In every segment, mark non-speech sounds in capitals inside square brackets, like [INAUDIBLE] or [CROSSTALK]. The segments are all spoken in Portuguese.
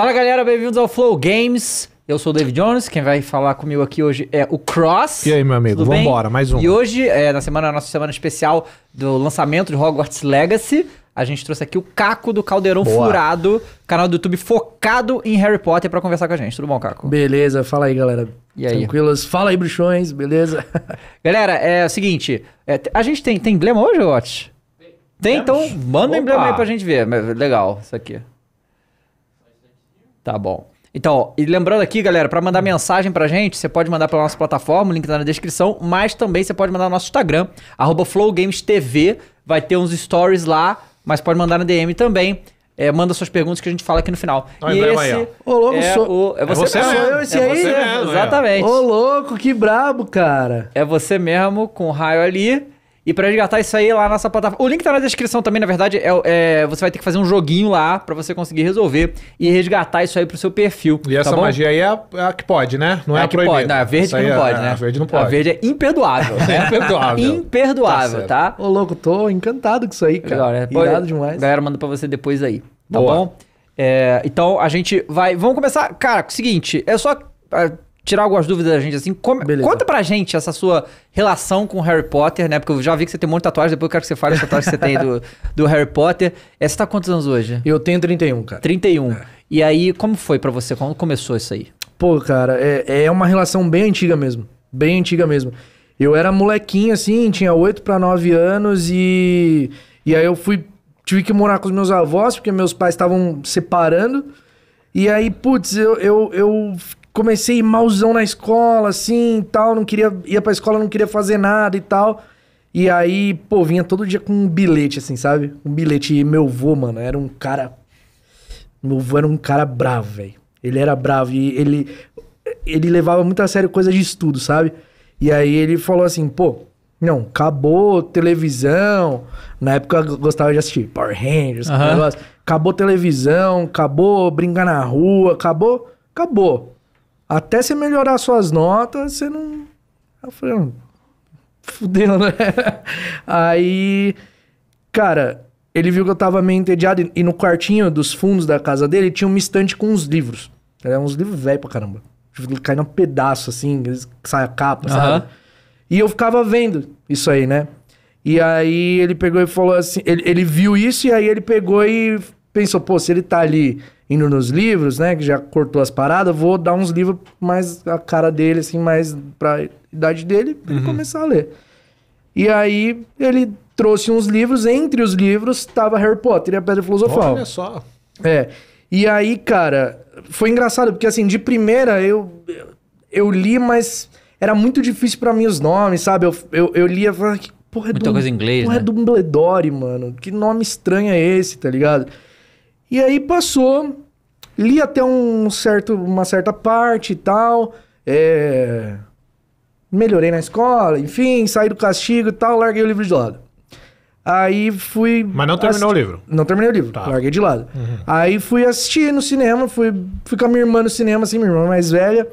Fala galera, bem-vindos ao Flow Games. Eu sou o David Jones, quem vai falar comigo aqui hoje é o Cross. E aí, meu amigo, vamos vambora, mais um. E hoje, é, na semana, nossa semana especial do lançamento de Hogwarts Legacy, a gente trouxe aqui o Caco do Caldeirão Boa. Furado, canal do YouTube focado em Harry Potter para conversar com a gente. Tudo bom, Caco? Beleza, fala aí, galera. E aí? Tranquilos? Fala aí, bruxões, beleza? [LAUGHS] galera, é o seguinte, é, a gente tem, tem emblema hoje, Watch? Tem, então manda Opa. um emblema aí pra gente ver. Legal, isso aqui. Tá bom. Então, e lembrando aqui, galera, para mandar mensagem pra gente, você pode mandar pela nossa plataforma, o link tá na descrição, mas também você pode mandar no nosso Instagram, FlowGamesTV, vai ter uns stories lá, mas pode mandar na DM também. É, manda suas perguntas que a gente fala aqui no final. Olha, então, é e esse Ô, louco, é sou... o... É você, é você mesmo. Sou eu esse é aí? É- mesmo, é. Exatamente. Ô, louco, que brabo, cara. É você mesmo, com o raio ali. E pra resgatar isso aí lá na nossa plataforma. O link tá na descrição também, na verdade. É, é você vai ter que fazer um joguinho lá pra você conseguir resolver e resgatar isso aí pro seu perfil. E tá essa bom? magia aí é a, é a, que pode, né? Não é, é a, que proibida. pode. Não, a verde que não é, pode, né? A verde não pode. A verde é imperdoável. [LAUGHS] é imperdoável. imperdoável, tá, tá? Ô, louco, tô encantado com isso aí, cara. Legal, né? Irado demais. Galera, manda pra você depois aí. Tá Boa. bom? É, então a gente vai. Vamos começar. Cara, é seguinte, é só tirar algumas dúvidas da gente, assim. Como, conta pra gente essa sua relação com Harry Potter, né? Porque eu já vi que você tem um monte de tatuagem, depois eu quero que você fale as tatuagens que você tem do, [LAUGHS] do Harry Potter. Essa tá quantos anos hoje? Eu tenho 31, cara. 31. É. E aí, como foi para você? Quando começou isso aí? Pô, cara, é, é uma relação bem antiga mesmo. Bem antiga mesmo. Eu era molequinho, assim, tinha 8 para 9 anos e... E aí eu fui... Tive que morar com os meus avós, porque meus pais estavam separando. E aí, putz, eu, eu, eu comecei malzão na escola, assim, tal, não queria, ia pra escola, não queria fazer nada e tal. E aí, pô, vinha todo dia com um bilhete, assim, sabe? Um bilhete. E meu vô, mano, era um cara. Meu vô era um cara bravo, velho. Ele era bravo e ele. Ele levava muito a sério coisa de estudo, sabe? E aí ele falou assim, pô, não, acabou televisão. Na época eu gostava de assistir Power Rangers, uhum. negócio. Acabou televisão, acabou brincar na rua, acabou, acabou. Até você melhorar suas notas, você não. Eu falei, hum, fudeu, né? [LAUGHS] Aí, cara, ele viu que eu tava meio entediado e no quartinho dos fundos da casa dele tinha uma estante com uns livros. Era uns livros velhos pra caramba. cai num pedaço assim, sai a capa, uhum. sabe? E eu ficava vendo isso aí, né? E aí ele pegou e falou assim: ele, ele viu isso e aí ele pegou e pensou, pô, se ele tá ali indo nos livros, né, que já cortou as paradas, vou dar uns livros mais a cara dele, assim, mais pra idade dele, pra uhum. ele começar a ler. E aí ele trouxe uns livros, entre os livros tava Harry Potter e a Pedra Filosofal. Olha só. É. E aí, cara, foi engraçado, porque assim, de primeira eu, eu li, mas era muito difícil para mim os nomes, sabe? Eu, eu, eu lia falava, que porra é Muita do, coisa em inglês, porra é né? é Dumbledore, mano. Que nome estranho é esse, tá ligado? E aí passou, li até um certo, uma certa parte e tal. É... Melhorei na escola, enfim, saí do castigo e tal, larguei o livro de lado. Aí fui. Mas não terminou o livro? Não terminei o livro, tá. larguei de lado. Uhum. Aí fui assistir no cinema, fui, fui com a minha irmã no cinema, assim, minha irmã mais velha,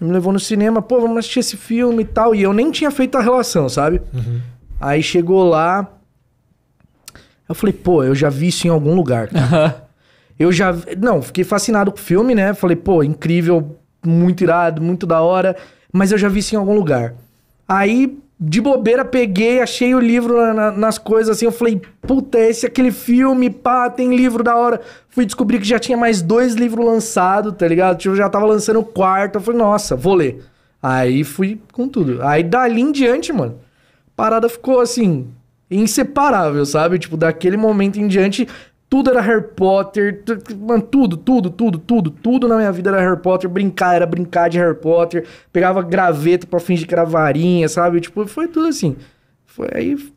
me levou no cinema, pô, vamos assistir esse filme e tal. E eu nem tinha feito a relação, sabe? Uhum. Aí chegou lá. Eu falei, pô, eu já vi isso em algum lugar. Cara. [LAUGHS] Eu já. Não, fiquei fascinado com o filme, né? Falei, pô, incrível, muito irado, muito da hora. Mas eu já vi isso em algum lugar. Aí, de bobeira, peguei, achei o livro na, nas coisas assim. Eu falei, puta, é esse aquele filme, pá, tem livro da hora. Fui descobrir que já tinha mais dois livros lançados, tá ligado? Tipo, já tava lançando o quarto. Eu falei, nossa, vou ler. Aí fui com tudo. Aí dali em diante, mano, a parada ficou assim, inseparável, sabe? Tipo, daquele momento em diante, tudo era Harry Potter, mano, tudo, tudo, tudo, tudo, tudo na minha vida era Harry Potter. Brincar era brincar de Harry Potter. Pegava graveto pra fingir que era varinha, sabe? Tipo, foi tudo assim. Foi, aí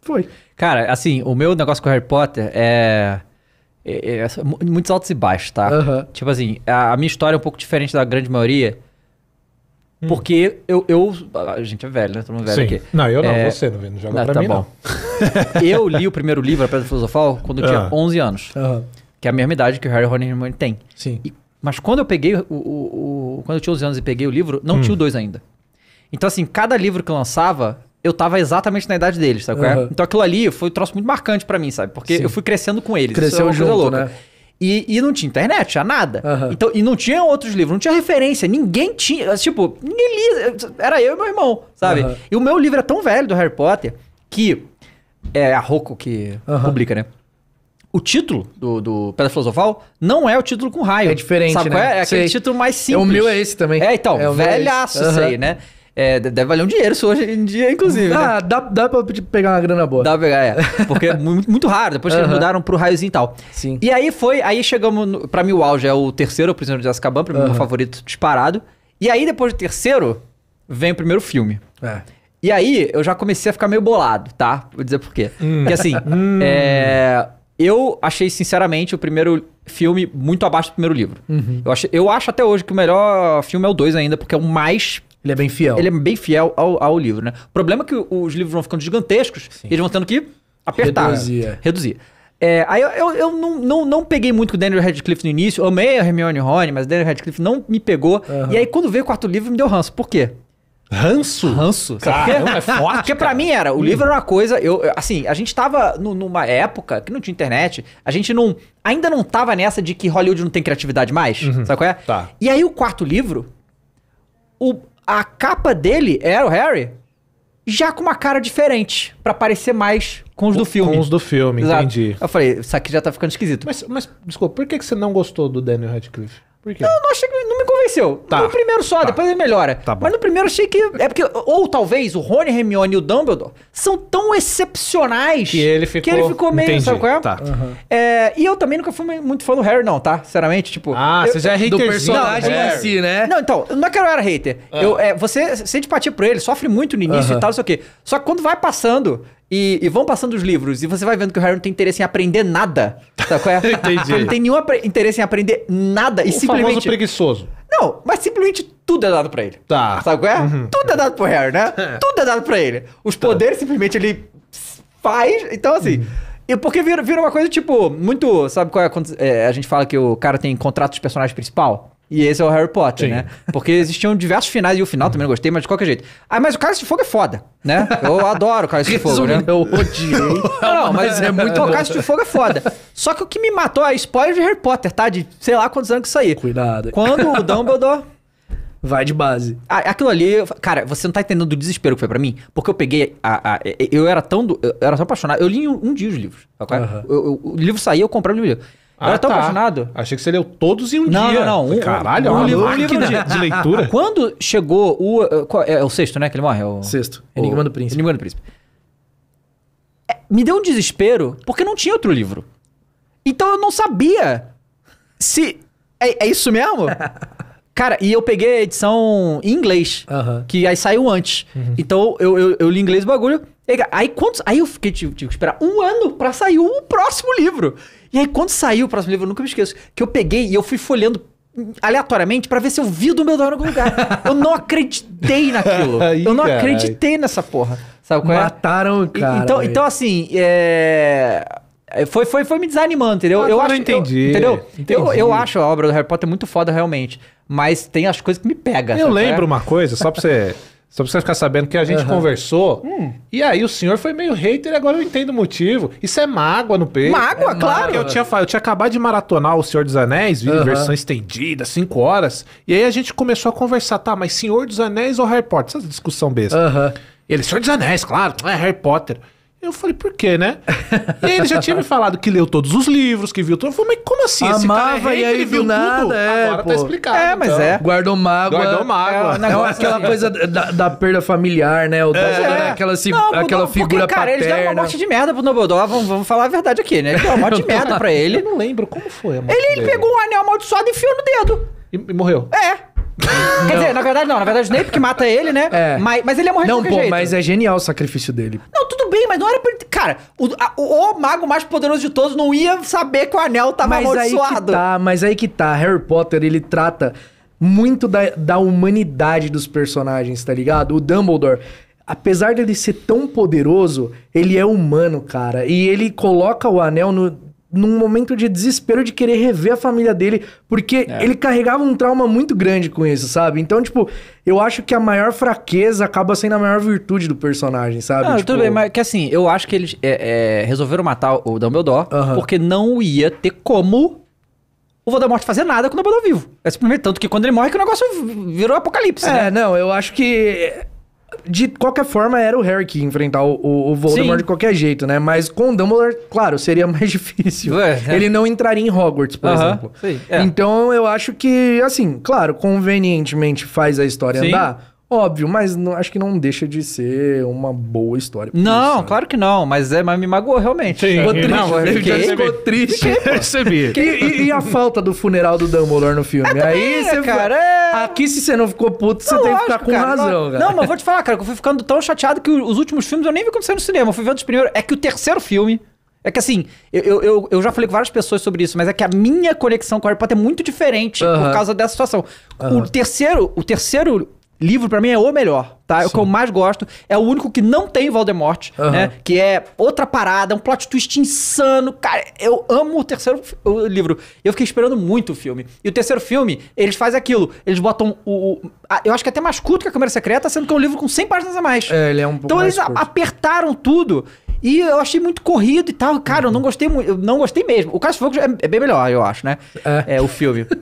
foi. Cara, assim, o meu negócio com Harry Potter é. é, é, é, é muitos altos e baixos, tá? Uhum. Tipo assim, a, a minha história é um pouco diferente da grande maioria. Hum. Porque eu, eu. A gente é velho, né? Todo mundo velho Sim. aqui. Não, eu não, é... você não, vendo joga não, ah, pra tá mim. Bom. Não. [LAUGHS] eu li o primeiro livro, A Pedra Filosofal, quando eu tinha ah. 11 anos. Ah. Que é a mesma idade que o Harry Horner tem. Sim. E, mas quando eu peguei o, o, o, Quando eu tinha 11 anos e peguei o livro, não hum. tinha o 2 ainda. Então, assim, cada livro que eu lançava, eu tava exatamente na idade deles, sabe? Uhum. Então aquilo ali foi um troço muito marcante para mim, sabe? Porque Sim. eu fui crescendo com eles. Cresceu isso é junto, louca. né? E, e não tinha internet, tinha nada. Uhum. Então, e não tinha outros livros, não tinha referência, ninguém tinha. Eh, tipo, ninguém lia. Eh, era eu e meu irmão, sabe? Uhum. E o meu livro é tão velho do Harry Potter que. É a Rocco que uhum. publica, né? o título do, do Pedra Filosofal não é o título com raio. É diferente, sabe né? É? é né? aquele sei. título mais simples. É, o meu é esse também. É, então, é, é velhaço esse. isso uhum. aí, né? É, deve valer um dinheiro isso hoje em dia, inclusive. Né? Ah, né? dá, dá pra pegar uma grana boa. Dá pra pegar, é. Porque é muito, muito raro, depois que uhum. eles mudaram pro raiozinho e tal. Sim. E aí foi, aí chegamos, no, pra mim o auge é o terceiro, o Prisioneiro de Azkaban, pra mim uhum. meu favorito disparado. E aí depois do terceiro, vem o primeiro filme. É. E aí eu já comecei a ficar meio bolado, tá? Vou dizer por quê. Hum. Porque assim, [LAUGHS] hum. é... Eu achei, sinceramente, o primeiro filme muito abaixo do primeiro livro. Uhum. Eu, achei, eu acho até hoje que o melhor filme é o 2 ainda, porque é o mais ele é bem fiel. Ele é bem fiel ao, ao livro, né? O problema é que os livros vão ficando gigantescos Sim. e eles vão tendo que apertar. Reduzir. É. Reduzir. É, aí eu, eu, eu não, não, não, peguei muito com o Daniel Radcliffe no início. Amei a Hermione Rony, mas o Daniel Radcliffe não me pegou. Uhum. E aí quando veio o quarto livro me deu ranço. Por quê? Ranço? Ranço. Caramba, é forte. [LAUGHS] Porque pra mim era, o hum. livro era uma coisa, eu, assim, a gente tava no, numa época que não tinha internet, a gente não, ainda não tava nessa de que Hollywood não tem criatividade mais, uhum. sabe qual é? Tá. E aí o quarto livro, o, a capa dele era o Harry já com uma cara diferente, para parecer mais com os do filme. Com os do filme, Exato. entendi. Eu falei, isso aqui já tá ficando esquisito. Mas, mas desculpa, por que, que você não gostou do Daniel Radcliffe? Por quê? Não, não achei que não me convenceu. Tá. No primeiro só, tá. depois ele melhora. Tá Mas no primeiro achei que. É porque, ou talvez, o Rony, Hermione e o Dumbledore são tão excepcionais que ele ficou, que ele ficou meio. Entendi. Sabe qual é? Tá. Uhum. é? E eu também nunca fui muito fã do Harry, não, tá? Sinceramente, tipo. Ah, eu, você já é hater do personagem não, né? em si, né? Não, então, não é que eu era hater. Ah. Eu, é, você sente empatia por ele, sofre muito no início uhum. e tal, não sei o quê. Só que quando vai passando e, e, vão passando os livros e você vai vendo que o Harry não tem interesse em aprender nada. Sabe qual é? [LAUGHS] Entendi. Ele não tem nenhum interesse em aprender nada o e simplesmente. Famoso preguiçoso. Não, mas simplesmente tudo é dado para ele. Tá. Sabe qual é? Uhum. Tudo é dado pro Harry, né? [LAUGHS] É. tudo é dado para ele. Os tá. poderes simplesmente ele faz. Então, assim. Uhum. E porque vira, vira uma coisa, tipo, muito. Sabe qual é, é? A gente fala que o cara tem contrato de personagem principal. E esse é o Harry Potter, Sim. né? Porque existiam diversos finais e o final também não gostei, mas de qualquer jeito. Ah, mas o Cálice de Fogo é foda, né? Eu adoro o Cálice de [LAUGHS] Fogo, né? Eu odiei. [LAUGHS] Não, mas é muito O Cálice de Fogo é foda. Só que o que me matou é spoiler de Harry Potter, tá? De sei lá quantos anos que isso Cuidado. Quando o Dumbledore [LAUGHS] Vai de base. Ah, é aquilo ali, cara, você não tá entendendo do desespero que foi para mim, porque eu peguei a, a, eu era tão do, eu era tão apaixonado. Eu li um, um dia os livros, Uhum. Eu, eu, o livro saiu, eu comprei o livro. Ah, era tão tá. apaixonado. Achei que você leu todos em um não, dia. Não, não, um, Caralho, é um, um, livro, um livro de, de, leitura. [LAUGHS] Quando chegou o. Eh, qual, é, é, o sexto, né? Que ele morre? É o, sexto. O, Enigma do Príncipe. Enigma do Príncipe. É, me deu um desespero porque não tinha outro livro. Então eu não sabia se. É, é isso mesmo? [LAUGHS] Cara, e eu peguei a edição em inglês, que aí saiu antes. Uhum. Então eu, eu, eu, li inglês o bagulho. Aí, quantos, aí eu fiquei, tive, tive que esperar um ano para sair o próximo livro. E aí, quando saiu o próximo livro, eu nunca me esqueço, que eu peguei e eu fui folhando aleatoriamente para ver se eu vi o Dumbledore em algum lugar. [LAUGHS] eu não acreditei naquilo. Ih, eu não carai. acreditei nessa porra. Sabe qual é? Mataram é? o cara. Então, então assim, é... Foi, foi, foi me desanimando, entendeu? Ah, eu acho, entendi. Eu, entendeu? Entendi. Eu, eu acho a obra do Harry Potter muito foda, realmente. Mas tem as coisas que me pegam. Eu é? lembro é? uma coisa, só pra você só pra você ficar sabendo que a gente uhum. conversou. Hum. E aí o senhor foi meio hater, agora eu entendo o motivo. Isso é mágoa no peito. Mágoa, é claro. Mágoa. Eu tinha, eu tinha acabado de maratonar O Senhor dos Anéis, uhum. versão estendida, cinco horas. E aí a gente começou a conversar, tá, mas Senhor dos Anéis ou Harry Potter? Essa discussão besta. Uhum. Ele, Senhor dos Anéis, claro, não é Harry Potter. Eu falei, por quê, né? e ele já tinha me falado que leu todos os livros, que viu tudo. Eu falei, mas como assim? Esse Amava, cara é rei, e aí ele viu nada, tudo? É, Agora tá pô. tá explicado. É, mas então. é. Guardou mágoa. Guardou é mágoa. Assim, é, é aquela coisa da, da, perda familiar, né? É. Da, Aquela, se, não, aquela figura porque, cara, ele deu uma morte de merda pro Nobodó. Vamos, vamos falar a verdade aqui, né? Ele deu uma morte de merda pra ele. Eu não lembro como foi a morte Ele, ele pegou um anel amaldiçoado e enfiou no dedo. E, e morreu. É. Quer dizer, na verdade não, na verdade nem porque mata ele, né? É. Mas, mas ele ia é morrer não, de qualquer pô, jeito. mas é genial o sacrifício dele. Não, tudo bem, mas não era pra Cara, o, a, o, mago mais poderoso de todos não ia saber que o anel tava mas amaldiçoado. Aí que tá, mas aí que tá, Harry Potter, ele trata muito da, da humanidade dos personagens, tá ligado? O Dumbledore, apesar dele ser tão poderoso, ele é humano, cara. E ele coloca o anel no, num momento de desespero de querer rever a família dele, porque é. ele carregava um trauma muito grande com isso, sabe? Então, tipo, eu acho que a maior fraqueza acaba sendo a maior virtude do personagem, sabe? Não, tipo... tudo bem, mas que assim, eu acho que eles é, é, resolveram matar o Dumbledore porque não ia ter como o Voldemort fazer nada com o Dumbledore vivo. É simplesmente tanto que quando ele morre que o negócio virou apocalipse, É, né? não, eu acho que de qualquer forma, era o Harry que enfrentar o, o, o Voldemort Sim. de qualquer jeito, né? Mas com o Dumbledore, claro, seria [LAUGHS] mais difícil. É, é. Ele não entraria em Hogwarts, por uh -huh. exemplo. Sim, é. Então, eu acho que, assim, claro, convenientemente faz a história Sim. andar Óbvio, mas não, acho que não deixa de ser uma boa história. Não, isso, né? claro que não, mas é, mas me magoou realmente. Sim. Ficou triste. Não, eu fiquei, ficou triste. Eu percebi. E, e, e, a falta do funeral do Dumbledore no filme? Aí é, você. É, cara, é... Aqui, se você não ficou puto, você não, tá tem que ficar com cara, razão, não, cara. Não, mas vou te falar, cara, que eu fui ficando tão chateado que os últimos filmes eu nem vi acontecer no cinema. Eu fui vendo os primeiros. É que o terceiro filme. É que assim, eu, eu, eu já falei com várias pessoas sobre isso, mas é que a minha conexão com Harry Potter é muito diferente uhum. por causa dessa situação. Uhum. O terceiro, o terceiro livro para mim é o melhor, tá? é O que eu mais gosto. É o único que não tem Voldemort, uhum. né? Que é outra parada, um plot twist insano. Cara, eu amo o terceiro o livro. Eu fiquei esperando muito o filme. E o terceiro filme, eles fazem aquilo. Eles botam o... o a, eu acho que é até mais curto que a Câmera Secreta, sendo que é um livro com 100 páginas a mais. É, ele é um pouco Então eles curto. apertaram tudo. E eu achei muito corrido e tal. Cara, uhum. eu não gostei muito. Eu não gostei mesmo. O Caso Fogo é, é, bem melhor, eu acho, né? É, é o filme. [LAUGHS]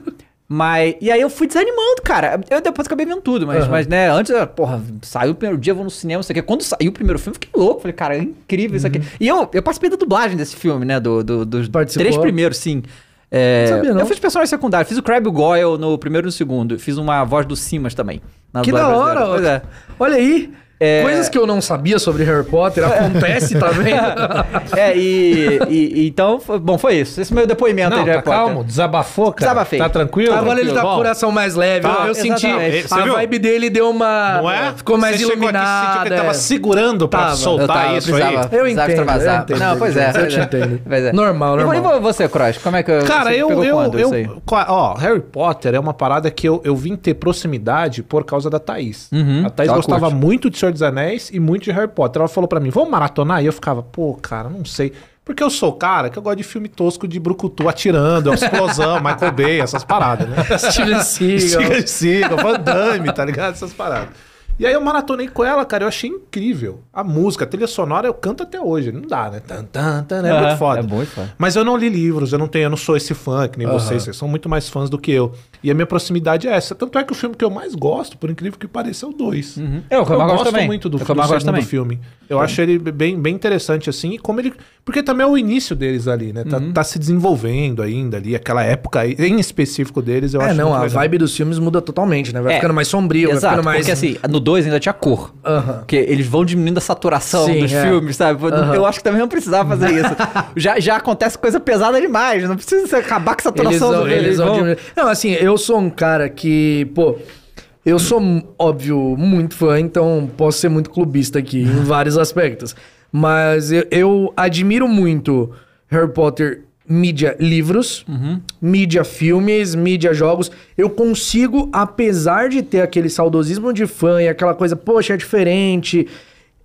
Mas. E aí eu fui desanimando, cara. Eu depois acabei vendo tudo, mas, uhum. mas né, antes, porra, saiu o primeiro dia, vou no cinema, isso aqui. Quando saiu o primeiro filme, fiquei louco. Falei, cara, é incrível isso aqui. Uhum. E eu, eu participei da dublagem desse filme, né? Do, do dos Participou? três primeiros, sim. É, não sabia, não. Eu fiz personagem secundário, fiz o Crab Goyle no primeiro e no segundo. Fiz uma voz do Simas também. que da hora! Olha, é. olha aí! É... Coisas que eu não sabia sobre Harry Potter acontece também. [LAUGHS] é, e, e, Então, bom, foi isso. Esse é meu depoimento não, aí de tá Harry Potter. Calmo, desabafou, cara. Desabafei. Tá tranquilo? Agora ele tá com o coração mais leve. Tá, eu, eu senti. Você a viu? vibe dele deu uma. Não é? Ficou mais você iluminada. Aqui, você que ele é. tava segurando pra tava. soltar tava, isso precisava, aí. Eu entendo. eu entendo. Não, pois é. Eu te é. entendo. Pois é. Normal, normal. E você, Cross Como é que. Cara, eu. eu, Ó, Harry Potter é uma parada que eu, eu vim ter proximidade por causa da Thaís. Uhum. A Thaís gostava muito de Senhor Senhor dos Anéis e muito de Harry Potter. Ela falou para mim, vamos maratonar? E eu ficava, pô, cara, não sei. Porque eu sou o cara que eu gosto de filme tosco de brucutu atirando, é explosão, [LAUGHS] Michael Bay, essas paradas, né? Steven Seagal. [LAUGHS] Steven Seagal, Van Damme, tá ligado? Essas paradas. E aí eu maratonei com ela, cara, eu achei incrível. A música, a trilha sonora, eu canto até hoje. Não dá, né? Tan, tan, tan, né? é muito foda. É muito foda. Mas eu não li livros, eu não tenho, eu não sou esse fã, que nem uhum. vocês, vocês são muito mais fãs do que eu. E a minha proximidade é essa. Tanto é que o filme que eu mais gosto, por incrível que pareça, é o 2. Uhum. É, eu, eu gosto também. muito do, eu do segundo do filme. Eu tá. acho ele bem, bem interessante, assim, e como ele. Porque também é o início deles ali, né? Tá, uhum. tá se desenvolvendo ainda ali, aquela época em específico deles, eu é, acho. É, não, a legal. vibe dos filmes muda totalmente, né? Vai é. ficando mais sombrio, Exato, vai ficando mais. Porque assim, no 2 ainda tinha cor. Uhum. Porque eles vão diminuindo a saturação Sim, dos é. filmes, sabe? Uhum. Eu acho que também não precisava fazer [LAUGHS] isso. já, já acontece coisa pesada demais. Não precisa acabar com a saturação eles, do eles, vão Não, assim, eu sou um cara que, pô. Eu sou, óbvio, muito fã, então posso ser muito clubista aqui em vários aspectos. Mas eu, eu admiro muito Harry Potter mídia livros, uhum. mídia filmes, mídia jogos. Eu consigo, apesar de ter aquele saudosismo de fã e aquela coisa, poxa, é diferente.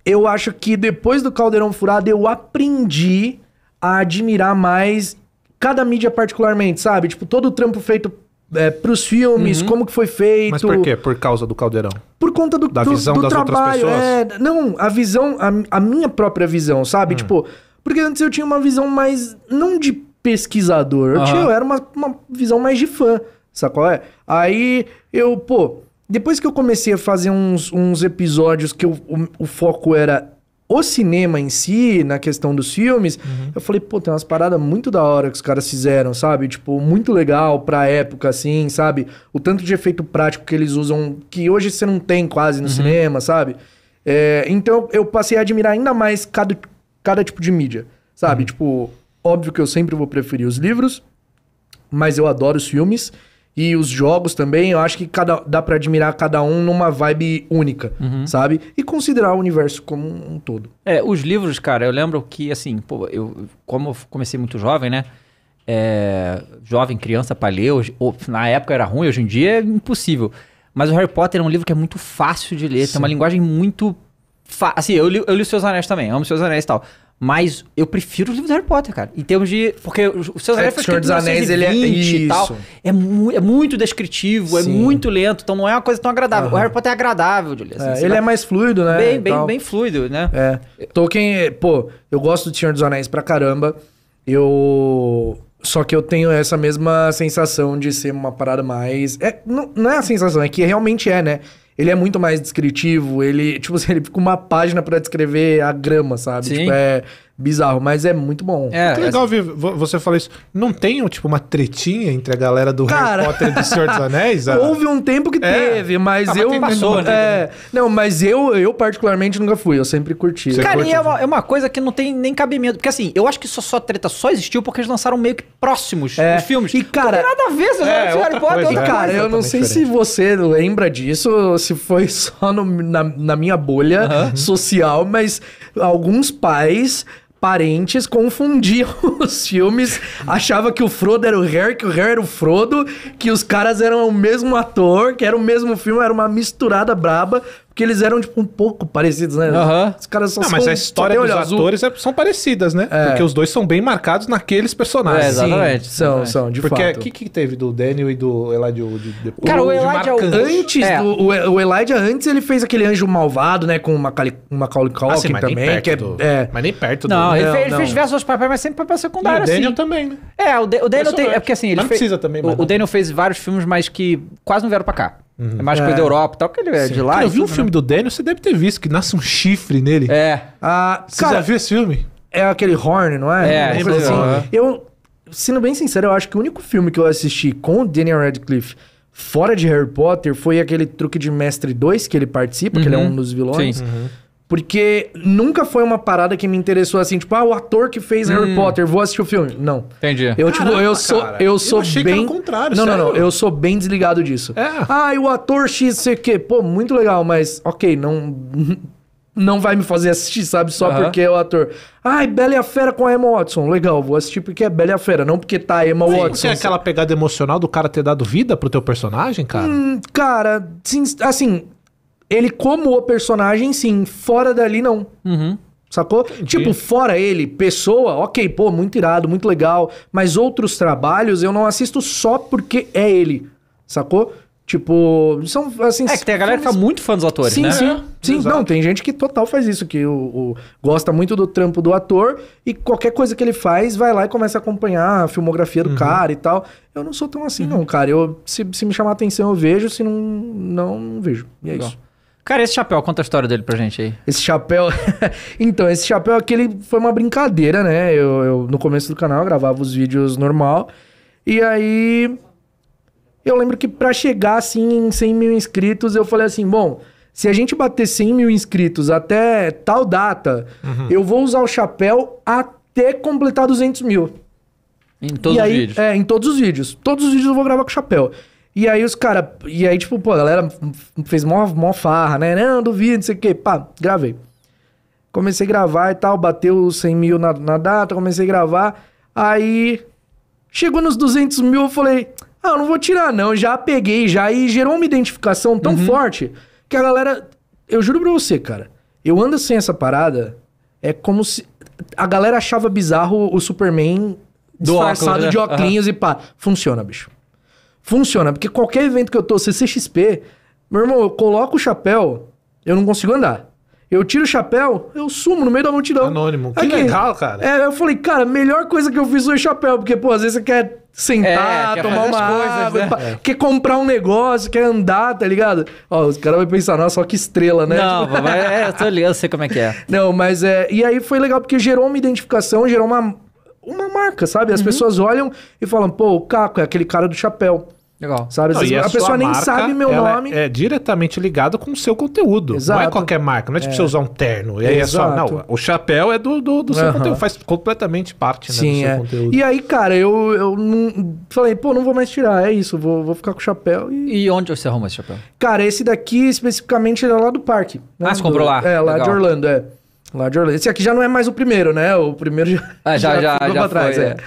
Eu acho que depois do Caldeirão Furado eu aprendi a admirar mais cada mídia particularmente, sabe? Tipo, todo o trampo feito é, pros filmes, uhum. como que foi feito. Mas por quê? Por causa do Caldeirão? Por conta do, da do, visão do das trabalho. Outras pessoas? É, não, a visão, a, a minha própria visão, sabe? Hum. Tipo, porque antes eu tinha uma visão mais, não de pesquisador. Eu, tinha, eu era uma, uma visão mais de fã, sabe qual É? Aí eu, pô, depois que eu comecei a fazer uns, uns episódios que eu, o, o, foco era o cinema em si, na questão dos filmes, uhum. eu falei, pô, tem umas paradas muito da hora que os caras fizeram, sabe? Tipo, muito legal pra época, assim, sabe? O tanto de efeito prático que eles usam, que hoje você não tem quase no uhum. cinema, sabe? É, então eu passei a admirar ainda mais cada, cada tipo de mídia, sabe? Uhum. Tipo, Óbvio que eu sempre vou preferir os livros, mas eu adoro os filmes e os jogos também. Eu acho que cada, dá para admirar cada um numa vibe única, uhum. sabe? E considerar o universo como um todo. É, os livros, cara, eu lembro que, assim, pô, eu, como eu comecei muito jovem, né? É, jovem, criança, paleu, na época era ruim, hoje em dia é impossível. Mas o Harry Potter é um livro que é muito fácil de ler, Sim. tem uma linguagem muito. Fa... Assim, eu li, eu li Seus Anéis também, amo Seus Anéis e tal. Mas eu prefiro os livros do Harry Potter, cara. Em termos de. Porque os seus Harry Potter dos Anéis, ele é isso. Tal, é, mu é, muito descritivo, é Sim. é muito lento, então não é uma coisa tão agradável. Uhum. O Harry Potter é agradável de Assim, é, ele é mais fluido, né? Bem, bem, bem fluido, né? É. Tolkien, pô, eu gosto do Senhor dos Anéis pra caramba. Eu. Só que eu tenho essa mesma sensação de ser uma parada mais. É, não, não é a sensação, é que realmente é, né? ele é muito mais descritivo, ele, tipo assim, [LAUGHS] ele fica uma página para descrever a grama, sabe? Sim. Tipo, é, bizarro, mas é muito bom. É, que legal é é ver você falar isso. Não tem, tipo, uma tretinha entre a galera do Cara, Harry Potter e do Senhor dos [LAUGHS] Anéis? A... Ah. Houve um tempo que é. teve, mas ah, eu... Mas passou, é, né? Não, mas eu, eu particularmente nunca fui, eu sempre curti. Você Cara, e é assim? uma, é uma, coisa que não tem nem cabimento, porque assim, eu acho que só, só treta só existiu porque eles lançaram meio que próximos é, os filmes. E cara, não tem nada a ver, é, Harry Potter, coisa, cara, eu não sei diferente. se você lembra disso, se foi só no, na, na minha bolha uh -huh. social, mas alguns pais parentes confundiam [LAUGHS] os filmes, achava que o Frodo era o Harry, que o Harry era o Frodo, que os caras eram o mesmo ator, que era o mesmo filme, era uma misturada braba, porque eles eram, tipo, um pouco parecidos, né? Uhum. Os caras só Não, são, mas a história dos atores é são parecidas, né? É. Porque os dois são bem marcados naqueles personagens. É, exatamente. Sim, são, são, de Porque fato. Porque o que, que teve do Daniel e do Elijah Wood depois? Cara, o, é o Elijah Antes, é. do, o, o Elijah antes ele fez aquele Anjo Malvado, né? Com uma Macaulay Culkin ah, sim, mas também. Nem que é, do, é... Mas nem perto do... Não, ele, não, fez, ele fez diversos papéis, mas sempre papel secundário, assim. o Daniel também, né? É, o, Daniel tem... É porque assim, ele fez... precisa também. O, o Daniel fez vários filmes, mas que quase não vieram pra cá. Uhum. É mais coisa é. da Europa tal, porque ele é Sim. de lá. Cara, eu vi um filme né? do Daniel, você deve ter visto, que nasce um chifre nele. É. Ah, você cara, já viu esse filme? É aquele Horn, não é? É, é assim. Uhum. Eu, sendo bem sincero, eu acho que o único filme que eu assisti com o Daniel Radcliffe fora de Harry Potter foi aquele Truque de Mestre 2 que ele participa, uhum. que ele é um uhum. dos vilões. Sim. Uhum. Porque nunca foi uma parada que me interessou assim, tipo, ah, o ator que fez hum. Harry Potter, vou assistir o filme. Não. Entendi. Eu, tipo, Caramba, eu sou, cara. eu sou eu bem. contrário, não, sério? não, não. Eu sou bem desligado disso. É. Ah, e o ator X, sei o quê. Pô, muito legal, mas, ok, não. [LAUGHS] Não vai me fazer assistir, sabe? Só uh -huh. porque é o ator. Ai, Bela e a Fera com a Emma Watson. Legal, vou assistir porque é Bela e a Fera, não porque tá a Emma Sim, Watson. Você é aquela pegada emocional do cara ter dado vida pro teu personagem, cara? Hum, cara, assim, ele como o personagem, sim. Fora dali, não. Uhum. Sacou? Entendi. Tipo, fora ele, pessoa, ok, pô, muito irado, muito legal. Mas outros trabalhos eu não assisto só porque é ele. Sacou? Tipo, são assim. É que tem a galera que tá muito fã dos atores, sim, né? Sim, é. sim. Exato. Não, tem gente que total faz isso, que o, o, gosta muito do trampo do ator e qualquer coisa que ele faz, vai lá e começa a acompanhar a filmografia do uhum. cara e tal. Eu não sou tão assim, uhum. não, cara. Eu, se, se me chamar atenção, eu vejo, se não, não, não vejo. E é legal. isso. Cara, esse chapéu, conta a história dele pra gente aí. Esse chapéu. [LAUGHS] então, esse chapéu aqui ele foi uma brincadeira, né? Eu, eu, no começo do canal, eu gravava os vídeos normal. E aí. Eu lembro que pra chegar assim em 100 mil inscritos, eu falei assim: bom, se a gente bater 100 mil inscritos até tal data, uhum. eu vou usar o chapéu até completar 200 mil. Em todos os vídeos? É, em todos os vídeos. Todos os vídeos eu vou gravar com o chapéu. E aí os caras. E aí, tipo, pô, a galera fez mó, mó farra, né? Não, duvido, não sei o quê. Pá, gravei. Comecei a gravar e tal, bateu 100 mil na, na data, comecei a gravar. Aí. Chegou nos 200 mil, eu falei. Ah, eu não vou tirar, não. Já peguei, já. E gerou uma identificação tão uhum. forte que a galera. Eu juro pra você, cara. Eu ando sem essa parada. É como se. A galera achava bizarro o Superman Do disfarçado óculos, de né? óculos uhum. e pá. Funciona, bicho funciona. Porque qualquer evento que eu tô, CCXP, meu irmão, eu coloco o chapéu, eu não consigo andar. Eu tiro o chapéu, eu sumo no meio da multidão. Anônimo. Que Aqui. legal, cara. É, eu falei, cara, melhor coisa que eu fiz foi o chapéu, porque, pô, às vezes você quer sentar, é, quer tomar uma coisas, água, né? é. quer comprar um negócio, quer andar, tá ligado? Ó, os caras vão pensar, nossa, só que estrela, né? Não, tipo... mas é, eu tô ligado, eu sei como é que é. Não, mas é. E aí foi legal, porque gerou uma identificação, gerou uma uma marca, sabe? As uhum. pessoas olham e falam, pô, o Caco é aquele cara do chapéu. Legal. Sabe? Não, a, a pessoa nem sabe meu nome. É diretamente ligado com o seu conteúdo. Exato. Não é qualquer marca. Não é tipo é. você usar um terno. E aí é, é só. Não, o chapéu é do, do, do seu uhum. conteúdo. Faz completamente parte né, Sim, do seu é. conteúdo. E aí, cara, eu, eu não, falei, pô, não vou mais tirar. É isso. Vou, vou ficar com o chapéu. E... e onde você arruma esse chapéu? Cara, esse daqui especificamente era é lá do parque. Né? Ah, você comprou lá? É, lá Legal. de Orlando, é. Lá de Orlando. Esse aqui já não é mais o primeiro, né? O primeiro já. Ah, já, [LAUGHS] já, já, já trás, é. É.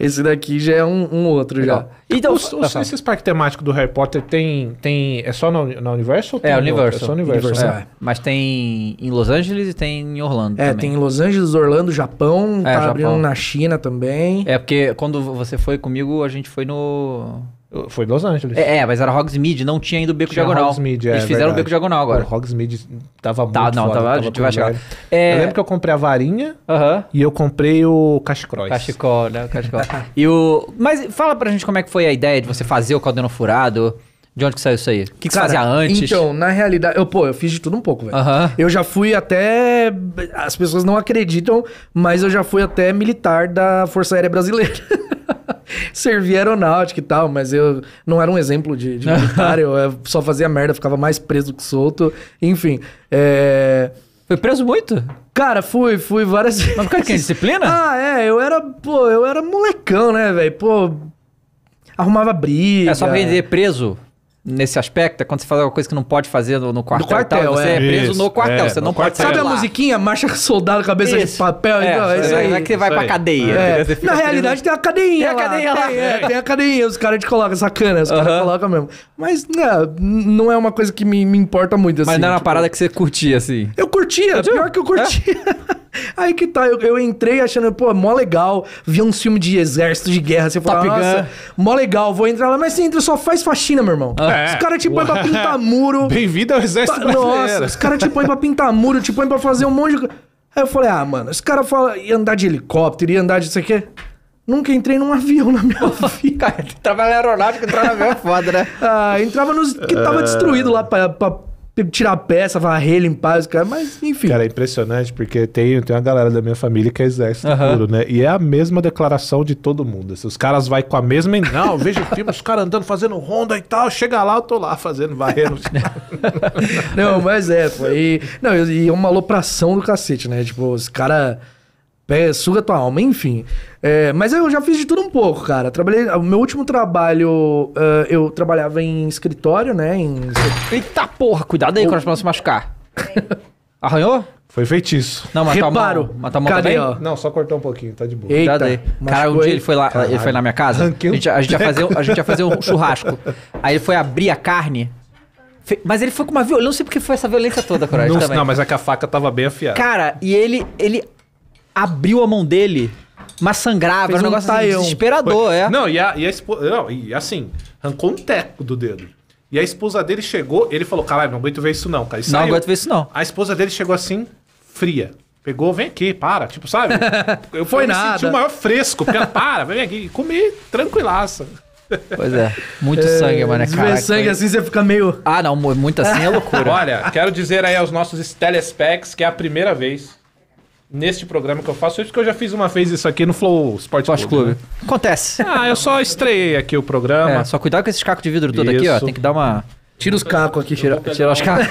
Esse daqui já é um, um outro Legal. já. Então, os, os, tá esses parques temáticos do Harry Potter tem. tem é só na, na Universo? é, Universo. É só Universal. Né? É. é. Mas tem em Los Angeles e tem em Orlando. É, também. tem em Los Angeles, Orlando, Japão. É, tá Japão. abrindo na China também. É, porque quando você foi comigo, a gente foi no. Foi Los Angeles. É, é, mas era Hogsmeade, não tinha ainda o Beco tinha Diagonal. Hogsmeade, é, Eles fizeram verdade. o Beco Diagonal agora. O Hogsmeade tava tá, não, foda, tava, a gente vai chegar. É... Eu lembro que eu comprei a varinha uh -huh. e eu comprei o Cachecross. Cachecol, né? Cachecol. e o... Mas fala pra gente como é que foi a ideia de você fazer o Caldeirão Furado. De onde que saiu isso aí? O que, que Cara, você fazia antes? Então, na realidade, eu, pô, eu fiz de tudo um pouco, velho. Eu já fui até. As pessoas não acreditam, mas eu já fui até militar da Força Aérea Brasileira. [LAUGHS] servi aeronáutica e tal, mas eu não era um exemplo de, de [LAUGHS] militar, eu só fazia merda, ficava mais preso que solto, enfim. É... Foi preso muito? Cara, fui, fui várias vezes. Mas por causa que disciplina? [LAUGHS] Ah, é, eu era, pô, eu era molecão, né, velho? Pô, arrumava briga. É só vender preso? nesse aspecto, é quando você faz alguma coisa que não pode fazer no, no quartel, no quartel tal, você é, é. preso isso, no quartel, é, você não quartel. sair Sabe a musiquinha, marcha soldado, cabeça isso. de papel? É, não, é, isso aí. Não é que você vai pra cadeia. É. Na realidade tem a cadeinha Tem a cadeinha lá. lá. Tem, é, tem, a cadeinha, os caras te colocam, sacana, os uh -huh. caras colocam mesmo. Mas não, né, não é uma coisa que me, me importa muito, assim. Mas não era assim, tipo... uma parada que você curtia, assim? Eu curtia, curtia? pior que eu curtia. [LAUGHS] Aí que tá, eu, eu, entrei achando, pô, mó legal. Vi um filme de exército, de guerra. Você fala, nossa, mó legal, vou entrar lá. Mas você entra só faz faxina, meu irmão. Ah, é. Os caras te põem pra pintar muro. [LAUGHS] Bem-vindo ao exército pra, Nossa, os caras te põem pra pintar muro, te põem pra fazer um monte de... Aí eu falei, ah, mano, os caras falam, ia andar de helicóptero, ia andar de isso aqui... Nunca entrei num avião na minha [LAUGHS] vida. Cara, trabalhar aeronáutica, entrar no avião é foda, né? ah, entrava nos que tava é. destruído lá pra, pra tirar peça, varrer, limpar os caras, mas enfim. Cara, é impressionante porque tem, tem uma galera da minha família que é exército uhum. puro, né? E é a mesma declaração de todo mundo. os caras vai com a mesma. Não, veja o filme, os caras andando fazendo ronda e tal. Chega lá, eu tô lá fazendo, varrendo. [LAUGHS] não, mas é, foi. não, e é uma alopração do cacete, né? Tipo, os caras pé, suga tua alma, enfim. É, mas eu já fiz de tudo um pouco, cara. Trabalhei. O meu último trabalho, uh, eu trabalhava em escritório, né? Em... Eita porra, cuidado aí, quando Cross, pra não se machucar. [LAUGHS] Arranhou? Foi feitiço. Não, mas tá Reparo. Tá mata a mão Cadê, tá Não, só cortou um pouquinho, tá de boa. Eita, aí. Cara, um dia ele, foi lá, Caralho. ele foi na minha casa. Ranqueu a gente, a, gente ia fazer, a gente ia fazer um [LAUGHS] churrasco. Aí ele foi abrir a carne. Mas ele foi com uma violência, não sei porque foi essa violência toda, coragem. Não, não, mas é que a faca tava bem afiada. Cara, e ele, ele abriu a mão dele, mas sangrava. Era um negócio assim, desesperador, Foi. é. Não, e, a, e, a esposa, não, e assim, arrancou um teco do dedo. E a esposa dele chegou, ele falou: caralho, não aguento ver isso não, cara. E não saiu. aguento ver isso não. A esposa dele chegou assim, fria. Pegou, vem aqui, para. Tipo, sabe? [LAUGHS] Eu fui nada. senti o maior fresco. Porque para, vem aqui. comi, tranquilaça. Pois é, muito é, sangue, mano. É caraca, sangue foi... assim você fica meio. Ah, não, muito assim é loucura. [LAUGHS] Olha, quero dizer aí aos nossos telespecs que é a primeira vez neste programa que eu faço. Isso que eu já fiz uma vez isso aqui no Flow Sport Club. Clube. Né? Acontece. Ah, eu só estreiei aqui o programa. É, só cuidado com esses cacos de vidro todo aqui, ó. Tem que dar uma... Tira os cacos aqui, tira, tira os cacos.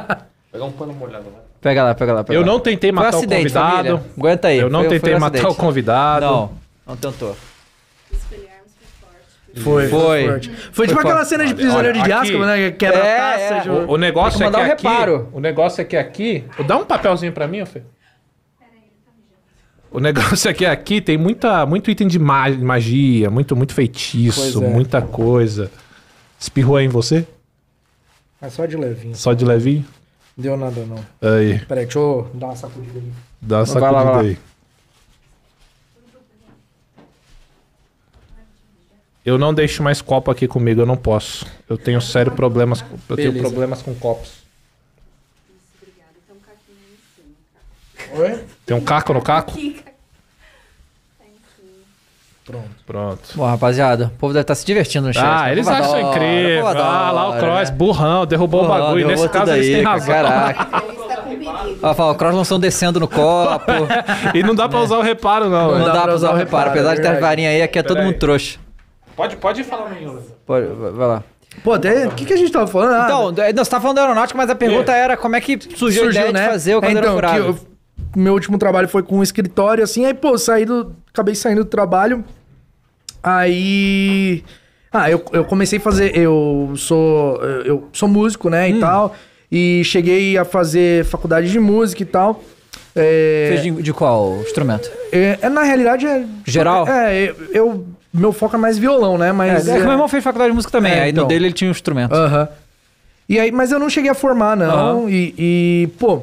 [LAUGHS] Pegar um pano molhado lá. Né? Pega lá, pega lá. Pega eu lá. não tentei matar acidente, o convidado. Família. Aguenta aí. Eu não foi, tentei foi um matar o convidado. Não, não tentou. Foi, foi. Foi, foi. foi tipo aquela cena de prisioneiro de Azkaban, né? Quebra é, taça. É. O, o, negócio é que um aqui... Reparo. O negócio é que aqui... Dá um papelzinho pra mim, Fê. O negócio [LAUGHS] é que aqui tem muita, muito item de magia, muito, muito feitiço, é. muita coisa. Espirrou aí em você? É só de levinho. Só de levinho? Deu nada, não. Aí. Peraí, deixa eu dar uma sacudida aí. Dá uma sacudida lá, lá. aí. Eu não deixo mais copo aqui comigo, eu não posso. Eu tenho sérios problemas, eu Beleza. tenho problemas com copos. Oi? Tem um caco no caco? Aqui. Pronto. Pronto. Bom, rapaziada, o povo deve estar tá se divertindo no chat. Ah, né? eles acham incrível. Ah, lá o né? Cross, né? burrão, derrubou o bagulho. Nesse caso, aí, eles têm razão. Caraca. [LAUGHS] Ó, fala, o Cross não são descendo no copo. e não dá pra usar o reparo, não. Não, não dá, pra usar, usar o reparo. Apesar de ter as varinhas aí, aqui é todo mundo trouxa. Pode, pode falar, menino. Pode, vai lá. Pô, O que, que a gente tava falando? Ah, então, é, não, você tava tá falando da aeronáutica, mas a pergunta era como é que surgiu, surgiu a ideia né? de fazer o é, então, Cadeira Furada. Eu, meu último trabalho foi com um escritório, assim, aí, pô, saí do. Acabei saindo do trabalho. Aí. Ah, eu, eu comecei a fazer. Eu sou. Eu sou músico, né? Hum. E tal. E cheguei a fazer faculdade de música e tal. É... Fez de, de, qual instrumento? É, é, na realidade, é. Geral? É, eu. Meu foco é mais violão, né? É, mas. É, é, meu irmão fez faculdade de música também. É, aí então. no dele ele tinha um instrumento. Aham. E aí, mas eu não cheguei a formar, não. Uhum. E, e, pô.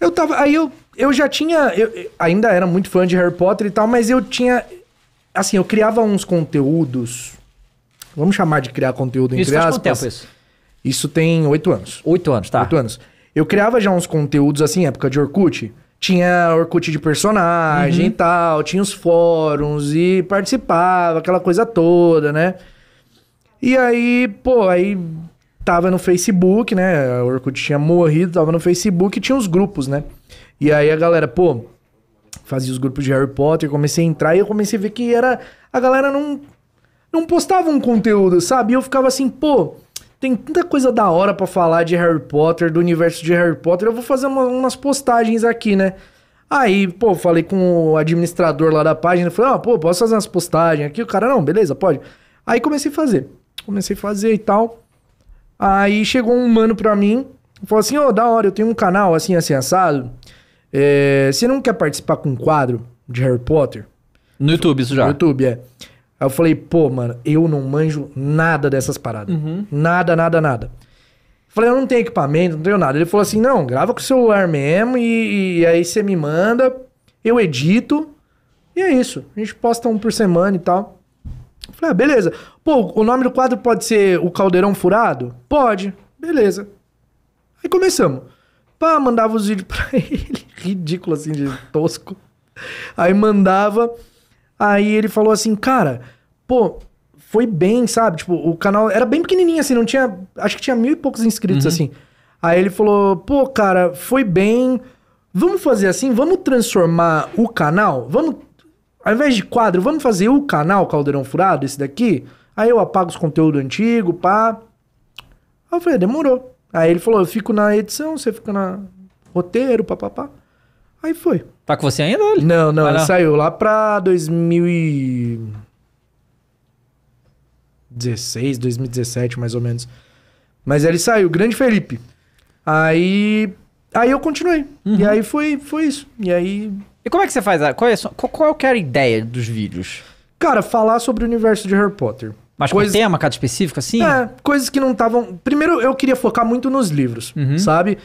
Eu tava. Aí eu, eu já tinha. Eu, ainda era muito fã de Harry Potter e tal, mas eu tinha assim, eu criava uns conteúdos. Vamos chamar de criar conteúdo em isso aspas. Quanto tempo isso? isso tem oito anos. Oito anos, tá. Oito anos. Eu criava já uns conteúdos assim, época de Orkut. Tinha Orkut de personagem uhum. e tal, tinha os fóruns e participava, aquela coisa toda, né? E aí, pô, aí tava no Facebook, né? O Orkut tinha morrido, tava no Facebook e tinha os grupos, né? E aí a galera, pô, fazia os grupos de Harry Potter, comecei a entrar e eu comecei a ver que era. A galera não, não postava um conteúdo, sabe? E eu ficava assim, pô, tem tanta coisa da hora para falar de Harry Potter, do universo de Harry Potter, eu vou fazer uma, umas postagens aqui, né? Aí, pô, falei com o administrador lá da página, falei, ah, pô, posso fazer umas postagens aqui? O cara, não, beleza, pode. Aí comecei a fazer. Comecei a fazer e tal. Aí chegou um mano pra mim, falou assim, ô, oh, da hora, eu tenho um canal assim, assim, assado. É, você não quer participar com um quadro de Harry Potter? No YouTube, isso já. No YouTube, é. Aí eu falei, pô, mano, eu não manjo nada dessas paradas. Uhum. Nada, nada, nada. Falei, eu não tenho equipamento, não tenho nada. Ele falou assim: não, grava com o celular mesmo e, e aí você me manda, eu edito e é isso. A gente posta um por semana e tal. falei, ah, beleza. Pô, o nome do quadro pode ser O Caldeirão Furado? Pode. Beleza. Aí começamos. Pá, mandava os vídeos [LAUGHS] pra ele ridículo, assim, de tosco. Aí mandava. Aí ele falou assim, cara, pô, foi bem, sabe? Tipo, o canal era bem pequenininho, assim, não tinha. Acho que tinha mil e poucos inscritos, uhum. assim. Aí ele falou, pô, cara, foi bem. Vamos fazer assim, vamos transformar o canal? Vamos. Ao invés de quadro, vamos fazer o canal Caldeirão Furado, esse daqui? Aí eu apago os conteúdos antigos, pá. Aí eu falei, ah, demorou. Aí ele falou, eu fico na edição, você fica na roteiro, papapá. Pá, pá. Aí foi. Tá com você ainda? Ele? Não, não, ele saiu lá pra 2016, 2017, mais ou menos. Mas ele saiu, grande Felipe. Aí. Aí eu continuei. Uhum. E aí foi, foi isso. E aí. E como é que você faz? A, qual, é, qual, qual é a ideia dos vídeos? Cara, falar sobre o universo de Harry Potter. Mas coisas... com tema, cada específico, assim? É, coisas que não estavam. Primeiro, eu queria focar muito nos livros, uhum. sabe?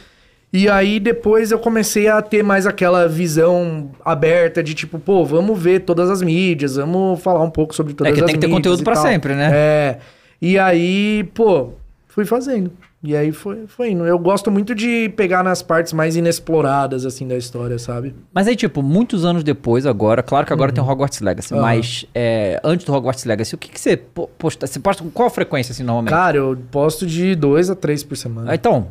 E aí depois eu comecei a ter mais aquela visão aberta de tipo, pô, vamos ver todas as mídias, vamos falar um pouco sobre todas as mídias. É que tem que ter conteúdo para sempre, né? É. E aí, pô, fui fazendo. E aí foi, foi indo. Eu gosto muito de pegar nas partes mais inexploradas, assim, da história, sabe? Mas aí, tipo, muitos anos depois, agora, claro que agora uhum. tem o Hogwarts Legacy, uhum. mas é, antes do Hogwarts Legacy, o que, que você posta? Você posta com qual frequência, assim, normalmente? Cara, eu posto de dois a três por semana. Ah, então,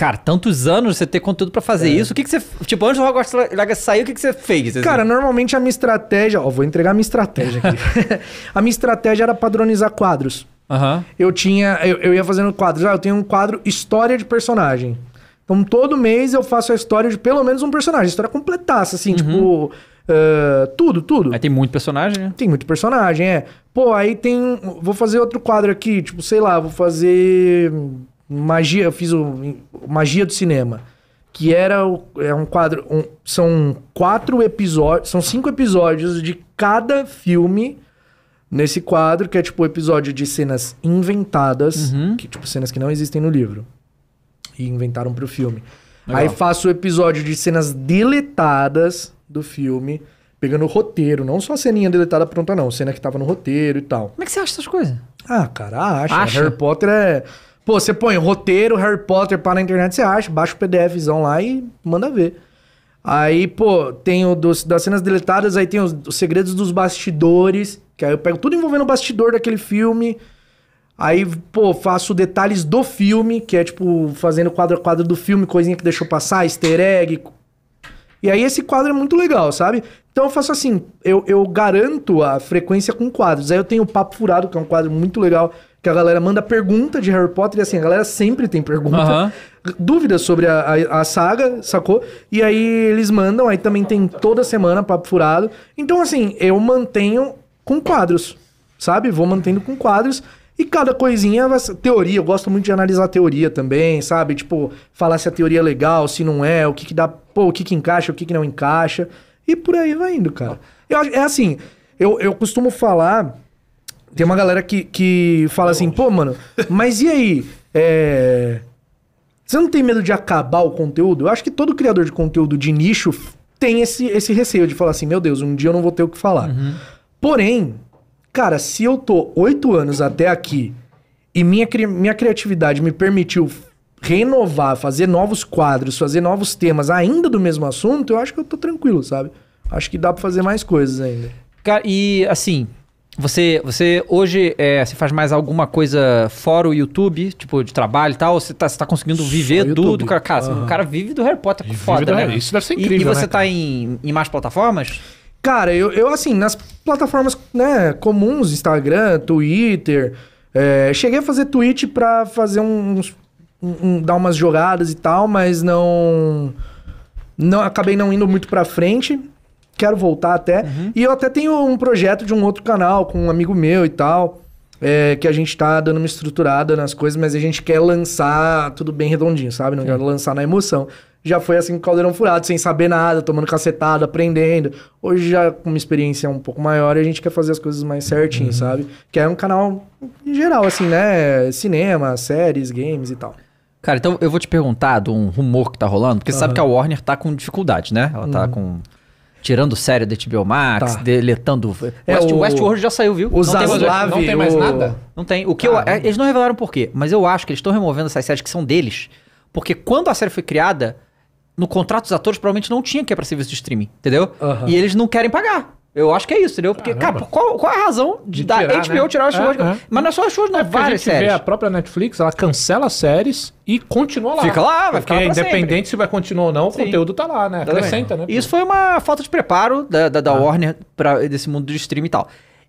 Cara, tantos anos você ter conteúdo para fazer é. isso. O que, que você. Tipo, antes do Hogwarts Legacy sair, o que, que você fez? Assim? Cara, normalmente a minha estratégia. Ó, vou entregar a minha estratégia aqui. [LAUGHS] [LAUGHS] a minha estratégia era padronizar quadros. Uhum. Eu tinha. Eu, eu ia fazendo quadros. Ah, eu tenho um quadro história de personagem. Então todo mês eu faço a história de pelo menos um personagem. História completaça, assim, uhum. tipo. Uh, tudo, tudo. Aí tem muito personagem, né? Tem muito personagem, é. Pô, aí tem. Vou fazer outro quadro aqui, tipo, sei lá, vou fazer magia, eu fiz o magia do cinema, que era o, é um quadro, um, são quatro episódios, são cinco episódios de cada filme nesse quadro, que é tipo o episódio de cenas inventadas, uhum. que tipo cenas que não existem no livro e inventaram para o filme. Legal. Aí faço o episódio de cenas deletadas do filme, pegando o roteiro, não só a ceninha deletada pronta não, cena que tava no roteiro e tal. Como é que você acha essas coisas? Ah, cara, acha. acha? Harry Potter é Pô, você põe roteiro, Harry Potter, para na internet, você acha, baixa o PDFzão lá e manda ver. Aí, pô, tem o dos, das cenas deletadas, aí tem os, os, segredos dos bastidores, que aí eu pego tudo envolvendo o bastidor daquele filme. Aí, pô, faço detalhes do filme, que é tipo, fazendo quadro a quadro do filme, coisinha que deixou passar, easter egg. E aí esse quadro é muito legal, sabe? Então eu faço assim, eu, eu garanto a frequência com quadros. Aí eu tenho o Papo Furado, que é um quadro muito legal, que a galera manda pergunta de Harry Potter e assim, a galera sempre tem pergunta. Uhum. Dúvidas sobre a, a, a, saga, sacou? E aí eles mandam, aí também tem toda semana papo furado. Então, assim, eu mantenho com quadros, sabe? Vou mantendo com quadros. E cada coisinha, teoria, eu gosto muito de analisar teoria também, sabe? Tipo, falar se a teoria é legal, se não é, o que que dá, pô, o que que encaixa, o que que não encaixa. E por aí vai indo, cara. Eu, é assim, eu, eu costumo falar tem uma galera que, que fala assim, pô, mano, mas e aí? É... Você não tem medo de acabar o conteúdo? Eu acho que todo criador de conteúdo de nicho tem esse, esse receio de falar assim, meu Deus, um dia eu não vou ter o que falar. Uhum. Porém, cara, se eu tô oito anos até aqui e minha, minha criatividade me permitiu renovar, fazer novos quadros, fazer novos temas ainda do mesmo assunto, eu acho que eu tô tranquilo, sabe? Acho que dá para fazer mais coisas ainda. Cara, e assim, você, você hoje é, você faz mais alguma coisa fora o YouTube, tipo de trabalho e tal? Ou você tá, tá conseguindo viver do, do cara? Cara, assim, o cara vive do Harry Potter, com foda, né? Isso deve ser incrível. E, e você né, tá em, em mais plataformas? Cara, eu, eu assim, nas plataformas né, comuns, Instagram, Twitter, é, cheguei a fazer tweet pra fazer uns. Um, um, dar umas jogadas e tal, mas não. não Acabei não indo muito pra frente quero voltar até. Uhum. E eu até tenho um projeto de um outro canal com um amigo meu e tal. É, que a gente tá dando uma estruturada nas coisas, mas a gente quer lançar tudo bem redondinho, sabe? Não Sim. quero lançar na emoção. Já foi assim com caldeirão furado, sem saber nada, tomando cacetada, aprendendo. Hoje já com uma experiência um pouco maior, a gente quer fazer as coisas mais certinho, uhum. sabe? Que é um canal em geral, assim, né? Cinema, séries, games e tal. Cara, então eu vou te perguntar de um rumor que tá rolando, porque você sabe que a Warner tá com dificuldade, né? Ela tá uhum. com Tirando série da HBO Max, tá. deletando. É, West, o... Westworld já saiu, viu? O não, Zaslav, tem mais, não tem mais o... nada? Não tem. O que eu, ah, é, Eles não revelaram por quê, mas eu acho que eles estão removendo essas séries que são deles. Porque quando a série foi criada, no contrato dos atores provavelmente não tinha que é pra serviço de streaming, entendeu? E eles não querem pagar. Eu acho que é isso, entendeu? Porque, Caramba. cara, qual, qual é a razão de, de da HBO né? tirar o show? É, de... é. Mas não é só o show, não, é várias a séries. a própria Netflix, ela cancela séries e continua lá. Fica lá, vai Porque ficar lá independente sempre. se vai continuar ou não, Sim. o conteúdo tá lá, né? Acrescenta, né? Isso foi uma falta de preparo da, da, da ah. Warner pra, desse mundo de stream e tal.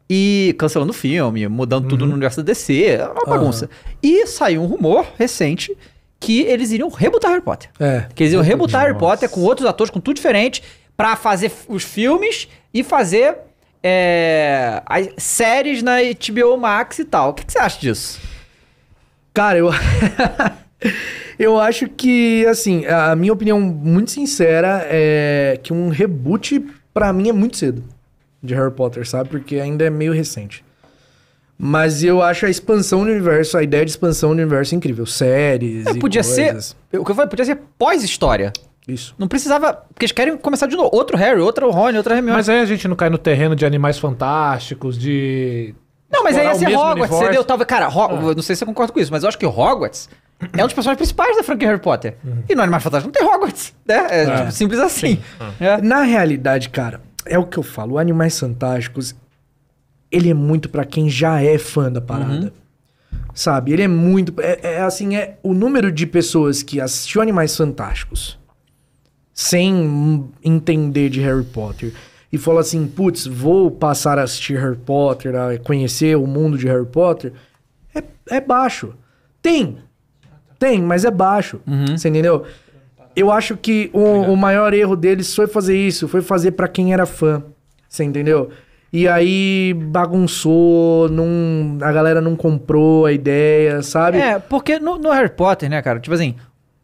E cancelando o filme, mudando uhum. tudo no universo da DC, é uma bagunça. Uhum. E saiu um rumor recente que eles iriam rebutar Harry Potter. É. Que eles iriam rebutar Nossa. Harry Potter com outros atores, com tudo diferente, para fazer os filmes e fazer é, séries na HBO Max e tal. O que, que você acha disso? Cara, eu. [LAUGHS] eu acho que, assim, a minha opinião muito sincera é que um reboot, para mim, é muito cedo de Harry Potter, sabe? Porque ainda é meio recente. Mas eu acho a expansão do universo, a ideia de expansão do universo incrível. Séries. É, podia coisas. ser. O que eu falei, podia ser pós-história. Isso. Não precisava. Porque eles querem começar de novo. Outro Harry, outro Rony, outra Hermione. Mas aí a gente não cai no terreno de animais fantásticos, de. Não, mas aí ia ser Hogwarts, universo. entendeu? Talvez, cara, Ho... ah. não sei se eu concordo com isso, mas eu acho que Hogwarts é um dos personagens principais da franquia Harry Potter. Uhum. E no Animais Fantásticos não tem Hogwarts, né? É, é. Tipo, simples assim. É. Ah. Na realidade, cara, é o que eu falo. O Animais Fantásticos, ele é muito para quem já é fã da parada. Uhum. Sabe? Ele é muito... É, é, assim, é o número de pessoas que assistiu Animais Fantásticos sem entender de Harry Potter e fala assim, putz, vou passar a assistir Harry Potter, a conhecer o mundo de Harry Potter, é, é baixo. Tem, tem, mas é baixo. Uhum. Você entendeu? Eu acho que o, o, maior erro deles foi fazer isso, foi fazer para quem era fã. Você entendeu? E aí bagunçou, a galera não comprou a ideia, sabe? É, porque no, no Harry Potter, né, cara? Tipo assim,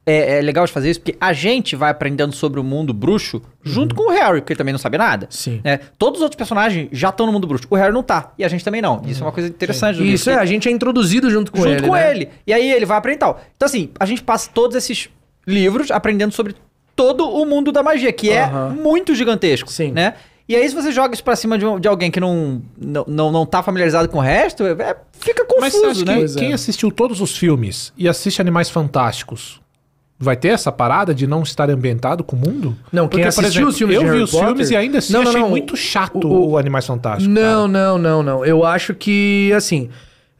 é, é, legal de fazer isso, porque a gente vai aprendendo sobre o mundo bruxo junto uhum. com o Harry, porque ele também não sabe nada. Sim. Né? Todos os outros personagens já estão no mundo bruxo. O Harry não tá. E a gente também não. Isso uhum. é uma uhum. coisa interessante. Isso é, a gente é introduzido junto com junto ele. Junto com né? ele. E aí ele vai aprender tal. Então, assim, a gente passa todos esses livros aprendendo sobre todo o mundo da magia, que uhum. é muito gigantesco. Sim. Né? E aí, se você joga isso pra cima de, um, de alguém que não, não, não, não tá familiarizado com o resto, é, fica confuso, Mas você acha né? Que, quem assistiu todos os filmes e assiste Animais Fantásticos Vai ter essa parada de não estar ambientado com o mundo? Não, quem Porque, assistiu exemplo, os filmes Eu vi Harry os Potter... filmes e ainda assim não, não, achei não, muito chato o, o Animais Fantásticos. Não, cara. não, não, não. Eu acho que, assim,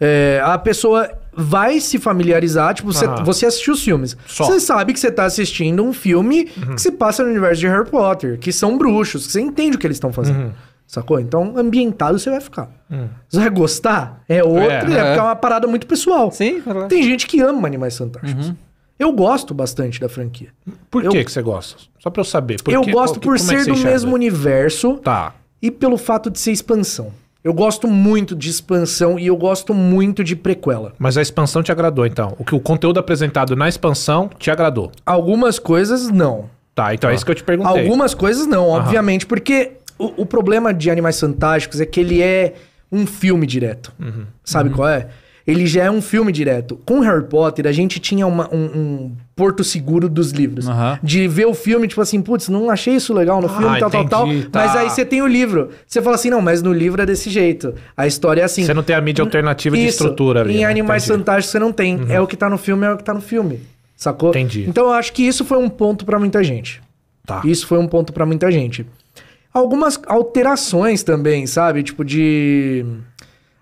é, a pessoa vai se familiarizar. Tipo, você, você assistiu os filmes. Só. Você sabe que você está assistindo um filme uhum. que se passa no universo de Harry Potter, que são bruxos, que você entende o que eles estão fazendo. Uhum. Sacou? Então, ambientado você vai ficar. Hum. Você vai gostar? É outra, é, é, é. uma parada muito pessoal. Sim, claro. Tem gente que ama animais fantásticos. Uhum. Eu gosto bastante da franquia. Por eu, que, que você gosta? Só para eu saber. eu que, gosto por é ser é do mesmo universo tá. e pelo fato de ser expansão. Eu gosto muito de expansão e eu gosto muito de prequela. Mas a expansão te agradou, então? O que o conteúdo apresentado na expansão te agradou? Algumas coisas não. Tá, então é isso que eu te perguntei. Algumas coisas não, obviamente, porque o, o, problema de Animais Fantásticos é que ele é um filme direto. Uhum. Sabe uhum. qual é? ele já é um filme direto. Com Harry Potter, a gente tinha uma, um, um, porto seguro dos livros. Uhum. De ver o filme, tipo assim, putz, não achei isso legal no ah, filme, ah, tal, entendi, tal, tal. Tá. Mas aí você tem o livro. Você fala assim, não, mas no livro é desse jeito. A história é assim. Você não tem a mídia alternativa isso, de estrutura. Ali, em né? Animais Fantásticos você não tem. Uhum. É o que tá no filme, é o que tá no filme. Sacou? Entendi. Então eu acho que isso foi um ponto para muita gente. Tá. Isso foi um ponto para muita gente. Algumas alterações também, sabe? Tipo de...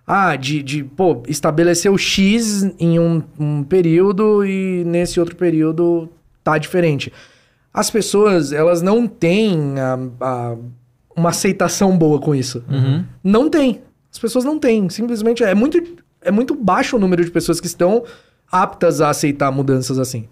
Ah, de, de pô, estabelecer o X em um, um período e nesse outro período tá diferente. As pessoas, elas não têm a, a, uma aceitação boa com isso. Uhum. Não tem. As pessoas não têm. Simplesmente é muito, é muito baixo o número de pessoas que estão aptas a aceitar mudanças assim.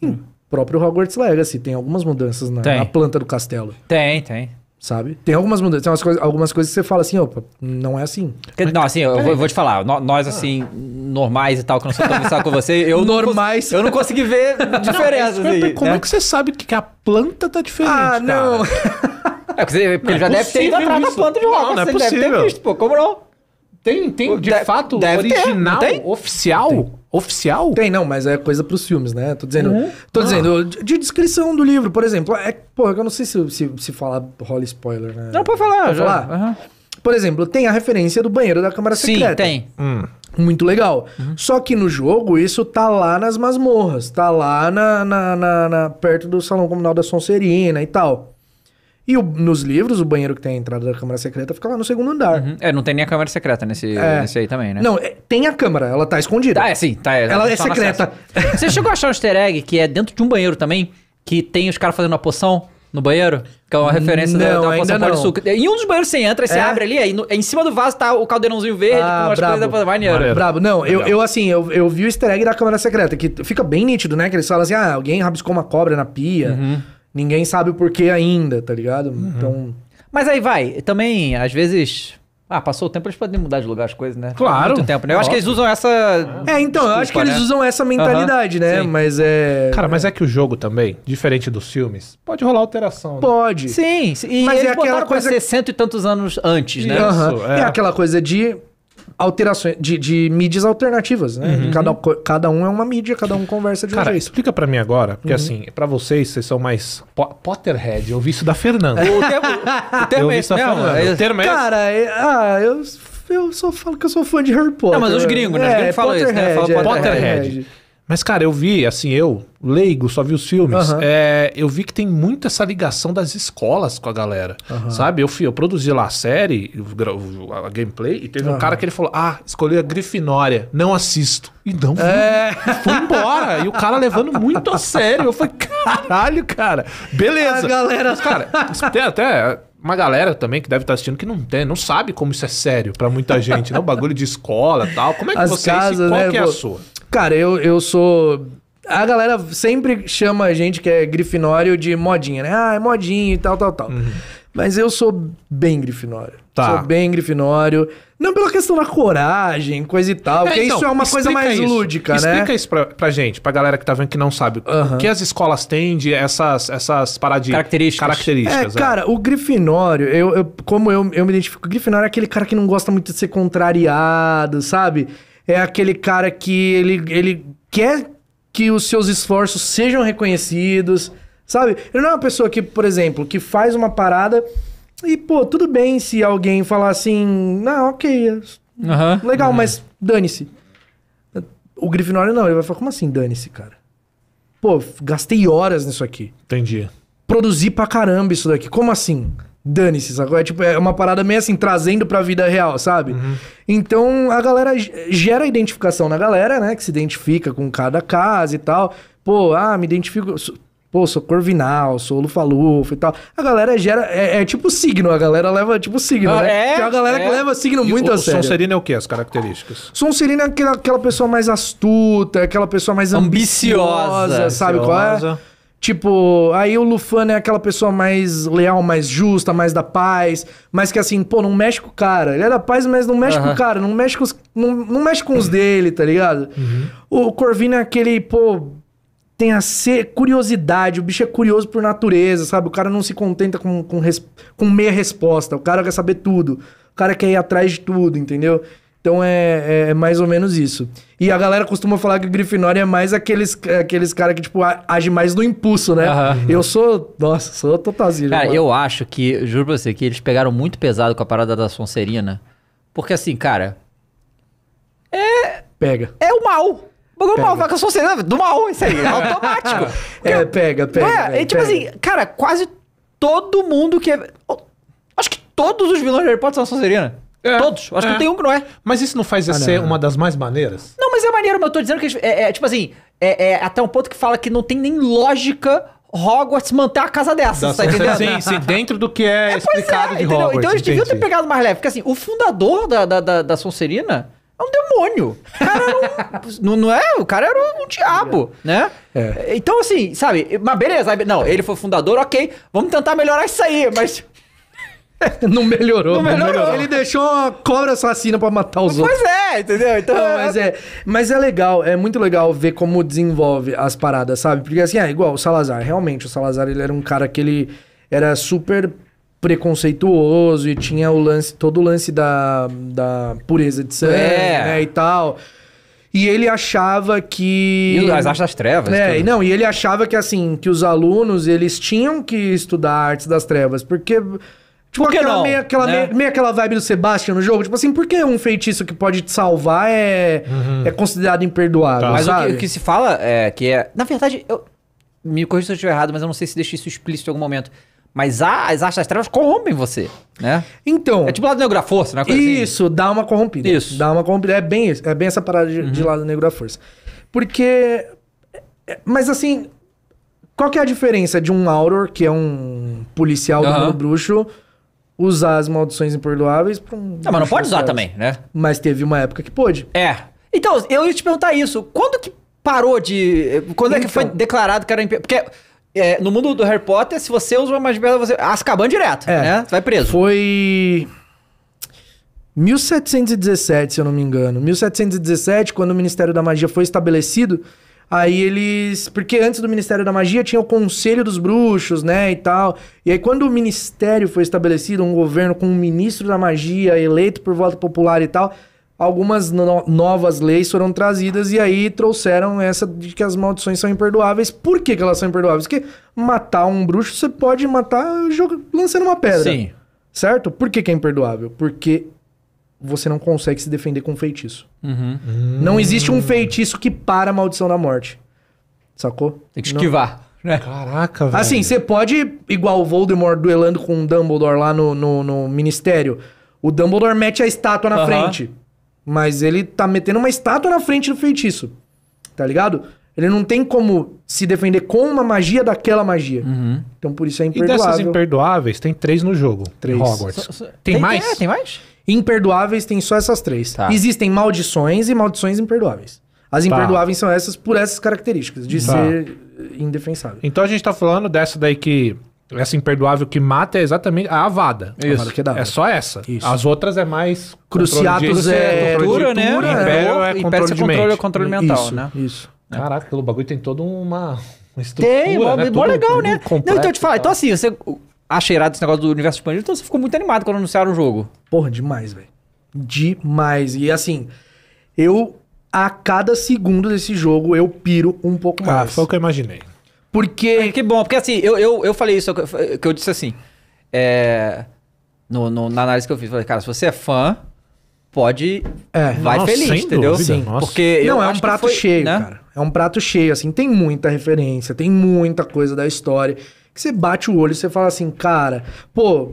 Hum. Próprio Hogwarts Legacy tem algumas mudanças na, tem. na planta do castelo. Tem, tem sabe? Tem algumas mudanças, tem coisas, algumas coisas que você fala assim, opa, não é assim. não, assim, eu, vou é. te falar, no, nós assim, ah. normais e tal, que eu não sou conversar com você, eu normais. Não, eu não consegui ver diferença. [LAUGHS] Não, é, como né? é que você sabe que a planta tá diferente? Ah, não. [LAUGHS] é, porque ele já é deve ter ido atrás isso. da planta de roca, não, não é possível. deve ter visto, pô, como não? Tem, tem de, de fato, original, oficial? Tem. Oficial? Tem, não, mas é coisa pros filmes, né? Tô dizendo. Uhum. Tô ah. dizendo, de, de, descrição do livro, por exemplo. É, porra, eu não sei se, se, se fala rola spoiler, né? Não, pode falar, pode já. falar. Uhum. Por exemplo, tem a referência do banheiro da Câmara Sim, Secreta. Sim, tem. Hum. Muito legal. Uhum. Só que no jogo, isso tá lá nas masmorras, tá lá na, na, na, na perto do Salão Comunal da Sonserina e tal. E o, nos livros, o banheiro que tem a entrada da Câmara Secreta fica lá no segundo andar. Uhum. É, não tem nem a Câmara Secreta nesse, é. nesse aí também, né? Não, é, tem a Câmara, ela tá escondida. Ah, é sim, tá. É, ela, ela tá é secreta. [LAUGHS] Você chegou a achar um easter egg que é dentro de um banheiro também, que tem os caras fazendo uma poção? No banheiro? Que é uma referência não, da, da poção não. açúcar. Em um dos banheiros você entra, você é? abre ali, aí no, em cima do vaso tá o caldeirãozinho verde ah, com as brabo. coisas da maneiro. Brabo. Não, eu, eu assim, eu, eu vi o easter egg da Câmara Secreta, que fica bem nítido, né? Que eles falam assim, ah, alguém rabiscou uma cobra na pia. Uhum. Ninguém sabe o porquê ainda, tá ligado? Uhum. Então. Mas aí vai, também, às vezes. Ah, passou o tempo, eles podem mudar de lugar as coisas, né? Claro. Muito tempo, né? Eu acho que eles usam essa. É, então, Desculpa, eu acho que eles né? usam essa mentalidade, né? Sim. Mas é. Cara, mas é que o jogo também, diferente dos filmes, pode rolar alteração. Né? Pode. Sim, sim. E mas é aquela coisa. cento e tantos anos antes, né? Isso, é. é aquela coisa de alterações, de, de mídias alternativas, né? Uhum. Cada, cada um é uma mídia, cada um conversa de Cara, jeito. explica para mim agora, porque uhum. assim, para vocês, vocês são mais po Potterhead, eu vi isso da Fernanda. [LAUGHS] É o termo, é esse Cara, é, ah, eu eu só falo que eu sou fã de Harry Potter. Não, mas os gringos, né? Os gringos é, falam Potterhead, isso, né? Fala Potterhead. Potterhead. É, mas, cara, eu vi, assim, eu, leigo, só vi os filmes, uhum. é, eu vi que tem muito essa ligação das escolas com a galera, uhum. sabe? Eu, fui, eu produzi lá a série, a gameplay, e teve uhum. um cara que ele falou, ah, escolhi a Grifinória, não assisto. E não fui, é... fui embora. e o cara levando muito a sério. Eu falei, caralho, cara, beleza. A galera... Cara, até, até uma galera também que deve estar tá assistindo que não tem, não sabe como isso é sério para muita [LAUGHS] gente, né? O bagulho de escola tal. Como é que As vocês, é casas, qual né? que é a sua? Cara, eu, eu sou... A galera sempre chama a gente que é grifinório de modinha, né? Ah, é modinha e tal, tal, tal. Uhum. Mas eu sou bem grifinório. Tá. Sou bem grifinório. Não pela questão da coragem, coisa e tal, é, porque então, isso é uma coisa mais isso. lúdica, explica né? Explica isso pra, pra gente, pra galera que tá vendo que não sabe. O que as escolas têm de essas, essas paradinhas? Características. Características é, é. Cara, o grifinório, eu, eu, como eu, eu me identifico, o grifinório é aquele cara que não gosta muito de ser contrariado, sabe? É aquele cara que ele, ele quer que os seus esforços sejam reconhecidos Sabe? Ele não é uma pessoa que, por exemplo, que faz uma parada e, pô, tudo bem se alguém falar assim, não, ok, uhum, legal, uhum. mas dane-se. O Grifinório não, ele vai falar, como assim dane-se, cara? Pô, gastei horas nisso aqui. Entendi. Produzi pra caramba isso daqui, como assim? Dane-se, sacou? É, tipo, é uma parada meio assim, trazendo pra vida real, sabe? Uhum. Então a galera gera identificação na galera, né? Que se identifica com cada casa e tal. Pô, ah, me identifico. Pô, sou Corvinal, sou Lufa-Lufa e tal. A galera gera. É, é, tipo signo, a galera leva tipo signo, ah, né? É, Tem uma galera é. que leva signo e muito o, a sério. Sonserina é o quê? As características? Sonserina é aquela, aquela pessoa mais astuta, aquela pessoa mais ambiciosa, ambiciosa sabe ambiciosa. qual é? Tipo, aí o Lufano é aquela pessoa mais leal, mais justa, mais da paz, mas que assim, pô, não mexe com o cara. Ele é da paz, mas não mexe com o cara, não mexe com os, não, não mexe com os dele, tá ligado? Uhum. O Corvino é aquele, pô, tem a ser curiosidade. O bicho é curioso por natureza, sabe? O cara não se contenta com, com, res, com meia resposta. O cara quer saber tudo. O cara quer ir atrás de tudo, entendeu? Então é, é, é mais ou menos isso. E a galera costuma falar que o Grifinória é mais aqueles, é, aqueles caras que, tipo, age mais no impulso, né? Uhum. Eu sou. Nossa, sou totazinho Cara, mano. eu acho que, juro pra você, que eles pegaram muito pesado com a parada da Sonserina. Porque assim, cara. É. Pega. É o mal. Bagulho mal, vai com a sociedade do mal, isso aí, é automático. [LAUGHS] é, pega, pega. É, tipo pega. assim, cara, quase todo mundo que é. Acho que todos os vilões de Harry Potter são Sonserina. É, todos. Acho é. que tem um que não é. Mas isso não faz ah, ser não. uma das mais maneiras? Não, mas é maneiro, mas eu tô dizendo que. É, é tipo assim, é, é até um ponto que fala que não tem nem lógica Hogwarts manter a casa dessa, tá entendendo? Sim, sim, dentro do que é, é explicado é, de entendeu? Então Hogwarts. Então a gente devia ter pegado mais leve, porque assim, o fundador da, da, da, da Sonserina é um demônio. O cara era um, [LAUGHS] não, não, é? O cara era um diabo, é. né? É. Então, assim, sabe? Mas beleza. Não, ele foi fundador, ok. Vamos tentar melhorar isso aí, mas... [LAUGHS] Não melhorou, não melhorou, não melhorou. Ele deixou uma cobra assassina para matar os pois outros. Pois é, entendeu? Então, não, mas, é. é, mas é legal, é muito legal ver como desenvolve as paradas, sabe? Porque assim, é igual o Salazar. Realmente, o Salazar ele era um cara que ele era super preconceituoso e tinha o lance, todo o lance da, da pureza de sangue, é. né, e tal. E ele achava que. E as artes das trevas. É, tudo. não, e ele achava que assim, que os alunos eles tinham que estudar artes das trevas, porque. Tipo, por aquela, não, meio, aquela, né? meio, meio, aquela vibe do Sebastian no jogo. Tipo assim, por que um feitiço que pode te salvar é, uhum. é considerado imperdoável? Tá. Mas o que, o que, se fala é que é. Na verdade, eu. Me corrija se eu estiver errado, mas eu não sei se deixei isso explícito em algum momento. Mas a, as artes das trevas corrompem você, né? Então. É tipo lado negro da força, né? Coisa assim. isso, assim. dá uma corrompida. Isso. Dá uma corrompida. É bem, é bem essa parada de, uhum. de lado negro da força. Porque. É, é, mas assim. Qual que é a diferença de um Auror, que é um policial do uhum. bruxo, usar as maldições imperdoáveis pra um. Não, mas não pode usar também, né? Mas teve uma época que pôde. É. Então, eu ia te perguntar isso. Quando que parou de. Quando então, é que então. foi declarado que era. Porque é, no mundo do Harry Potter, se você usa uma magia branca, você. Azkaban direto, é, né? Você vai preso. Foi. 1717, se eu não me engano. 1717, quando o Ministério da Magia foi estabelecido, aí eles. Porque antes do Ministério da Magia tinha o Conselho dos Bruxos, né? E tal. E aí, quando o Ministério foi estabelecido, um governo com um ministro da magia eleito por voto popular e tal algumas no novas leis foram trazidas e aí trouxeram essa de que as maldições são imperdoáveis. Por que, que elas são imperdoáveis? Porque matar um bruxo você pode matar jogando, lançando uma pedra. Sim. Certo? Por que, que é imperdoável? Porque você não consegue se defender com um feitiço. Uhum. Hum. Não existe um feitiço que para a maldição da morte. Sacou? Tem que esquivar. Né? Caraca, assim, velho. Assim, você pode, igual o Voldemort duelando com o Dumbledore lá no, no, no ministério, o Dumbledore mete a estátua na uhum. frente. Mas ele tá metendo uma estátua na frente do feitiço. Tá ligado? Ele não tem como se defender com uma magia daquela magia. Uhum. Então por isso é imperdoável. E dessas imperdoáveis, tem três no jogo. Três. Hogwarts. So, so, tem, tem, mais? É, tem mais? Imperdoáveis tem só essas três. Tá. Existem maldições e maldições imperdoáveis. As tá. imperdoáveis são essas por essas características, de tá. ser eh, indefensável. Então a gente tá falando dessa daí que essa imperdoável que mata é exatamente a avada. Isso. A avada é só essa. Isso. As outras é mais. Cruciatus é, é cultura, né? Império é, é controle, de né? é é, é controle, é controle mental, isso, né? Isso. Caraca, pelo bagulho tem toda uma, uma estrutura. Tem, bom, né? bom legal, né? Completo, Não, então eu te falar, então assim, você achei irado esse negócio do universo expandido, então você ficou muito animado quando anunciaram o jogo. Porra, demais, velho. Demais. E assim, eu, a cada segundo desse jogo, eu piro um pouco mais. Ah, foi o que eu imaginei. Porque. Ah, que bom, porque assim, eu, eu, eu falei isso, que eu disse assim. É, no, no, na análise que eu fiz, eu falei, cara, se você é fã, pode. É, vai nossa, feliz, entendeu? Dúvida, Sim. Nossa. Porque Não, é um prato foi, cheio, né? cara. É um prato cheio, assim. Tem muita referência, tem muita coisa da história. Que você bate o olho e você fala assim, cara, pô,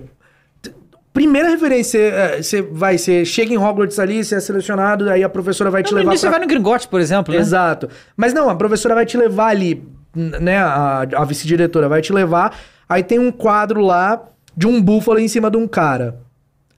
primeira referência, é, você vai, você chega em Hogwarts ali, você é selecionado, aí a professora vai não, te levar. Pra... Você vai no Gringotes, por exemplo, né? Exato. Mas não, a professora vai te levar ali né, a, a vice-diretora vai te levar. Aí tem um quadro lá de um búfalo em cima de um cara.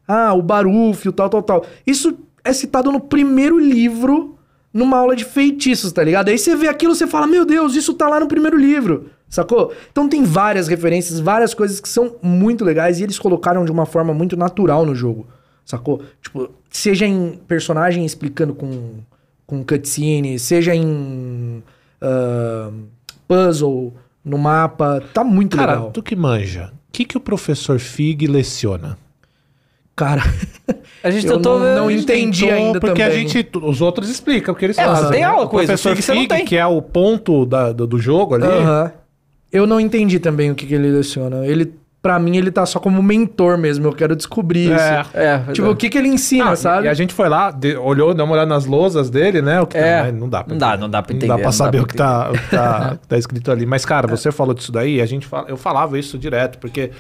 Ah, o barufio, tal, tal, tal. Isso é citado no primeiro livro, numa aula de feitiços, tá ligado? Aí você vê aquilo você fala, meu Deus, isso tá lá no primeiro livro, sacou? Então tem várias referências, várias coisas que são muito legais e eles colocaram de uma forma muito natural no jogo, sacou? Tipo, seja em personagem explicando com, com cutscene, seja em. Uh puzzle no mapa. Tá muito Cara, legal. tu que manja. O que, que o professor Fig leciona? Cara, a gente [LAUGHS] eu tentou, não, não entendi ainda porque também. a gente os outros explicam o que eles é, fazem. tem né? aula o professor Fig, Fig que é o ponto da, do, do, jogo ali. Uh -huh. Eu não entendi também o que, que ele leciona. Ele Pra mim, ele tá só como mentor mesmo. Eu quero descobrir é, isso. É, é tipo, o que, que ele ensina, ah, sabe? E a gente foi lá, de, olhou, deu uma olhada nas lousas dele, né? O que tá, é. Tá, não dá pra não Dá, não dá pra entender. Não dá pra saber dá o, que tá, o, que tá, tá escrito ali. Mas, cara, é. você falou disso daí, a gente fala, eu falava isso direto, porque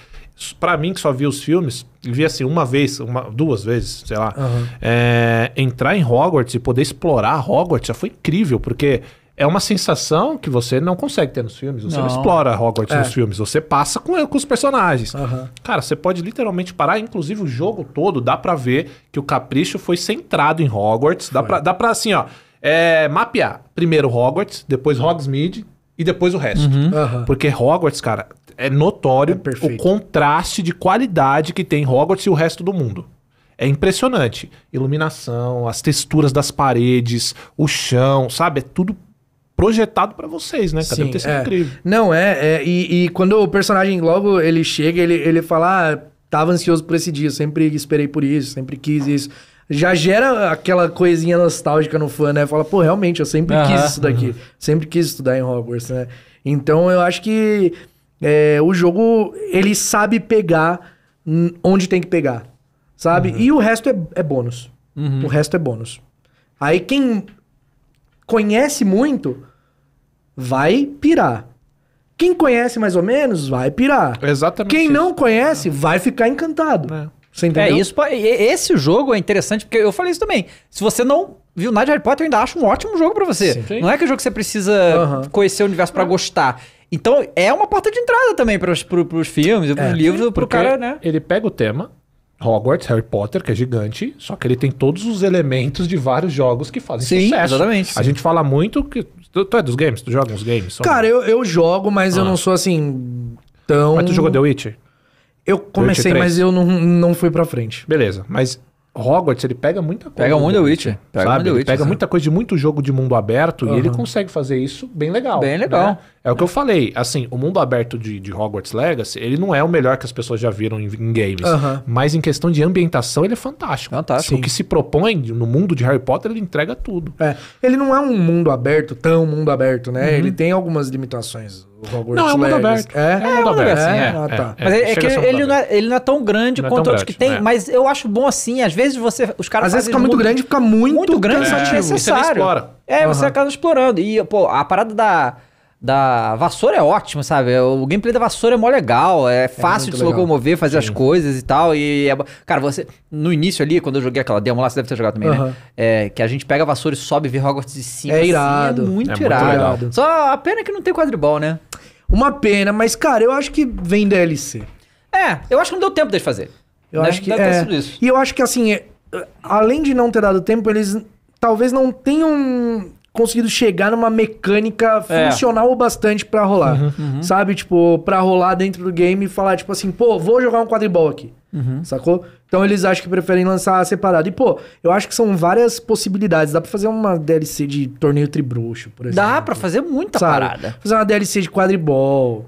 para mim que só vi os filmes, vi assim uma vez, uma, duas vezes, sei lá, uhum. é, entrar em Hogwarts e poder explorar Hogwarts já foi incrível, porque é uma sensação que você não consegue ter nos filmes. Você não, não explora Hogwarts é. nos filmes, você passa com, com os personagens. Uhum. Cara, você pode literalmente parar, inclusive o jogo todo, dá para ver que o capricho foi centrado em Hogwarts. Dá pra, dá pra, assim, ó, é, mapear primeiro Hogwarts, depois Hogsmeade e depois o resto. Uhum. Uhum. Porque Hogwarts, cara, é notório é o contraste de qualidade que tem Hogwarts e o resto do mundo. É impressionante. Iluminação, as texturas das paredes, o chão, sabe? É tudo projetado para vocês, né? Sim, Deve ter sido é. incrível. Não, é. é e, e, quando o personagem logo ele chega, ele, ele fala: ah, tava ansioso por esse dia, sempre esperei por isso, sempre quis isso. Já gera aquela coisinha nostálgica no fã, né? Fala, pô, realmente, eu sempre uhum. quis isso daqui. Sempre quis estudar em Hogwarts, né? Então eu acho que é, o jogo ele sabe pegar onde tem que pegar, sabe? Uhum. E o resto é, é bônus. Uhum. O resto é bônus. Aí quem conhece muito, vai pirar. Quem conhece mais ou menos, vai pirar. exatamente. Quem isso. não conhece, vai ficar encantado. É. Você entendeu? É, isso, esse jogo é interessante, porque eu falei isso também. Se você não viu nada de Harry Potter, eu ainda acho um ótimo jogo para você. Sim. Não é que é jogo que você precisa uhum. conhecer o universo para gostar. Então, é uma porta de entrada também para os filmes, para os é, livros, para o cara, né? Ele pega o tema, Hogwarts, Harry Potter, que é gigante, só que ele tem todos os elementos de vários jogos que fazem sim, sucesso. Exatamente, sim. A gente fala muito que. Tu, tu é dos games? Tu joga uns games? Cara, eu, eu jogo, mas ah. eu não sou assim. Tão. Mas tu jogou The Witch? Eu comecei, mas eu não, não fui pra frente. Beleza, mas Hogwarts, ele pega muita coisa. Pega muito The Witcher. Pega, sabe? Witcher, pega muita coisa de muito jogo de mundo aberto uhum. e ele consegue fazer isso bem legal. Bem né? legal. Né? É o que eu falei. Assim, o mundo aberto de, de, Hogwarts Legacy, ele não é o melhor que as pessoas já viram em, em games. Uhum. Mas em questão de ambientação, ele é fantástico. Fantástico. Sim. O que se propõe no mundo de Harry Potter, ele entrega tudo. É. Ele não é um mundo aberto, tão mundo aberto, né? Uhum. Ele tem algumas limitações Hogwarts não, é um mundo aberto. É? É, é, é um mundo aberto. É, é, ah, é. tá. Mas é, que ele não, ele não é, tão grande não quanto outros que tem, mas eu acho bom assim. Às vezes você. Os caras às vezes fica muito grande, fica muito, muito grande, é. É, é, você acaba explorando. E, pô, a parada da da vassoura é ótima sabe? O gameplay da vassoura é mó legal, é fácil é de se legal. locomover, fazer Sim. as coisas e tal. E é... cara, você no início ali, quando eu joguei aquela demo lá, você deve ter jogado também, né? É, que a gente pega a vassoura e sobe e vê Hogwarts de cima. É irado. Assim, é muito, é irado. muito irado. Só a pena que não tem quadribol, né? Uma pena, mas, cara, eu acho que vem DLC. É, eu acho que não deu tempo de fazer. Eu né? acho que Deve é. E eu acho que, assim, é, além de não ter dado tempo, eles talvez não tenham conseguido chegar numa mecânica é. funcional é. bastante para rolar. Uhum, uhum. Sabe? Tipo, para rolar dentro do game e falar, tipo assim, pô, vou jogar um quadribol aqui. Uhum. Sacou? Então eles acham que preferem lançar separado. E, pô, eu acho que são várias possibilidades. Dá pra fazer uma DLC de torneio tribruxo, por exemplo. Dá pra fazer muita Sabe? parada. Fazer uma DLC de quadribol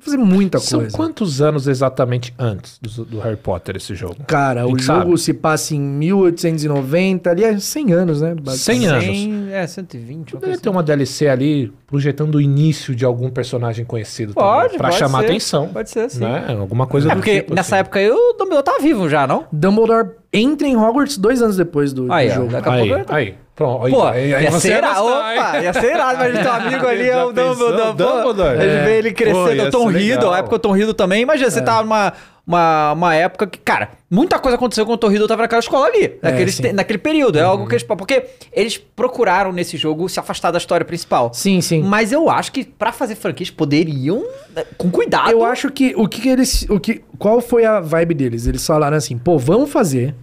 fazer muita São coisa. São quantos anos exatamente antes do, do, Harry Potter esse jogo? Cara, o jogo se passa em 1890, ali é 100 anos, né? 100 anos. 100, é, 120. Poderia ter uma assim. DLC ali projetando o início de algum personagem conhecido pode, também, pra pode chamar ser. atenção. Pode ser, sim. Né? Alguma coisa é porque tipo, nessa assim. época aí o Dumbledore tá vivo já, não? Dumbledore entra em Hogwarts dois anos depois do, aí, do jogo. Daqui a aí, pouco aí. Tá... aí. Pronto, Pô, aí, aí ia ser irado, opa, ia ser irado, mas teu amigo [LAUGHS] ali é o Dumbledore. Dumbledore. Ele é. vê ele crescendo, o Tom Riddle, a época do Tom Riddle também. Imagina, você é. tá numa uma, uma época que, cara, muita coisa aconteceu com o Torrido tava naquela escola ali, é, naquele, é, naquele período. É algo uhum. que eles. Porque eles procuraram nesse jogo se afastar da história principal. Sim, sim. Mas eu acho que para fazer franquias poderiam. Né, com cuidado. Eu acho que o que, que eles. O que, qual foi a vibe deles? Eles falaram assim, pô, vamos fazer.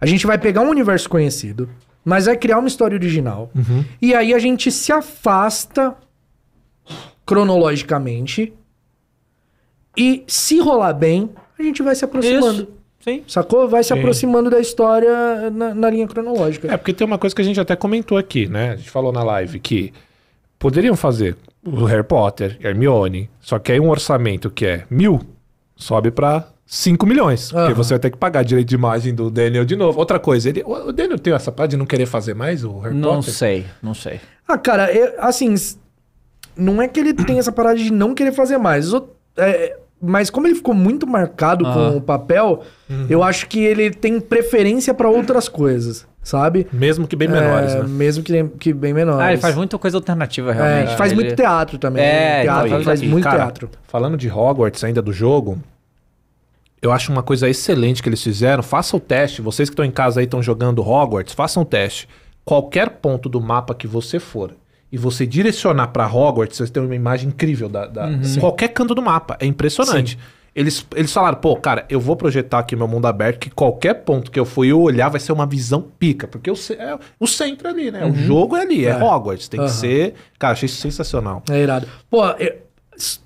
A gente vai pegar um universo conhecido mas vai é criar uma história original. Uhum. E aí a gente se afasta cronologicamente. E se rolar bem, a gente vai se aproximando. Isso. Sim. Sacou? Vai se Sim. aproximando da história na, na, linha cronológica. É, porque tem uma coisa que a gente até comentou aqui, né? A gente falou na live que poderiam fazer o Harry Potter, Hermione, só que aí um orçamento que é mil sobe para 5 milhões. Uhum. Porque você vai ter que pagar direito de imagem do Daniel de novo. Outra coisa, ele, o Daniel tem essa parada de não querer fazer mais o Harry Não Potter? sei, não sei. Ah, cara, eu, assim, não é que ele tem essa parada de não querer fazer mais. É, é, mas como ele ficou muito marcado uhum. com o papel, uhum. eu acho que ele tem preferência para outras coisas, sabe? Mesmo que bem menores, é, né? Mesmo que, que, bem menores. Ah, ele faz muita coisa alternativa, realmente. É, faz ele... muito teatro também. É, né? teatro, então, faz, faz muito cara, teatro. Falando de Hogwarts ainda do jogo, eu acho uma coisa excelente que eles fizeram. Faça o teste. Vocês que estão em casa aí estão jogando Hogwarts, façam o teste. Qualquer ponto do mapa que você for e você direcionar para Hogwarts, você tem uma imagem incrível da, da uhum. qualquer canto do mapa. É impressionante. Sim. Eles, eles falaram, pô, cara, eu vou projetar aqui meu mundo aberto, que qualquer ponto que eu for eu olhar vai ser uma visão pica, porque é o centro ali, né? Uhum. O jogo é ali, é, é Hogwarts, tem uhum. que ser. Cara, achei isso sensacional. É irado. Pô, eu...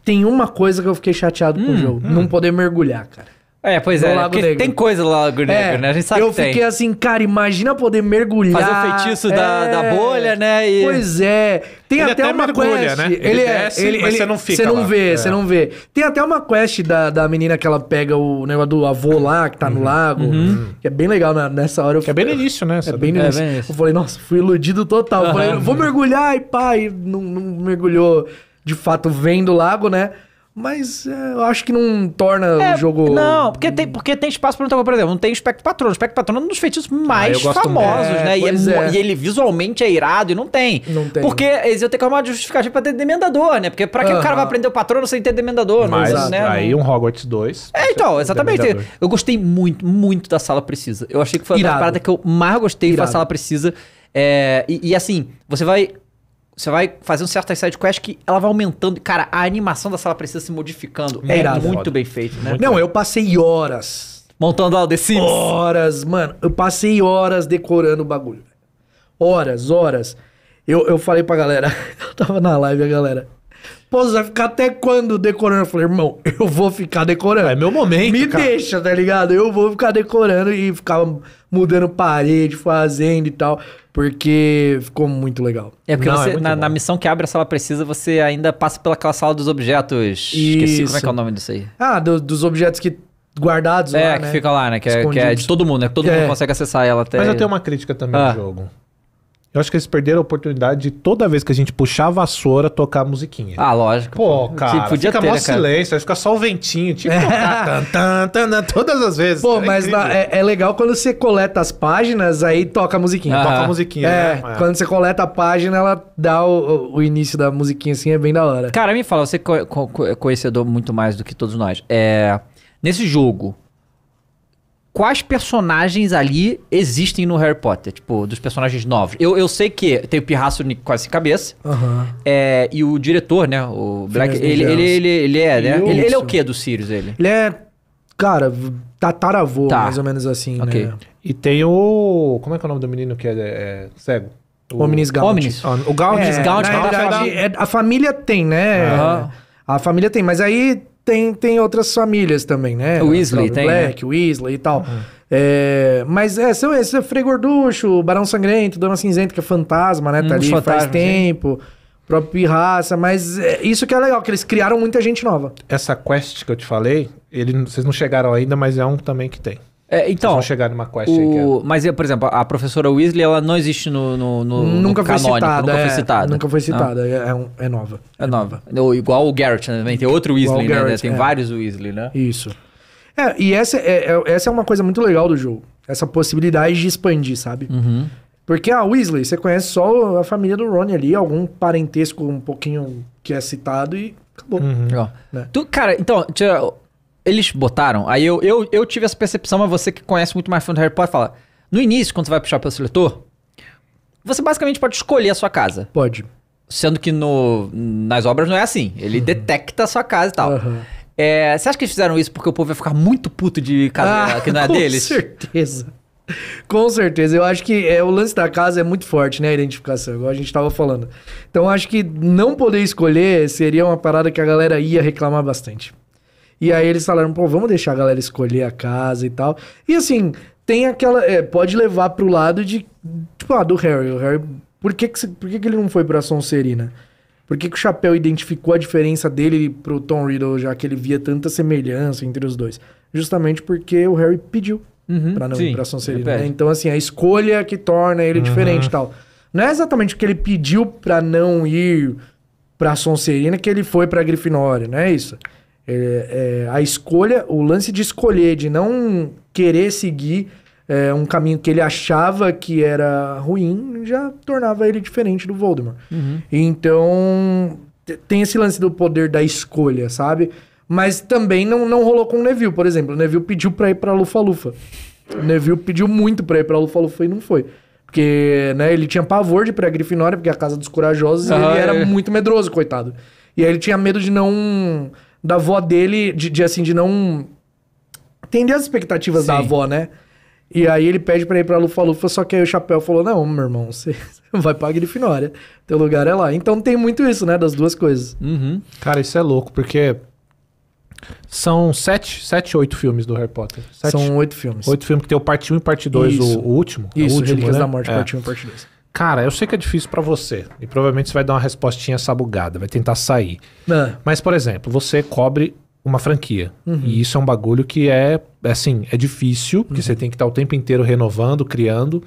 tem uma coisa que eu fiquei chateado hum, com o hum, jogo, hum. não poder mergulhar, cara. É, pois é. Né? Lago Negro. Tem coisa do Lago Negro, é, né? A gente sabe eu que Eu fiquei assim, cara, imagina poder mergulhar. Fazer o feitiço é, da, da bolha, né? E... Pois é. Tem ele até, até uma mergulha, quest. Né? Ele, ele é, desce, é, ele, mas ele, você não fica Você não lá. vê, é. você não vê. Tem até uma quest da, da menina que ela pega o negócio do avô lá, que tá uhum. no lago. Uhum. Que é bem legal né? nessa hora. Eu... Que é bem no início, né? É bem no é, início. eu falei, nossa, fui iludido total. Uhum. Falei, vou mergulhar e pá, e não, não mergulhou de fato vem do lago, né? Mas é, eu acho que não torna é, o jogo. Não, porque tem, porque tem espaço para muita Por exemplo, não tem o Espectro Patrono. O Espectro Patrono é um dos feitiços ah, mais ah, famosos, é, né? E, é é. e, ele visualmente é irado e não tem. Não tem. Porque eles iam ter que arrumar justificativa pra ter demendador, né? Porque pra que uh -huh. o cara vai aprender o patrono sem ter demendador? Né? Mas, né? aí um Hogwarts 2. É, então, exatamente. Eu gostei muito, muito da Sala Precisa. Eu achei que foi a parada que eu mais gostei da Sala Precisa. É, e, e, assim, você vai você vai fazendo certas sidequests que ela vai aumentando. Cara, a animação da sala precisa se modificando. É, é muito bem feito, né? Muito Não, bem. eu passei horas. Montando a o The Sims? Horas, mano. Eu passei horas decorando o bagulho. Horas, horas. Eu, eu falei pra galera, [LAUGHS] eu tava na live, a galera. Pô, vai ficar até quando decorando? Eu falei, irmão, [LAUGHS] eu vou ficar decorando. É meu momento. Me cara. deixa, tá ligado? Eu vou ficar decorando e ficar mudando parede, fazendo e tal. Porque ficou muito legal. É, porque Não, é você, é na, na, missão que abre a sala precisa, você ainda passa pelaquela sala dos objetos. Isso. Esqueci como é que é o nome disso aí. Ah, do, dos objetos que guardados é, lá, É, que né? fica lá, né? Que é, que é, de todo mundo, né? Todo é. mundo consegue acessar ela até... Mas eu tenho uma crítica também ah. no jogo. Eu acho que eles perderam a oportunidade de toda vez que a gente puxar a vassoura, tocar a musiquinha. Ah, lógico. Pô, tipo, cara, tipo, podia fica ter, né, mó né, o silêncio, aí ficar só o ventinho, tipo, é. tan, tan, tan, todas as vezes. Pô, é mas é, na, é, é, legal quando você coleta as páginas, aí toca a musiquinha. Toca a musiquinha, é, né? é, quando você coleta a página, ela dá o, o, início da musiquinha, assim, é bem da hora. Cara, me fala, você é conhecedor muito mais do que todos nós. É... Nesse jogo, quais personagens ali existem no Harry Potter, tipo, dos personagens novos. Eu, eu sei que tem o Pirraço com essa cabeça, uhum. é, e o diretor, né, o Black, ele, ele, ele, ele, é, né? Ele, ele, é o quê do Sirius, ele? Ele é, cara, tataravô, tá. mais ou menos assim, okay. né? E tem o... como é que é o nome do menino que é, é, é cego? O... Omnis Gaunt. Ah, o Gaunt. É, é na é verdade, a família tem, né? Uhum. A família tem, mas aí tem, tem outras famílias também, né? O Weasley tem. Né? Black, né? Weasley e tal. Uhum. É, mas é, são esses, é Frei Gorducho, Barão Sangrento, dona Cinzenta, que é fantasma, né? Hum, tá ali faz tempo. Hein? Próprio Pirraça, mas é, isso que é legal, que eles criaram muita gente nova. Essa quest que eu te falei, ele, vocês não chegaram ainda, mas é um também que tem. É, então. Vocês chegar numa quest o... é... Mas, é, por exemplo, a professora Weasley, ela não existe no. no, no nunca, no foi canônico, citada, nunca é, foi citada. Nunca foi ah. citada. É, é, um, é, nova. É nova. nova. Igual o Garrett né? também. Tem outro Weasley, né? Garrett, né, Tem é. vários Weasley, né? Isso. É, e essa é, essa é uma coisa muito legal do jogo. Essa possibilidade de expandir, sabe? Uhum. Porque a Weasley, você conhece só a família do Ronnie ali, algum parentesco um pouquinho que é citado e acabou. Uhum. Né? Tu, cara, então, tira, eles botaram. Aí eu, eu, eu tive essa percepção, mas você que conhece muito mais fundo do Harry Potter fala. No início, quando você vai puxar pelo seletor, você basicamente pode escolher a sua casa. Pode. Sendo que no, nas obras não é assim. Ele uhum. detecta a sua casa e tal. Uhum. É, você acha que eles fizeram isso porque o povo ia ficar muito puto de casa ah, que não é [LAUGHS] com deles? Com certeza. Com certeza. Eu acho que é, o lance da casa é muito forte, né? A identificação, igual a gente estava falando. Então acho que não poder escolher seria uma parada que a galera ia reclamar bastante. E aí eles falaram, pô, vamos deixar a galera escolher a casa e tal. E assim, tem aquela. É, pode levar pro lado de. Tipo, ah, do Harry. O Harry. Por que, que, por que, que ele não foi pra Sonserina? Por que, que o Chapéu identificou a diferença dele pro Tom Riddle, já que ele via tanta semelhança entre os dois? Justamente porque o Harry pediu uhum, pra não sim, ir pra Sonserina. Né? Então, assim, a escolha que torna ele uhum. diferente e tal. Não é exatamente que ele pediu pra não ir pra Sonserina que ele foi pra Grifinória, não é isso? É, é, a escolha, o lance de escolher, de não querer seguir é, um caminho que ele achava que era ruim, já tornava ele diferente do Voldemort. Uhum. Então, tem esse lance do poder da escolha, sabe? Mas também não, não rolou com o Neville, por exemplo. O Neville pediu pra ir pra Lufa-Lufa. O Neville pediu muito pra ir pra Lufa-Lufa e não foi. Porque, né, ele tinha pavor de ir pra Grifinória, porque é a casa dos corajosos, ah, ele era é. muito medroso, coitado. E aí ele tinha medo de não da avó dele, de, de assim, de não entender as expectativas Sim. da avó, né? E aí ele pede pra ir pra Lufa Lufa, só que aí o Chapéu falou: Não, meu irmão, [LAUGHS] você vai pra Grifinória. Teu lugar é lá. Então tem muito isso, né? Das duas coisas. Uhum. Cara, isso é louco, porque são sete, sete oito filmes do Harry Potter. Sete, são oito filmes. Oito filmes que tem o parte 1 um e parte 2, o, o, último. Isso, é o último, Relíquias né? da Morte, é. parte 1 um e parte 2. Cara, eu sei que é difícil para você. E provavelmente você vai dar uma respostinha sabugada, vai tentar sair. É. Mas, por exemplo, você cobre uma franquia. Uhum. E isso é um bagulho que é, assim, é difícil, porque uhum. você tem que estar o tempo inteiro renovando, criando.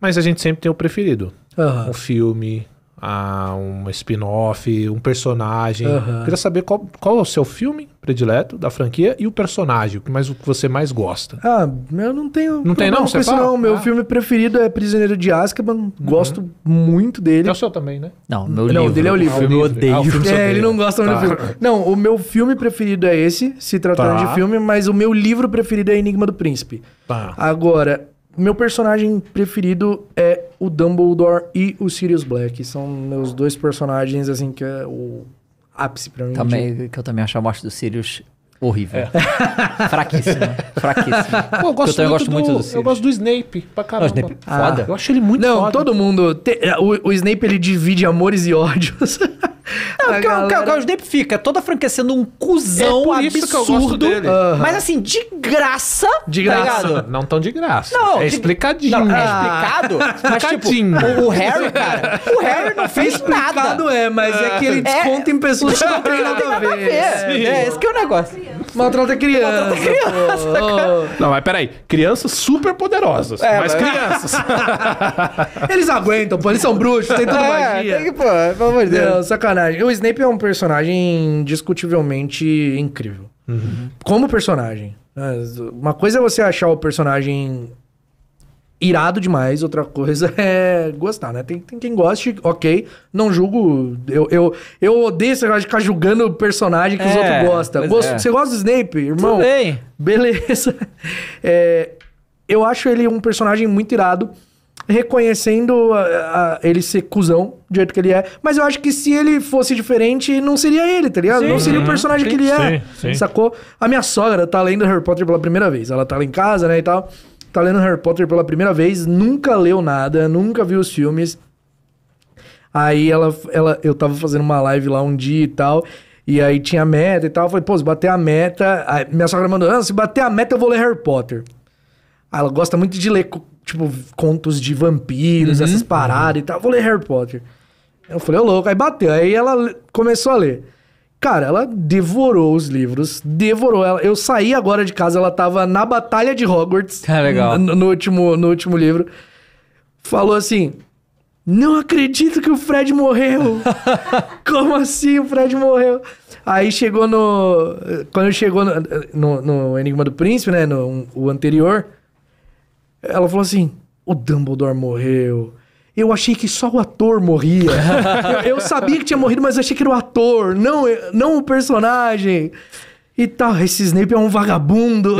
Mas a gente sempre tem o preferido. Uhum. Um filme, a um spin-off, um personagem. Uhum. Queria saber qual, qual é o seu filme predileto da franquia e o personagem, mas o que você mais gosta. Ah, eu não tenho. Não tem não? Você isso, não. Meu ah. filme preferido é Prisioneiro de Azkaban. Uhum. Gosto muito dele. É o seu também, né? Não, meu não, livro. dele é o livro. Ah, o filme eu odeio. Ah, o filme é, é, ele não gosta tá. do filme. Não, o meu filme preferido é esse, se tratando tá. de filme, mas o meu livro preferido é Enigma do Príncipe. Tá. Agora, meu personagem preferido é o Dumbledore e o Sirius Black. São meus dois personagens, assim, que é o ápice pra mim. Também, de... que eu também acho a morte do Sirius horrível. É. [LAUGHS] fraquíssimo, Pô, eu gosto, eu gosto muito do Sirius. Eu gosto do Snape pra caramba. o Snape, foda. Ah, eu acho ele muito Não, foda. todo mundo... Te, o, o Snape, ele divide amores e ódios. [LAUGHS] Não, porque galera... o Gauss fica toda a franquia sendo um cuzão é absurdo. Uhum. Mas assim, de graça. De tá graça. Tá não tão de graça. Não, é de... explicadinho. Não, é ah. explicado. [LAUGHS] mas tipo, explicadinho. Tipo, o, Harry, cara. O Harry não fez explicado nada. Explicado é, mas é que ele é, desconta é... em pessoas que não tem nada a ver. ver. É, esse que é o negócio. Maltrata criança. Maltrata criança. Oh. Não, mas peraí. Crianças super poderosas. É, mas, mas... crianças. [LAUGHS] eles aguentam, pô. Eles são bruxos, tem tudo é, magia. Tem que, pô, pelo amor de Deus. sacanagem personagem. O Snape é um personagem indiscutivelmente incrível. Uhum. Como personagem. Uma coisa é você achar o personagem irado demais, outra coisa [LAUGHS] é gostar, né? Tem, tem quem goste, ok. Não julgo. Eu, eu, eu odeio esse negócio de ficar julgando o personagem que é, os outros gostam. Gosto, é. Você gosta do Snape, irmão? Tudo bem. Beleza. [LAUGHS] É, eu acho ele um personagem muito irado reconhecendo a, ah, a, ah, ele ser cuzão do jeito que ele é. Mas eu acho que se ele fosse diferente, não seria ele, tá ligado? Sim, não seria o uhum. personagem sim, que ele é. Sim, sacou? A minha sogra tá lendo Harry Potter pela primeira vez. Ela tá lá em casa, né, e tal. Tá lendo Harry Potter pela primeira vez, nunca leu nada, nunca viu os filmes. Aí ela, ela eu tava fazendo uma live lá um dia e tal. E aí tinha meta e tal. Eu falei, pô, se bater a meta. minha sogra mandou, ah, se bater a meta, eu vou ler Harry Potter. Aí ela gosta muito de ler tipo, contos de vampiros, uhum. essas paradas e tal. Vou ler Harry Potter. Eu falei, ô louco, aí bateu. Aí ela começou a ler. Cara, ela devorou os livros, devorou ela. Eu saí agora de casa, ela tava na Batalha de Hogwarts. É legal. No, no último, no último livro. Falou assim: Não acredito que o Fred morreu! [LAUGHS] Como assim o Fred morreu? Aí chegou no. Quando chegou no, no, no Enigma do Príncipe, né? No, o anterior. Ela falou assim: o Dumbledore morreu. Eu achei que só o ator morria. [LAUGHS] eu, sabia que tinha morrido, mas achei que era o ator, não, eh, não o personagem. E tal, esse Snape é um vagabundo.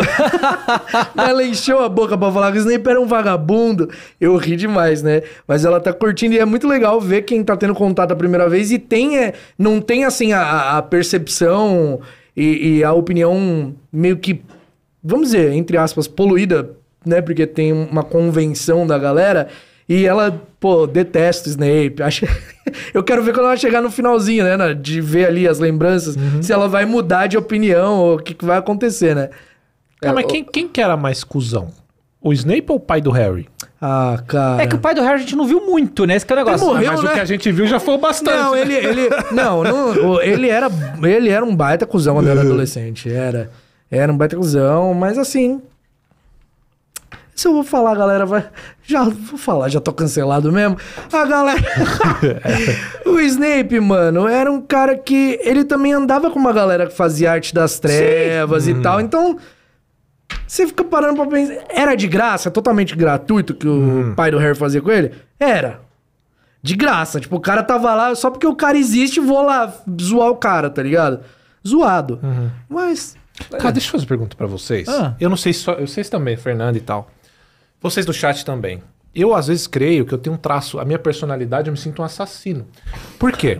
[LAUGHS] ela encheu a boca pra falar que o Snape era um vagabundo. Eu ri demais, né? Mas ela tá curtindo e é muito legal ver quem tá tendo contato a primeira vez e tem, é, não tem assim a, a percepção e, e a opinião meio que, vamos dizer, entre aspas, poluída né? Porque tem uma convenção da galera. E ela, pô, detesta o Snape. [LAUGHS] Acha... Eu quero ver quando ela chegar no finalzinho, né? De ver ali as lembranças, uhum. se ela vai mudar de opinião ou o que, que vai acontecer, né? Não, é, mas é, quem, quem que era mais cuzão? O Snape ou o pai do Harry? Ah, cara. É que o pai do Harry a gente não viu muito, né? Esse que é o negócio. Ele morreu, mas né? o que a gente viu já foi bastante. Não, ele. ele não, não, ele, era, ele era um baita cuzão quando era [LAUGHS] adolescente. Era. Era um baita cuzão, mas assim. Se eu vou falar, a galera vai. Já vou falar, já tô cancelado mesmo. A galera. [LAUGHS] o Snape, mano, era um cara que. Ele também andava com uma galera que fazia arte das trevas Sim. e hum. tal. Então. Você fica parando pra pensar. Era de graça, totalmente gratuito que o hum. pai do Harry fazia com ele? Era. De graça. Tipo, o cara tava lá, só porque o cara existe, vou lá zoar o cara, tá ligado? Zoado. Uhum. Mas. Cara, é. deixa eu fazer uma pergunta pra vocês. Ah. Eu não sei se. Só, eu sei se também, é Fernando e tal. Vocês do chat também. Eu às vezes creio que eu tenho um traço, a minha personalidade, eu me sinto um assassino. Por quê?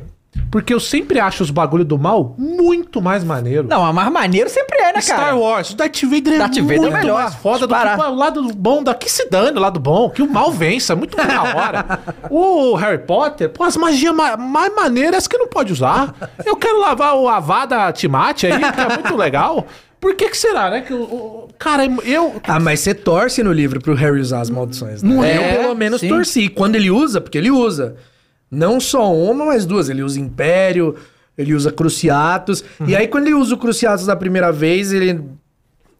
Porque eu sempre acho os bagulho do mal muito mais maneiro. Não, mas maneiro sempre é, né, cara? Star Wars, o Darth Vader é Darth Vader é muito é melhor. mais foda do que o lado bom Daqui se dane o lado bom, que o mal vença, é muito mais da hora. [LAUGHS] o Harry Potter, pô, as magias mais maneiras que não pode usar. Eu quero lavar o Avada Timate aí, que é muito legal. Por que, que será, né? Que o, o- cara, eu. Ah, mas você torce no livro pro Harry usar as maldições, né? Não é? é eu, pelo menos, Sim. torci. Quando ele usa, porque ele usa. Não só uma, mas duas. Ele usa Império, ele usa Cruciatus. Uhum. E aí, quando ele usa o Cruciatus da primeira vez, ele,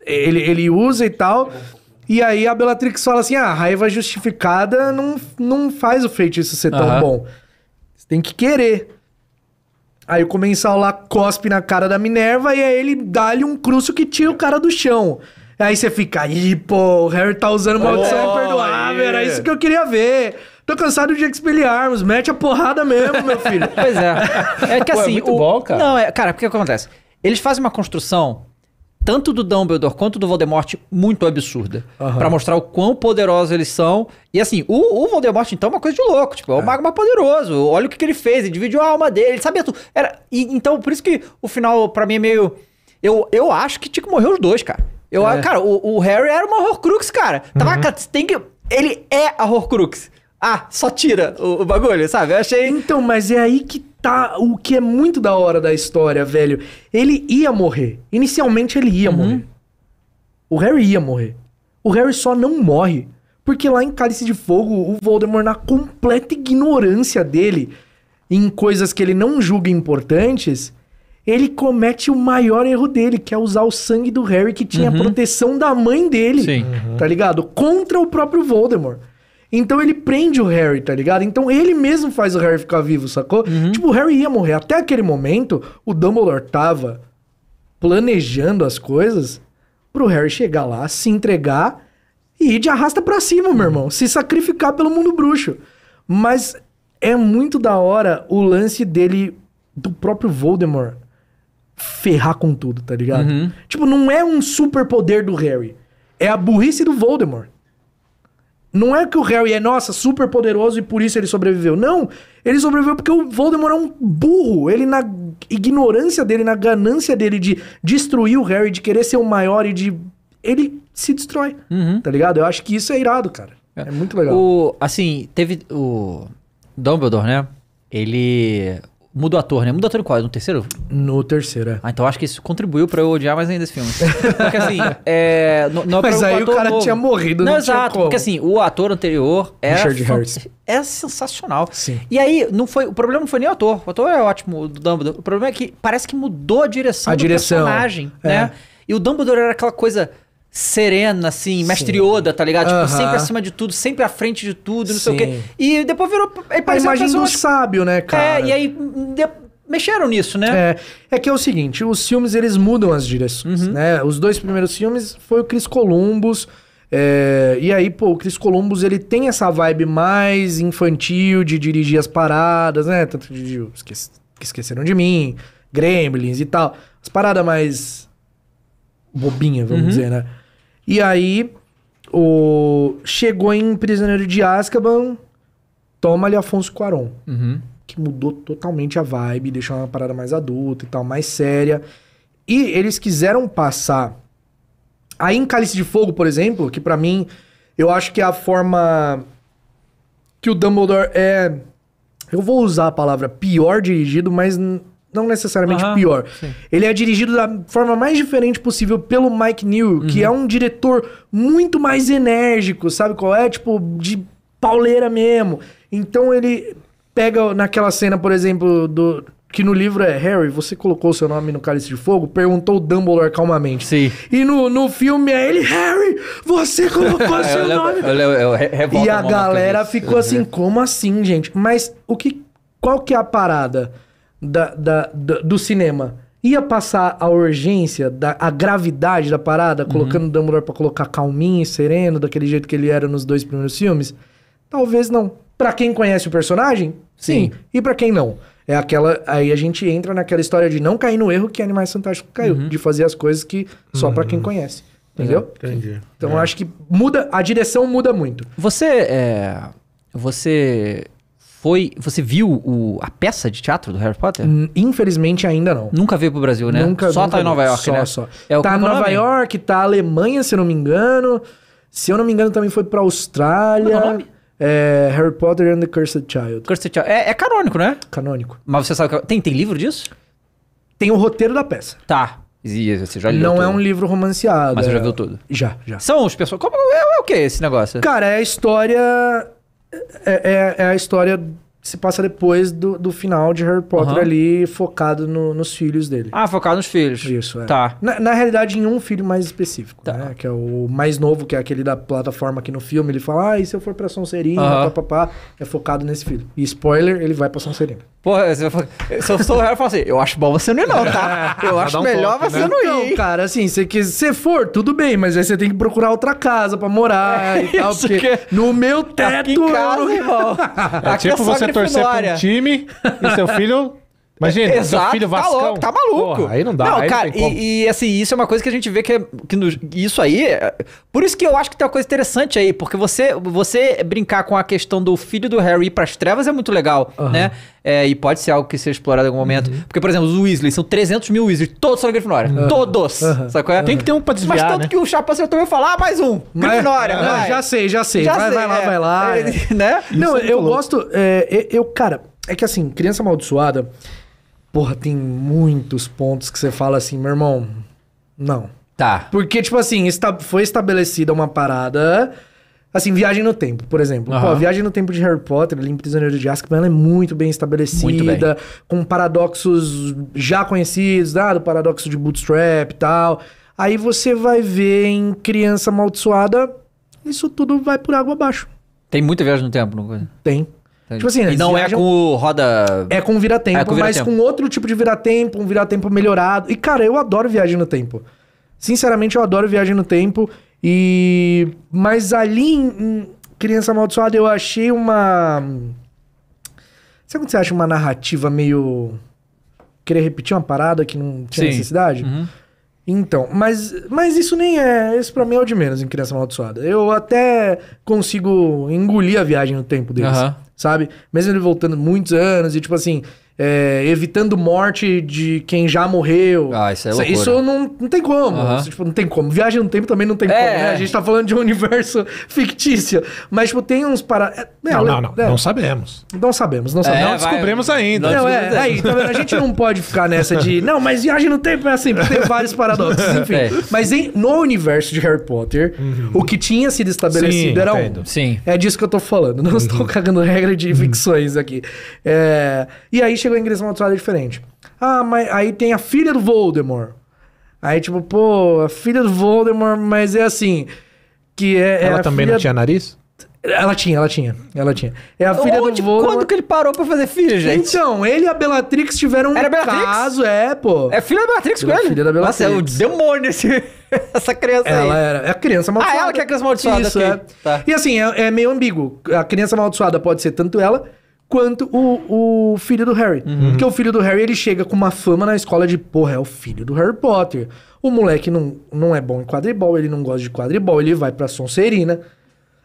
ele, ele usa e tal. E aí a Bellatrix fala assim, ah, a raiva justificada não, não faz o feitiço ser tão bom. Você tem que querer. Aí o comensal lá cospe na cara da Minerva e aí ele dá-lhe um cruço que tira o cara do chão. Aí você fica, ih, pô, o Harry tá usando maldição oh, imperdoável, era isso que eu queria ver. Tô cansado de expeliarmos, mete a porrada mesmo, meu filho. pois é. É que assim. Pô, é assim, muito o... bom, cara. Não, é, cara, porque o que acontece? Eles fazem uma construção tanto do Dumbledore quanto do Voldemort muito absurda. Uhum. para mostrar o quão poderosos eles são. E assim, o, o Voldemort então é uma coisa de louco. Tipo, é, é o mago mais poderoso. Olha o que, que ele fez. Ele dividiu a alma dele. Ele sabia tudo. Era, e, então, por isso que o final para mim é meio... Eu, eu acho que tinha que morrer os dois, cara. Eu, é. Cara, o, o Harry era uma Horcrux, cara. Tava, uhum. cara, tem que... Ele é a Horcrux. Ah, só tira o, o bagulho, sabe? Eu achei... Então, mas é aí que tá o que é muito da hora da história, velho. Ele ia morrer. Inicialmente ele ia uhum. morrer. O Harry ia morrer. O Harry só não morre. Porque lá em Cálice de Fogo, o Voldemort, na completa ignorância dele em coisas que ele não julga importantes, ele comete o maior erro dele, que é usar o sangue do Harry, que tinha uhum. proteção da mãe dele. Sim. Uhum. Tá ligado? Contra o próprio Voldemort. Então ele prende o Harry, tá ligado? Então ele mesmo faz o Harry ficar vivo, sacou? Uhum. Tipo, o Harry ia morrer. Até aquele momento, o Dumbledore tava planejando as coisas pro Harry chegar lá, se entregar e ir de arrasta pra cima, uhum. meu irmão. Se sacrificar pelo mundo bruxo. Mas é muito da hora o lance dele, do próprio Voldemort, ferrar com tudo, tá ligado? Uhum. Tipo, não é um super poder do Harry. É a burrice do Voldemort. Não é que o Harry é, nossa, super poderoso e por isso ele sobreviveu. Não, ele sobreviveu porque o Voldemort é um burro. Ele, na ignorância dele, na ganância dele de destruir o Harry, de querer ser o maior e de... Ele se destrói, uhum. tá ligado? Eu acho que isso é irado, cara. É, é muito legal. O, assim, teve o Dumbledore, né? Ele... Muda o ator, né? Muda o ator em qual? No terceiro? No terceiro, é. Ah, então acho que isso contribuiu pra eu odiar mais ainda esse filme. Porque assim, [LAUGHS] é, é Mas aí o cara novo. tinha morrido, não, não exato, porque assim, o ator anterior é Richard Harris. É sensacional. Sim. E aí, não foi, o problema não foi nem o ator. O ator é ótimo, o Dumbledore. O problema é que parece que mudou a direção a do direção, personagem, é. né? E o Dumbledore era aquela coisa serena, assim, mestre Sim. Yoda, tá ligado? Tipo, uh -huh. sempre acima de tudo, sempre à frente de tudo, não Sim. sei o quê. E depois virou. Aí a imagem do sábio, né, é, cara? É, e aí. Hum, de mexeram nisso, né? É, é que é o seguinte, os filmes eles mudam as direções, uhum. né? Os dois primeiros filmes foi o Chris Columbus, é, e aí, pô, o Chris Columbus, ele tem essa vibe mais infantil de dirigir as paradas, né? Tanto que Esqueceram de Mim, Gremlins e tal. As paradas mais bobinha, vamos uhum. dizer, né? E aí, o... chegou em Prisioneiro de Azkaban, toma ali Afonso Cuarón. Uhum. Que mudou totalmente a vibe, deixou uma parada mais adulta e tal, mais séria. E eles quiseram passar. Aí em Cálice de Fogo, por exemplo, que para mim, eu acho que é a forma que o Dumbledore é. Eu vou usar a palavra pior dirigido, mas não necessariamente uhum, pior. Sim. Ele é dirigido da forma mais diferente possível pelo Mike New, que uhum. é um diretor muito mais enérgico, sabe qual é? Tipo, de pauleira mesmo. Então ele pega naquela cena, por exemplo, do. Que no livro é Harry, você colocou seu nome no Cálice de Fogo? Perguntou Dumbledore calmamente. Sim. E no, no filme é ele, Harry, você colocou [LAUGHS] seu nome. e a galera ficou assim, uhum. como assim, gente? Mas o que. Qual que é a parada? da, da, da, do cinema ia passar a urgência, da, a gravidade da parada, uhum. colocando o Dumbledore pra colocar calminho, sereno, daquele jeito que ele era nos dois primeiros filmes? Talvez não. Pra quem conhece o personagem, sim. sim. E para quem não? É aquela. Aí a gente entra naquela história de não cair no erro que Animais Fantásticos caiu, uhum. de fazer as coisas que só uhum. para quem conhece. É, entendeu? Entendi. Então é. acho que muda. A direção muda muito. Você. É, você foi. Você viu o, a peça de teatro do Harry Potter? Hum, infelizmente ainda não. Nunca veio pro Brasil, né? Nunca, só nunca tá em Nova York, só, né? Só. É o tá em é Nova York, tá Alemanha, se eu não me engano. Se eu não me engano, também foi pra Austrália. é o nome? É Harry Potter and the Cursed Child. Cursed Child. É, é canônico, né? Canônico. Mas você sabe que. Tem, tem livro disso? Tem o roteiro da peça. Tá. E você já leu Não é tudo. é um livro romanceado. Mas você já é. viu tudo? Já, já. São os pessoas. Como é, é o que esse negócio? Cara, é a história é, é, é, a história se passa depois do, do final de Harry Potter uhum. ali, focado no, nos filhos dele. Ah, focado nos filhos. Isso, é. Tá. Na, na realidade, em um filho mais específico, tá. né? Que é o mais novo, que é aquele da plataforma aqui no filme ele fala, ah, e se eu for pra Sonserina, uhum. papapá, é focado nesse filho. E spoiler, ele vai pra Sonserina. Porra, se eu sou o Harry, eu falo assim, eu acho bom você não ir não, tá? [LAUGHS] Eu acho um melhor você né? não ir. Não, cara, assim, se você for, tudo bem, mas aí você tem que procurar outra casa pra morar [LAUGHS] é, e tal, porque que... É. no meu teto... É aqui em casa, irmão. [LAUGHS] é, é tipo você torcer para time e seu filho Imagina, Exato, filho Vascão. Tá, louco, tá maluco. Porra, aí não dá. Não, aí cara, não e, e, assim, isso é uma coisa que a gente vê que, é, que no, isso aí... É, por isso que eu acho que tem uma coisa interessante aí, porque você, você brincar com a questão do filho do Harry ir pras trevas é muito legal, uhum. né? É, e pode ser algo que seja explorado em algum momento. Uhum. Porque, por exemplo, os Weasley, são 300 mil Weasley, todos são da Grifinória. Uhum. Todos. Uhum. Sabe qual é? Tem que ter um pra desviar, Mas tanto né? que o Chapa acertou, eu falar ah, mais um. Mas, Grifinória. Não, vai. Já sei, já sei. Já vai, sei vai, lá, é. vai lá. É. [LAUGHS] Né? Não, é eu gosto... É, eu, cara, é que assim, Criança Amaldiçoada porra, tem muitos pontos que você fala assim, meu irmão, não. Tá. Porque, tipo assim, esta, foi estabelecida uma parada. Assim, Viagem no Tempo, por exemplo. Uhum. Pô, Viagem no Tempo de Harry Potter, ali em é Prisioneiro de Azkaban, ela é muito bem estabelecida, muito bem. com paradoxos já conhecidos, né? do paradoxo de Bootstrap e tal. Aí você vai ver em Criança Amaldiçoada, isso tudo vai por água abaixo. Tem muita Viagem no Tempo, não coisa? Tem. Tipo assim, e não viajam, é com roda. É com vira-tempo, é vira mas com outro tipo de vira-tempo, um vira-tempo melhorado. E, cara, eu adoro viagem no tempo. Sinceramente, eu adoro viagem no tempo. E. Mas ali em Criança Amaldiçoada eu achei uma. Sabe quando você acha uma narrativa meio. Querer repetir uma parada que não tinha Sim. necessidade? Uhum. Então, mas, mas isso nem é. Isso pra mim é o de menos em Criança Amaldiçoada. Eu até consigo engolir a viagem no tempo deles. Uhum. Sabe? Mesmo ele voltando muitos anos e, tipo assim, é, evitando morte de quem já morreu. Ah, isso é loucura. Isso não, não tem como. Uhum. Isso, tipo, não tem como. Viagem no tempo também não tem é, como, né? A gente tá falando de um [LAUGHS] universo fictício. Mas, tipo, tem uns para... É, não, não, não. É. Não sabemos. Não sabemos, não sabemos. não descobrimos é, vai, ainda. Não, é, aí, então, a gente não pode ficar nessa de... Não, mas viagem no tempo é assim, tem vários paradoxos, [LAUGHS] enfim. Mas em, no universo de Harry Potter, uhum. o que tinha sido estabelecido Sim, era entendo. Sim. É disso que eu tô falando. Não uhum. estou cagando regra de uhum. ficções aqui. É, e aí chegou chegou em Ingressão Amaldiçoada é diferente. Ah, mas aí tem a filha do Voldemort. Aí, tipo, pô, a filha do Voldemort, mas é assim. Que é. é ela também filha... não tinha nariz? Ela tinha, ela tinha, ela tinha. É a filha Onde, do Voldemort. Quando que ele parou pra fazer filho, gente? Então, ele e a Bellatrix tiveram Era um Bellatrix? caso, é, pô. É filha da Bellatrix com ele? Filha da Bellatrix. Nossa, é o demônio esse, [LAUGHS] essa criança ela aí. Era, é a criança ah, é amaldiçoada. Ah, ela que é a criança amaldiçoada. Isso, okay. é. Tá. E assim, é, é meio ambíguo. A criança amaldiçoada pode ser tanto ela quanto o, o filho do Harry. Uhum. Porque o filho do Harry, ele chega com uma fama na escola de, porra, é o filho do Harry Potter. O moleque não, não é bom em quadribol, ele não gosta de quadribol, ele vai pra Sonserina.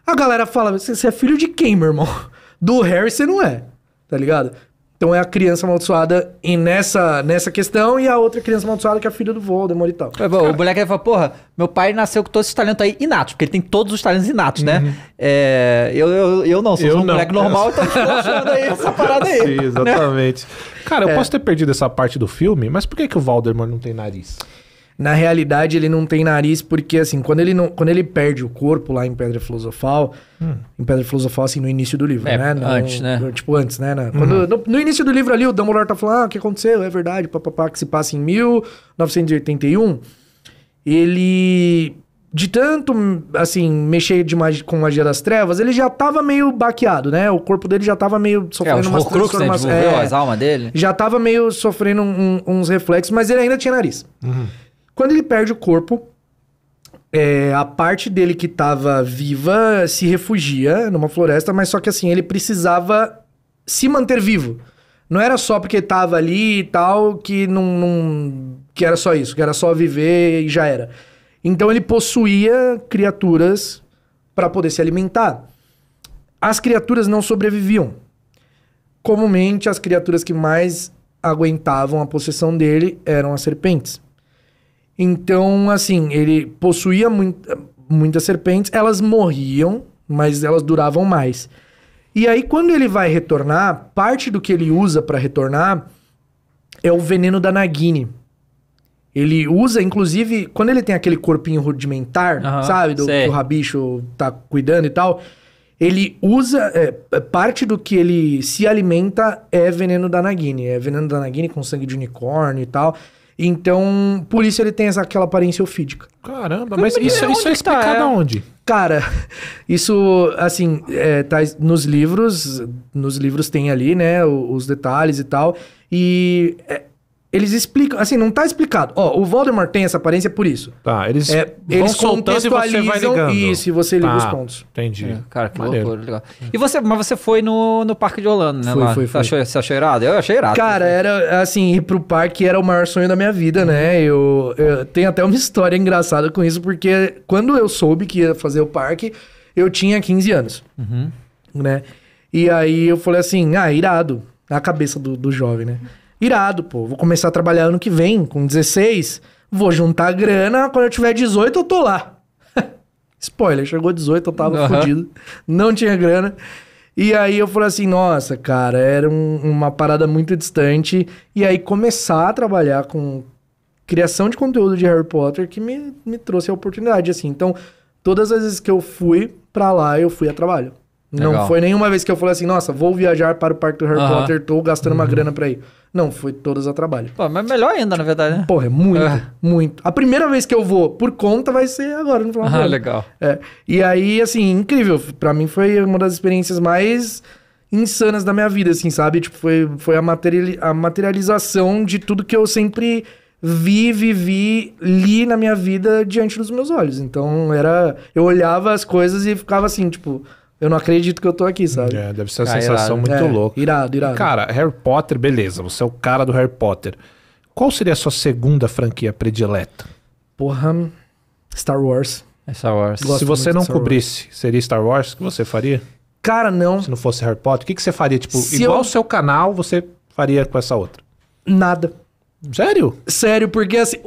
A galera fala, você é filho de quem, meu irmão? [LAUGHS] Do Harry você não é, tá ligado? Então é a criança amaldiçoada e nessa, nessa questão e a outra criança amaldiçoada que é a filha do Voldemort e tal. É, bom, o moleque fala, porra, meu pai nasceu com todos os talentos aí inatos, porque ele tem todos os talentos inatos, né? Uhum. É, eu, eu, eu não, sou eu um não. moleque normal, então estou achando aí essa parada aí. [LAUGHS] Sim, exatamente. Né? [LAUGHS] Cara, eu é. posso ter perdido essa parte do filme, mas por que, que o Voldemort não tem nariz? na realidade ele não tem nariz porque assim, quando ele não, quando ele perde o corpo lá em Pedra Filosofal, hum. em Pedra Filosofal assim no início do livro, é, né? No, antes, né? Tipo antes, né? Na, quando, uhum. no, no, início do livro ali o Dumbledore tá falando, ah, o que aconteceu? É verdade, papapá, que se passa em 1981. Ele de tanto, assim, mexer de magia, com magia das trevas, ele já tava meio baqueado, né? O corpo dele já tava meio é, sofrendo é, umas Horcrux, Né? É, as almas dele. Já tava meio sofrendo um, uns reflexos, mas ele ainda tinha nariz. Uhum. Quando ele perde o corpo, é, a parte dele que estava viva se refugia numa floresta, mas só que assim, ele precisava se manter vivo. Não era só porque estava ali e tal, que não, não, que era só isso, que era só viver e já era. Então ele possuía criaturas para poder se alimentar. As criaturas não sobreviviam. Comumente, as criaturas que mais aguentavam a possessão dele eram as serpentes. Então, assim, ele possuía muita, muitas serpentes, elas morriam, mas elas duravam mais. E aí, quando ele vai retornar, parte do que ele usa para retornar é o veneno da Nagini. Ele usa, inclusive, quando ele tem aquele corpinho rudimentar, uhum, sabe? Do que o rabicho tá cuidando e tal. Ele usa. É, parte do que ele se alimenta é veneno da Nagini. É veneno da Nagini com sangue de unicórnio e tal. Então, por isso ele tem essa, aquela aparência ofídica. Caramba, hum, mas, isso isso, isso é, é tá, explicado tá, aonde? Cara, isso, assim, é, tá nos livros, nos livros tem ali, né, os detalhes e tal, e é, eles explicam, assim, não tá explicado. Ó, o Voldemort tem essa aparência por isso. Tá, eles, é, eles contextualizam e você vai isso e você liga tá, os pontos. Entendi. É, cara, que Maneiro. loucura, legal. E você, mas você foi no, no Parque de Holanda, né? Foi, lá. Fui, foi. Você, achou, você achou irado? Eu achei irado. Cara, era, assim, ir pro parque era o maior sonho da minha vida, uhum. né? Eu, eu tenho até uma história engraçada com isso, porque quando eu soube que ia fazer o parque, eu tinha 15 anos, uhum. né? E aí eu falei assim, ah, irado. Na cabeça do, do jovem, né? Irado, pô. Vou começar a trabalhar ano que vem, com 16. Vou juntar grana, quando eu tiver 18 eu tô lá. [LAUGHS] Spoiler, chegou 18, eu tava uhum. fodido. Não tinha grana. E aí eu falei assim, nossa, cara, era um, uma parada muito distante. E aí começar a trabalhar com criação de conteúdo de Harry Potter que me, me trouxe a oportunidade, assim. Então, todas as vezes que eu fui pra lá, eu fui a trabalho. Legal. Não foi nenhuma vez que eu falei assim, nossa, vou viajar para o parque do Harry uhum. Potter, tô gastando uhum. uma grana pra ir. Não, foi todas a trabalho. Pô, mas melhor ainda, na verdade, né? Porra, é muito, é. muito. A primeira vez que eu vou por conta vai ser agora, no final Ah, legal. É. E aí, assim, incrível. para mim foi uma das experiências mais insanas da minha vida, assim, sabe? Tipo, foi, foi a, materiali a materialização de tudo que eu sempre vi, vivi, li na minha vida diante dos meus olhos. Então, era... Eu olhava as coisas e ficava assim, tipo eu não acredito que eu tô aqui, sabe? É, deve ser uma ah, sensação irado. muito é, louca. Irado, irado. Cara, Harry Potter, beleza, você é o cara do Harry Potter. Qual seria a sua segunda franquia predileta? Porra, Star Wars. É Star Wars. Gosto Se você não cobrisse, Wars. seria Star Wars que você faria? Cara, não. Se não fosse Harry Potter, o que, que você faria? Tipo, Se igual o eu... seu canal, você faria com essa outra? Nada. Sério? Sério, porque assim,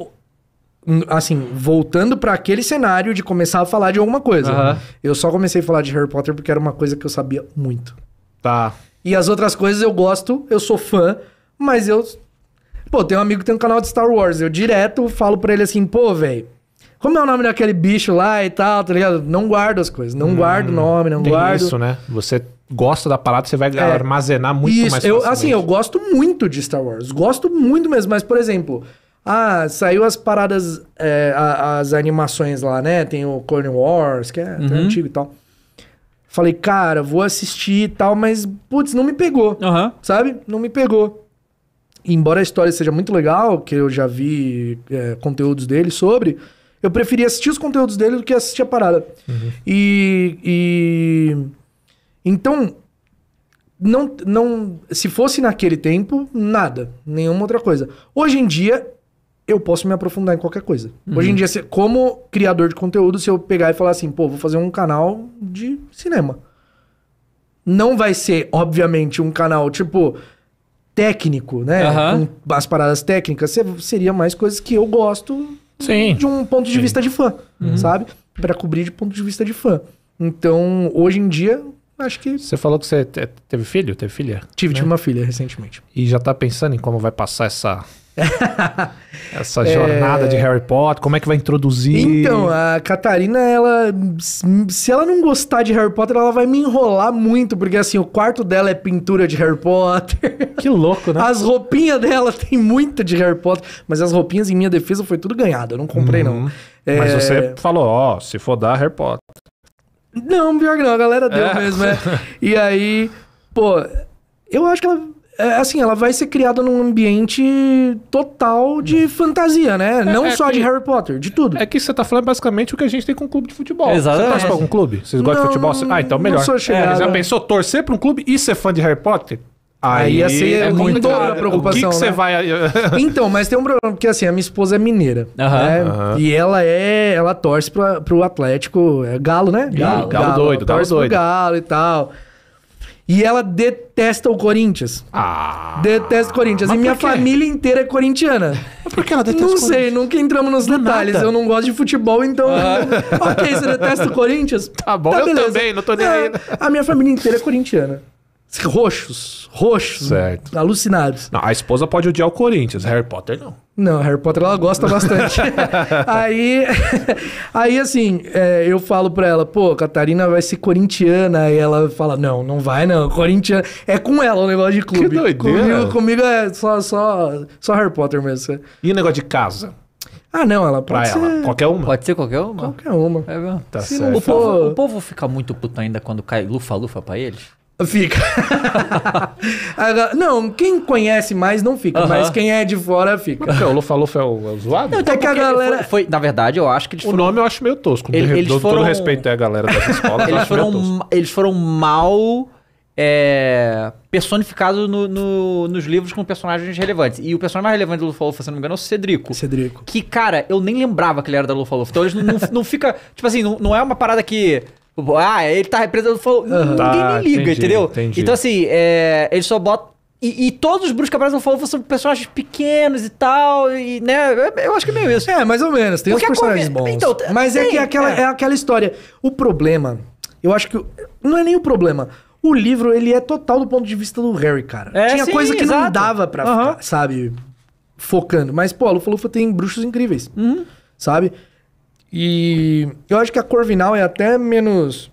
assim, voltando para aquele cenário de começar a falar de alguma coisa. Uhum. Eu só comecei a falar de Harry Potter porque era uma coisa que eu sabia muito. Tá. E as outras coisas eu gosto, eu sou fã, mas eu. Pô, tem um amigo que tem um canal de Star Wars. Eu direto falo pra ele assim, pô, velho. Como é o nome daquele bicho lá e tal, tá ligado? Não guardo as coisas. Não hum, guardo o hum, nome, não tem guardo. isso, né? Você gosta da parada, você vai é, armazenar muito isso, mais coisas. Assim, eu gosto muito de Star Wars. Gosto muito mesmo. Mas, por exemplo, ah, saiu as paradas, é, as animações lá, né? Tem o Clone Wars, que é uhum. antigo e tal. Falei, cara, vou assistir e tal, mas, putz, não me pegou. Uhum. Sabe? Não me pegou. embora a história seja muito legal, que eu já vi é, conteúdos dele sobre, eu preferia assistir os conteúdos dele do que assistir a parada. Uhum. E, e. Então. Não, não, se fosse naquele tempo, nada. Nenhuma outra coisa. Hoje em dia, eu posso me aprofundar em qualquer coisa. Uhum. Hoje em uhum. dia, como criador de conteúdo, se eu pegar e falar assim, pô, vou fazer um canal de cinema. Não vai ser, obviamente, um canal tipo técnico, né? Uhum. Com as paradas técnicas, seria mais coisas que eu gosto Sim. de um ponto de Sim. vista de fã, uhum. sabe? Para cobrir de ponto de vista de fã. Então, hoje em dia, acho que. Você falou que você teve filho? Teve filha? Tive, né? tive uma filha recentemente. E já tá pensando em como vai passar essa [LAUGHS] Essa é. jornada é... de Harry Potter, como é que vai introduzir? Então, a Catarina, ela. Se ela não gostar de Harry Potter, ela vai me enrolar muito, porque assim, o quarto dela é pintura de Harry Potter. [LAUGHS] Que louco, né? As roupinhas dela tem muita de Harry Potter, mas as roupinhas, em minha defesa, foi tudo ganhado. Eu não comprei, uhum. não. Mas é. você falou, ó, oh, se for dar Harry Potter. Não, pior que não, a galera deu é. mesmo, é. [LAUGHS] E aí, pô, eu acho que ela é, assim, ela vai ser criada num ambiente total de hum. fantasia, né? É, não é só que, de Harry Potter, de tudo. É que você tá falando basicamente o que a gente tem com o clube de futebol. Exatamente. Você torce de algum clube? Vocês gostam de futebol? Ah, então melhor. Não sou é, chegada. já pensou torcer pra um clube e ser fã de Harry Potter? Aí, ia assim, ser é muito a preocupação. O que, que né? você vai. [LAUGHS] então, mas tem um problema, porque assim, a minha esposa é mineira. Uhum, né? uhum. E ela é. Ela torce pra, pro Atlético. É galo, né? Galo. Galo, galo, galo doido, galo doido. Galo e tal. E ela detesta o Corinthians. Ah. Detesta o Corinthians. E minha família inteira é corintiana. Mas por que ela detesta Não o sei, nunca entramos nos é detalhes. Eu não gosto de futebol, então. Ah. [LAUGHS] ok, você detesta o Corinthians? Tá bom, tá, eu beleza. também, não tô nem é, aí. A minha família inteira é corintiana. Roxos, roxos, certo. alucinados. Não, a esposa pode odiar o Corinthians, Harry Potter não. Não, Harry Potter ela gosta bastante. [LAUGHS] aí, aí, assim, é, eu falo pra ela, pô, Catarina vai ser corintiana. E ela fala, não, não vai não, corintiana. É com ela o negócio de clube. Que doideira. Comigo, comigo é só, só, só Harry Potter mesmo. E o negócio de casa? Ah, não, ela pode pra ser... Ela. Qualquer uma? Pode ser qualquer uma? Qualquer uma. É mesmo. Tá Se certo. O, povo, o povo fica muito puto ainda quando cai lufa-lufa pra eles? Fica. [LAUGHS] Agora, não, quem conhece mais não fica, mas quem é de fora fica. o Lufa-Lufa é o, é o zoado? Não, então é que a galera... Foi, foi, na verdade, eu acho que eles foram... O nome eu acho meio tosco. Ele, eles todo foram... todo respeito a galera dessa escola, eles, foram, eles foram mal é, no, no, nos livros com personagens relevantes. E o personagem mais relevante do Lufa-Lufa, se não me engano, é o Cedrico. Cedrico. Que, cara, eu nem lembrava que ele era da lufa Então eles não, não, não fica... Tipo assim, não, não é uma parada que... Ah, ele tá representando. Falou, uhum. Ninguém tá, me liga, entendi, entendeu? Entendi. Então, assim, é, ele só bota. E, e, todos os que aparecem não falam são personagens pequenos e tal, e, né? Eu acho que é meio isso. É, mais ou menos. Tem Porque uns é personagens bons. Então, mas é tem, é que é aquela, é. é aquela história. O problema, eu acho que. Não é nem o problema. O livro, ele é total do ponto de vista do Harry, cara. É, Tinha sim, coisa que exato. não dava pra uhum. ficar, sabe? Focando. Mas, pô, a Lufa Lufa tem bruxos incríveis. Uhum. Sabe? E eu acho que a Corvinal é até menos.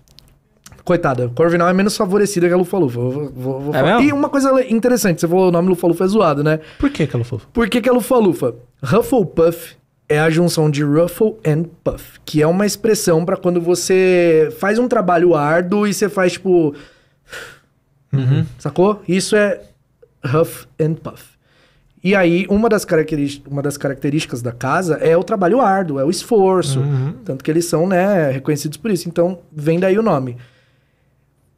Coitada, Corvinal é menos favorecida que a Lufa-Lufa. Vou, vou, vou é falar. e uma coisa interessante, você falou o nome Lufa-Lufa é zoado, né? Por que, que é Lufa-Lufa? Por que, que é Lufa-Lufa? Hufflepuff é a junção de ruffle and puff, que é uma expressão para quando você faz um trabalho árduo e você faz tipo. Uhum. Sacou? Isso é huff and puff. E aí, uma das, uma das características da casa é o trabalho árduo, é o esforço. Uhum. Tanto que eles são né, reconhecidos por isso. Então, vem daí o nome.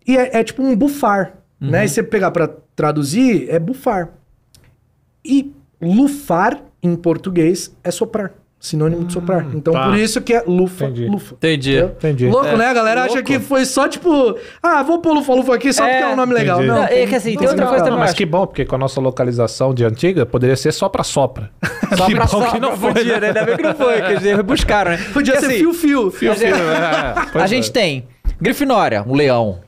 E é, é tipo um bufar. Né? Uhum. Né? E você pegar para traduzir, é bufar. E lufar, em português, é soprar. Sinônimo de soprar. Hum, então, tá. por isso que é lufa, Entendi. lufa. Entendi. Entendi. Louco, é. né? A galera é, louco. acha que foi só, tipo... Ah, vou pôr lufa-lufa aqui só é. porque é um nome Entendi. legal. Não, é que assim, tem outra coisa também. Mas que bom, porque com a nossa localização de antiga, poderia ser só pra sopra. [LAUGHS] Só que pra bom sopra, que não [LAUGHS] foi. Né? Podia, né? Ainda bem que não foi, que eles buscaram, né? Podia porque, ser fio-fio. Assim, fio-fio, [LAUGHS] né? é. A gente é. tem Grifinória, um leão.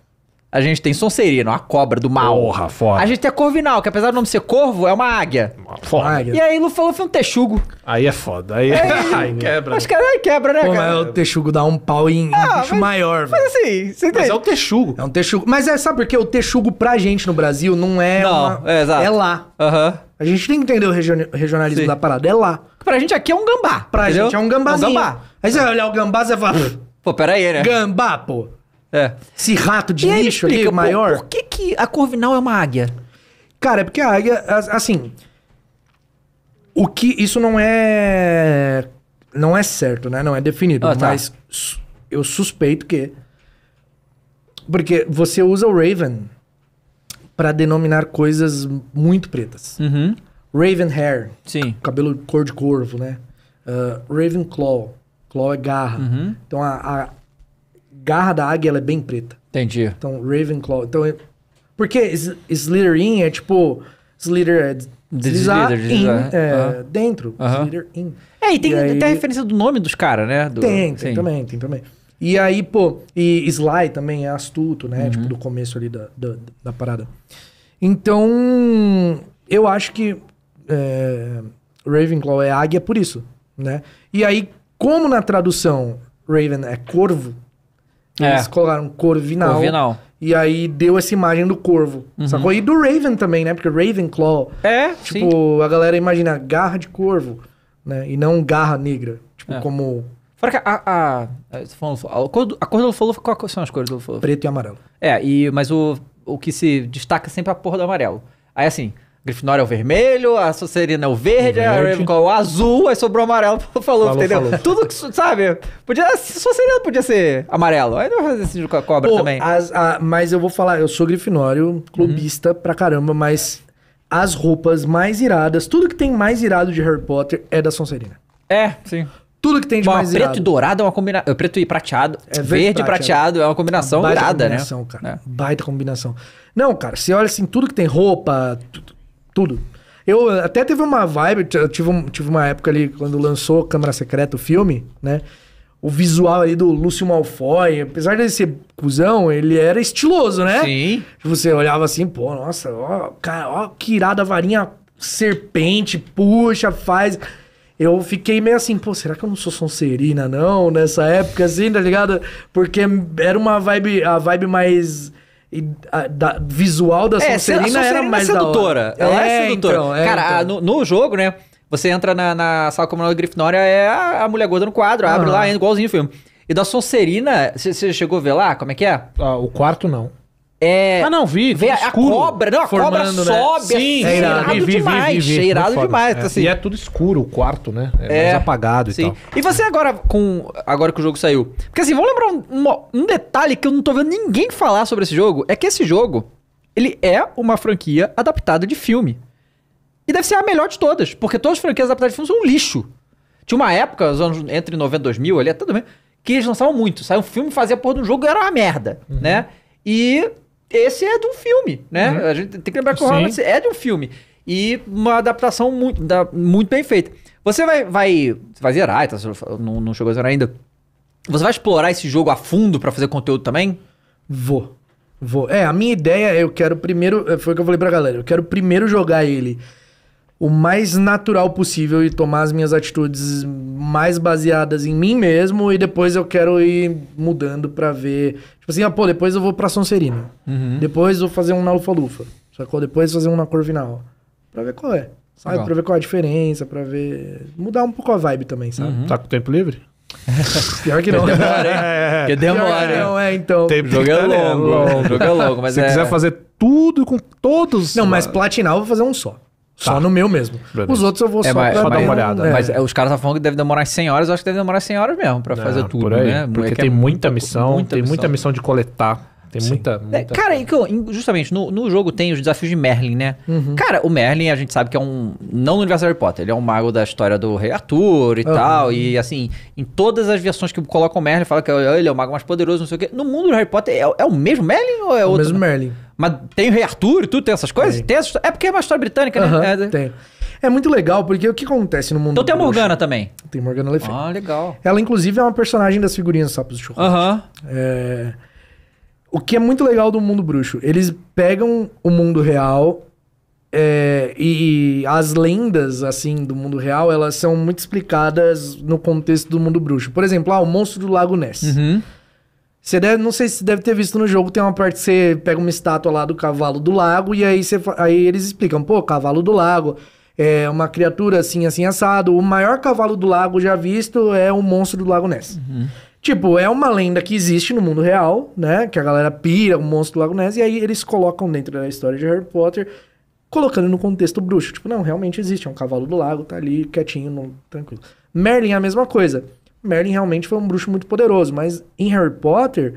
A gente tem Sonserino, a cobra do mal. Porra, foda. A gente tem a Corvinal, que apesar do nome ser corvo, é uma águia. Foda. E aí Lufa Lufa é um texugo. Aí é foda. Aí, é, [LAUGHS] aí quebra. Acho né? que aí quebra, né, Pô, cara? Mas o texugo dá um pau em ah, um bicho mas, maior. Mas assim, você entende? Mas é o texugo. É um texugo. Mas é, sabe por quê? O texugo pra gente no Brasil não é. Não, uma... é, exato. É lá. Aham. Uhum. A gente tem que entender o regionalismo Sim. da parada. É lá. Pra gente aqui é um gambá. Pra entendeu? gente é um é gambazinho. um gambá. Aí você vai olhar o gambá e fala. Pô, pera aí, né? Gambá, pô. É. Esse rato de e lixo explica, aqui, maior. Por, por que, que a Corvinal é uma águia? Cara, é porque a águia, assim. O que. Isso não é. Não é certo, né? Não é definido. Ah, tá. Mas eu suspeito que. Porque você usa o Raven para denominar coisas muito pretas. Uhum. Raven hair. Sim. Cabelo cor de corvo, né? Uh, Raven claw. Claw é garra. Uhum. Então a, a garra da águia ela é bem preta. Entendi. Então, Ravenclaw. Então, é... Porque Slytherin é tipo. Slither é deslizar, in, né? é, uhum. dentro. Uhum. in. É, e tem, e aí... tem a referência do nome dos caras, né? Do... Tem, tem Sim. também, tem também. E aí, pô, e Sly também é astuto, né? Tipo, uhum. Tipo, do começo ali da, da, da, parada. Então, eu acho que é, Ravenclaw é águia por isso, né? E aí, como na tradução Raven é corvo, eles é. colocaram Corvinal. Corvinal. E aí deu essa imagem do corvo. Uhum. Sacou? E do Raven também, né? Porque Ravenclaw. É. Tipo, sim. a galera imagina garra de corvo, né? E não garra negra. Tipo, é. como. Fora que a. A, a, tá a, cor, a cor do falou, qual são as cores do falou? Preto e amarelo. É, e, mas o, o que se destaca é sempre é a porra do amarelo. Aí assim, Grifinória é o vermelho, a Sonserina é o verde, verde. a Ravenclaw é o azul, aí sobrou amarelo [LAUGHS] falou, falou entendeu? Falou. Tudo que, sabe? Podia, Sonserina podia ser amarelo. Aí não vai fazer sentido com a cobra Pô, também. As, a, mas eu vou falar, eu sou grifinório, clubista uhum. pra caramba, mas as roupas mais iradas, tudo que tem mais irado de Harry Potter é da Sonserina. É, sim. Tudo que tem de Bom, mais preto irado. e dourado é uma combinação. É, preto e prateado. É verde, e é. prateado. é uma combinação Baita irada, né? combinação, né? Cara. É. Baita combinação. Não, cara, você olha assim, tudo que tem roupa, tudo, tudo. Eu eh, até teve uma vibe, eu tive, um, tive uma época ali quando lançou Câmara Secreta, o filme, né? o visual ali do Lúcio Malfoy, apesar dele ser cuzão, ele era estiloso, né? Sim. Tipo, você olhava assim, pô, nossa, ó, cara, ó que irada varinha serpente, puxa, faz. Eu fiquei meio assim, pô, será que eu não sou Sonserina, não? Nessa época, assim, tá ligado? Porque era uma vibe, a vibe mais e a, da, visual da é, Sonserina, a Sonserina era é mais é sedutora. Da hora. Ela é, é sedutora. Então, é, Cara, então. A, no, no, jogo, né? Você entra na, na sala comunal da Grifinória, é a, a, mulher gorda no quadro, abre lá, é igualzinho o filme. E da Sonserina, você chegou a ver lá? Como é que é? Ah, o quarto não. É, ah, não, vi. Vê a cobra, não, a formando, cobra né? sobe, né? Sim, assim, é irado, vi, demais, vi, vi, vi. Assim. É irado demais. É. Assim. E é tudo escuro o quarto, né? É, mais é, apagado sim. e tal. E você agora, com, agora que o jogo saiu... Porque assim, vamos lembrar um, um detalhe que eu não tô vendo ninguém falar sobre esse jogo. É que esse jogo, ele é uma franquia adaptada de filme. E deve ser a melhor de todas, porque todas as franquias adaptadas de filme são um lixo. Tinha uma época, os anos entre 90 e 2000 ali, até também, que eles lançavam muito. Saiu um filme, fazia porra de um jogo, era uma merda, uhum. né? E esse é de um filme, né? Uhum. A gente tem que lembrar que o Sim. é de um filme. E uma adaptação muito, da, muito bem feita. Você vai, vai, vai zerar, tá, não, não chegou a zerar ainda. Você vai explorar esse jogo a fundo para fazer conteúdo também? Vou. Vou. É, a minha ideia é eu quero primeiro. Eh, foi o que eu falei pra galera. Eu quero primeiro jogar ele o mais natural possível e tomar as minhas atitudes mais baseadas em mim mesmo e depois eu quero ir mudando para ver. Tipo assim, ah, pô, depois eu vou pra Sonserina. Uhum. Depois vou fazer um na Lufa-Lufa. Sacou? Depois fazer um na Corvinal. Pra ver qual é. Sabe? Legal. Pra ver qual é a diferença, pra ver. Mudar um pouco a vibe também, sabe? Uhum. Tá com tempo livre? [LAUGHS] Pior que não. [LAUGHS] É, é, é. demora, hein? Que demora, hein? Não, é, então. Tempo jogo é longo, longo. Jogo é longo, mas Se é... quiser fazer tudo com todos... Não, mas platinar eu vou fazer um só. Tá. Só no meu mesmo. Beleza. Os outros eu vou é, só mas, pra dar uma olhada. Né. É. Mas os caras estão falando que deve demorar 100 horas, eu acho que deve demorar 100 horas mesmo para fazer tudo, aí, né? Porque é tem muita missão, muita tem missão. muita missão de coletar. Tem muita, é, muita, Cara, justamente, no, no jogo tem os desafios de Merlin, né? Uhum. Cara, o Merlin a gente sabe que é um. Não no universo Harry Potter, ele é um mago da história do Rei Arthur e uhum. tal. E assim, em todas as versões que colocam o Merlin, fala que é, ele é o mago mais poderoso, não sei o quê. No mundo do Harry Potter é, é o mesmo Merlin ou é, é o outro? O mesmo Merlin. Mas tem o Rei Arthur e tudo, tem essas coisas? Tem. tem é porque é uma história britânica, né? Uhum, é, tem. É muito legal, porque o que acontece no mundo. Então tem a Morgana também. Tem Morgana Le Fay. Ah, legal. Ela, inclusive, é uma personagem das figurinhas Sapos do Chocolate. Aham. É, o que é muito legal do mundo bruxo. Eles pegam o mundo real. É... e as lendas, assim, do mundo real, elas são muito explicadas no contexto do mundo bruxo. Por exemplo, ah, o monstro do Lago Ness. Uhum. Você deve, não sei se você deve ter visto no jogo, tem uma parte que você pega uma estátua lá do cavalo do lago e aí, você, aí eles explicam, pô, cavalo do lago, é uma criatura assim, assim, assado. O maior cavalo do lago já visto é o monstro do lago Ness. Uhum. Tipo, é uma lenda que existe no mundo real, né? Que a galera pira o monstro do lago Ness e aí eles colocam dentro da história de Harry Potter, colocando no contexto bruxo. Tipo, não, realmente existe, é um cavalo do lago, tá ali quietinho, tranquilo. Merlin é a mesma coisa. Merlin realmente foi um bruxo muito poderoso, mas em Harry Potter,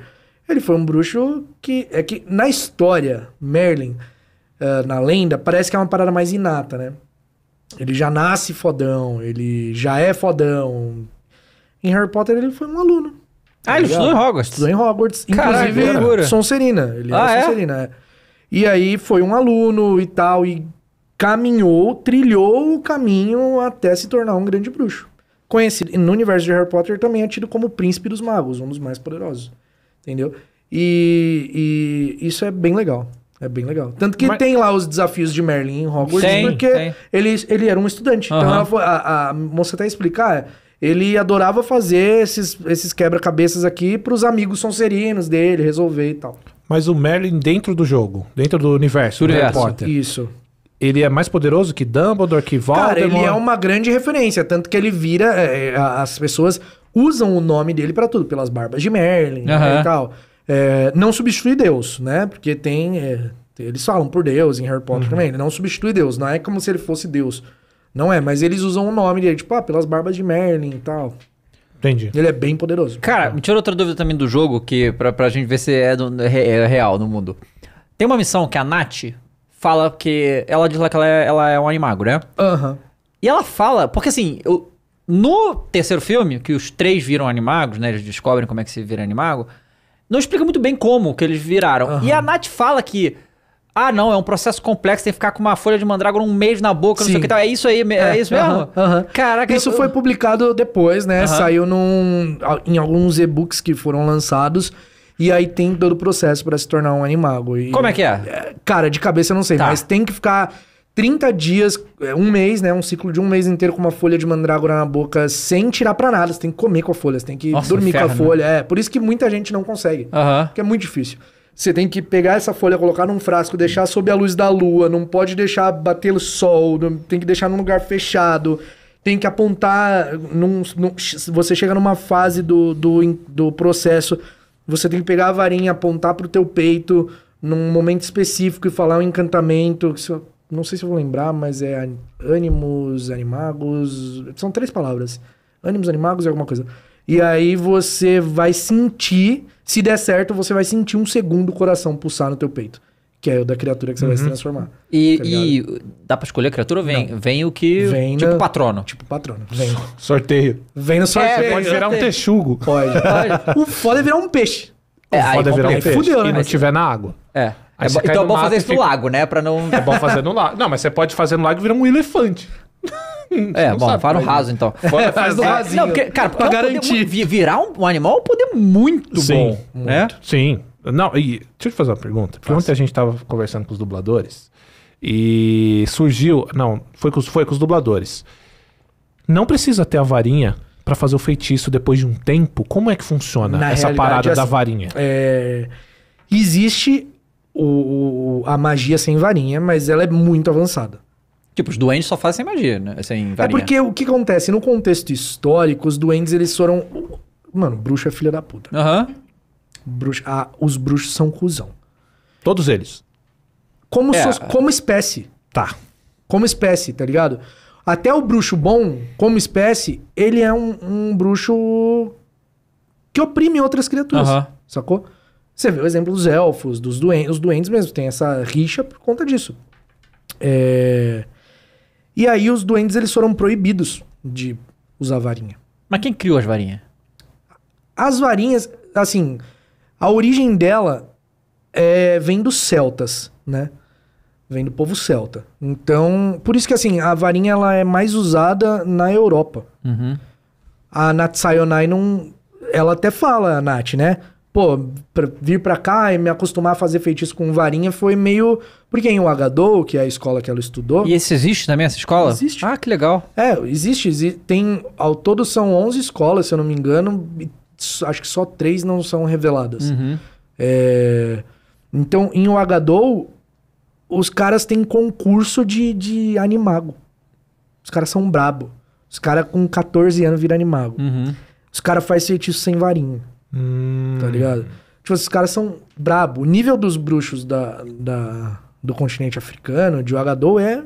ele foi um bruxo que. É que na história, Merlin, uh, na lenda, parece que é uma parada mais inata, né? Ele já nasce fodão, ele já é fodão. Em Harry Potter, ele foi um aluno. Ah, ele, ele tá estudou em Hogwarts? Estudou em Hogwarts. inclusive, é Sonserina. Ele ah, era é? Sonserina, é? é? E aí foi um aluno e tal, e caminhou, trilhou o caminho até se tornar um grande bruxo conhecido. no universo de Harry Potter também é tido como o príncipe dos magos, um dos mais poderosos. Entendeu? E, e isso é bem legal. É bem legal. Tanto que Mas... tem lá os desafios de Merlin em Hogwarts, porque Ele, ele era um estudante. Uhum. Então foi, a, a, moça até explicar, ah, ele adorava fazer esses, esses quebra-cabeças aqui para os amigos sonserinos dele resolver e tal. Mas o Merlin dentro do jogo, dentro do universo, do Harry Potter. Isso ele é mais poderoso que Dumbledore, que Voldemort? Cara, ele é uma grande referência, tanto que ele vira... É, é as pessoas usam o nome dele para tudo, pelas barbas de Merlin uhum. né, e tal. É, não substitui Deus, né? Porque tem... É, eles falam por Deus em Harry Potter uhum. também. Ele não substitui Deus, não é como se ele fosse Deus. Não é, mas eles usam o nome dele, tipo, ah, pelas barbas de Merlin e tal. Entendi. Ele é bem poderoso. Cara, me tirou outra dúvida também do jogo, que pra, pra gente ver se é, do, é, é real no mundo. Tem uma missão que a Nath, fala que. Ela diz lá que ela é, ela é um animago, né? Aham. Uhum. E ela fala, porque assim, eu, no terceiro filme, que os três viram animagos, né? Eles descobrem como é que se vira animago. Não explica muito bem como que eles viraram. Uhum. E a Nath fala que. Ah, não, é um processo complexo, tem que ficar com uma folha de mandrágora um mês na boca, Sim. não sei o que tal. É isso aí, é, é isso mesmo? Uh -huh, uh -huh. Caraca. Isso eu... foi publicado depois, né? Uh -huh. Saiu num, em alguns e-books que foram lançados. E aí tem todo o processo para se tornar um animago. E, Como é que é? é? Cara, de cabeça eu não sei, tá. mas tem que ficar 30 dias, é, um mês, né? Um ciclo de um mês inteiro com uma folha de mandrágora na boca, sem tirar pra nada. Você tem que comer com a folha, você tem que Nossa, dormir inferno. com a né? folha. É, por isso que muita gente não consegue. Uhum. Porque é muito difícil. Você tem que pegar essa folha, colocar num frasco, deixar sob a luz da lua, não pode deixar bater o sol, tem que deixar num lugar fechado, tem que apontar. Num, num, você chega numa fase do, do, do processo você tem que pegar a varinha, apontar pro teu peito num momento específico e falar um encantamento. não sei se eu vou lembrar, mas é ânimos, animagos. São três palavras. Ânimos, animagos e alguma coisa. E aí você vai sentir, se der certo, você vai sentir um segundo coração pulsar no teu peito que é o da criatura que você uhum. vai se uhum. transformar. E, tá e dá pra escolher a criatura ou vem? Não. Vem o que. Vem tipo patrono. Tipo patrono. Vem. [LAUGHS] Sorteio. Vem no sorteio. É, pode virar um texugo. Pode. pode. o foda é virar um peixe. É, o foda é virar um peixe. Fudeu, né? E não estiver na água. É. é bo... então é bom fazer isso fica... no lago, né? Pra não. É bom fazer no lago. Não, mas você pode fazer no lago e virar um elefante. [LAUGHS] É, não bom, faz é. raso então. Faz no rasinho. Não, porque, cara, pra é garantir. Poder, virar um, um animal é um poder muito Sim, bom. Muito. Né? Sim. Não, e deixa eu te fazer uma pergunta. Porque ontem a gente estava conversando com os dubladores e surgiu. Não, foi com, foi com os dubladores. Não precisa ter a varinha para fazer o feitiço depois de um tempo? Como é que funciona Na essa parada da assim, varinha? É, existe o, o, a magia sem varinha, mas ela é muito avançada. Tipo, os duendes só fazem sem magia, né? Sem é varinha. É porque o que acontece? No contexto histórico, os duendes eles foram. Mano, bruxa é filha da puta. Aham. Uhum os bruxos são cuzão. Todos eles. Como, é, como espécie. Tá. Como espécie, tá ligado? Até o bruxo bom, como espécie, ele é um, um bruxo que oprime outras criaturas. Uhum. Sacou? Você vê o exemplo dos elfos, dos doentes, Os duendes mesmo tem essa rixa por conta disso. É... E aí os duendes eles foram proibidos de usar varinha. Mas quem criou as varinhas? As varinhas, assim, a origem dela é, vem dos celtas, né? Vem do povo celta. Então, por isso que assim, a varinha ela é mais usada na Europa. Uhum. A Nat não. Ela até fala, a Nat, né? Pô, pra vir pra cá e me acostumar a fazer feitiço com varinha foi meio. Porque em Ouagadougou, que é a escola que ela estudou. E esse existe também, essa escola? Existe. Ah, que legal. É, existe. existe tem. Ao todo são 11 escolas, se eu não me engano acho que só três não são reveladas. Uhum. É... Então, em Ouagadougou, os caras têm concurso de, de animago. Os caras são brabo. Os caras com 14 anos viram animago. Uhum. Os caras fazem feitiço sem varinha. Hum. Tá ligado? Tipo, esses caras são brabo. O nível dos bruxos da, da, do continente africano, de Ouagadougou, é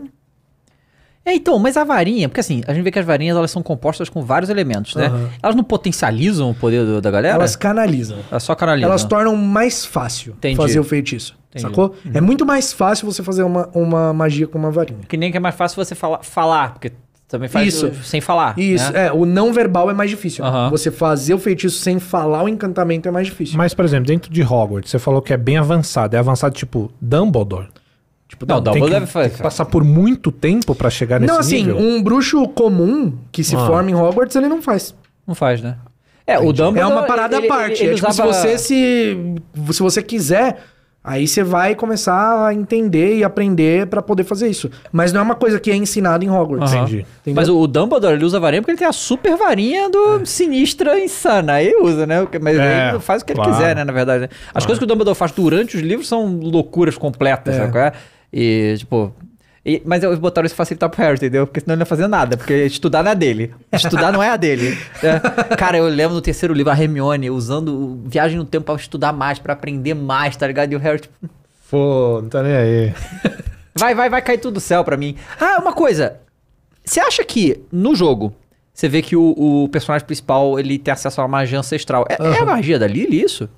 é, então, mas a varinha, porque assim, a gente vê que as varinhas elas são compostas com vários elementos, né? Uhum. Elas não potencializam o poder do, da galera? Elas canalizam. Elas só canalizam. Elas tornam mais fácil Entendi. fazer o feitiço. Entendi. Sacou? Uhum. É muito mais fácil você fazer uma, uma magia com uma varinha. Que nem que é mais fácil você fala, falar, porque também faz isso. O, sem falar. Isso, né? é. O não verbal é mais difícil. Uhum. Você fazer o feitiço sem falar o encantamento é mais difícil. Mas, por exemplo, dentro de Hogwarts, você falou que é bem avançado. É avançado tipo Dumbledore? Tipo, não, não tem que, deve é fazer. Tem que passar por muito tempo para chegar nesse não, assim, nível. Não, assim, um bruxo comum que se ah. forma em Hogwarts, ele não faz. Não faz, né? É, o Dumbledore... É uma parada ele, à parte. Ele, ele, é tipo, usava... se você se... Se você quiser, aí você vai começar a entender e aprender para poder fazer isso. Mas não é uma coisa que é ensinada em Hogwarts. Uhum. Entendi. Entendeu? Mas o Dumbledore, ele usa varinha porque ele tem a super varinha do é. sinistra insana. Aí usa, né? Mas é, ele faz o que claro. ele quiser, né? Na verdade. Né? As claro. coisas que o Dumbledore faz durante os livros são loucuras completas, é. sabe? É? E, tipo, e, mas eles botaram isso facilitar pro Harry, entendeu? Porque senão ele não ia fazer nada, porque estudar não é dele. Estudar não é a dele. [LAUGHS] É. Cara, eu lembro no terceiro livro, a Hermione usando viagem no tempo pra estudar mais, pra aprender mais, tá ligado? E o Harry, tipo. Pô, não tá nem aí. [LAUGHS] vai, vai, vai cair tudo do céu pra mim. Ah, uma coisa. Você acha que no jogo você vê que o, o personagem principal ele tem acesso a uma magia ancestral? É, uhum. é a magia da Lily isso?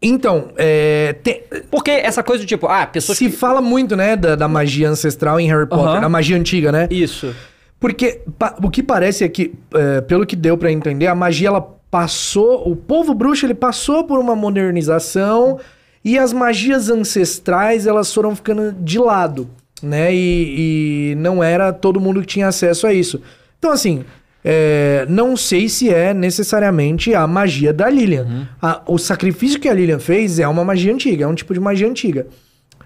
Então, é. Te... Porque essa coisa do tipo, ah, pessoas. Se que... fala muito, né, da, da, magia ancestral em Harry Potter, uhum. da magia antiga, né? Isso. Porque pa, o que parece é que, é, pelo que deu para entender, a magia ela passou. O povo bruxo ele passou por uma modernização e as magias ancestrais elas foram ficando de lado, né? E, e não era todo mundo que tinha acesso a isso. Então, assim, é, não sei se é necessariamente a magia da Lilian. Uhum. A, o sacrifício que a Lilian fez é uma magia antiga, é um tipo de magia antiga.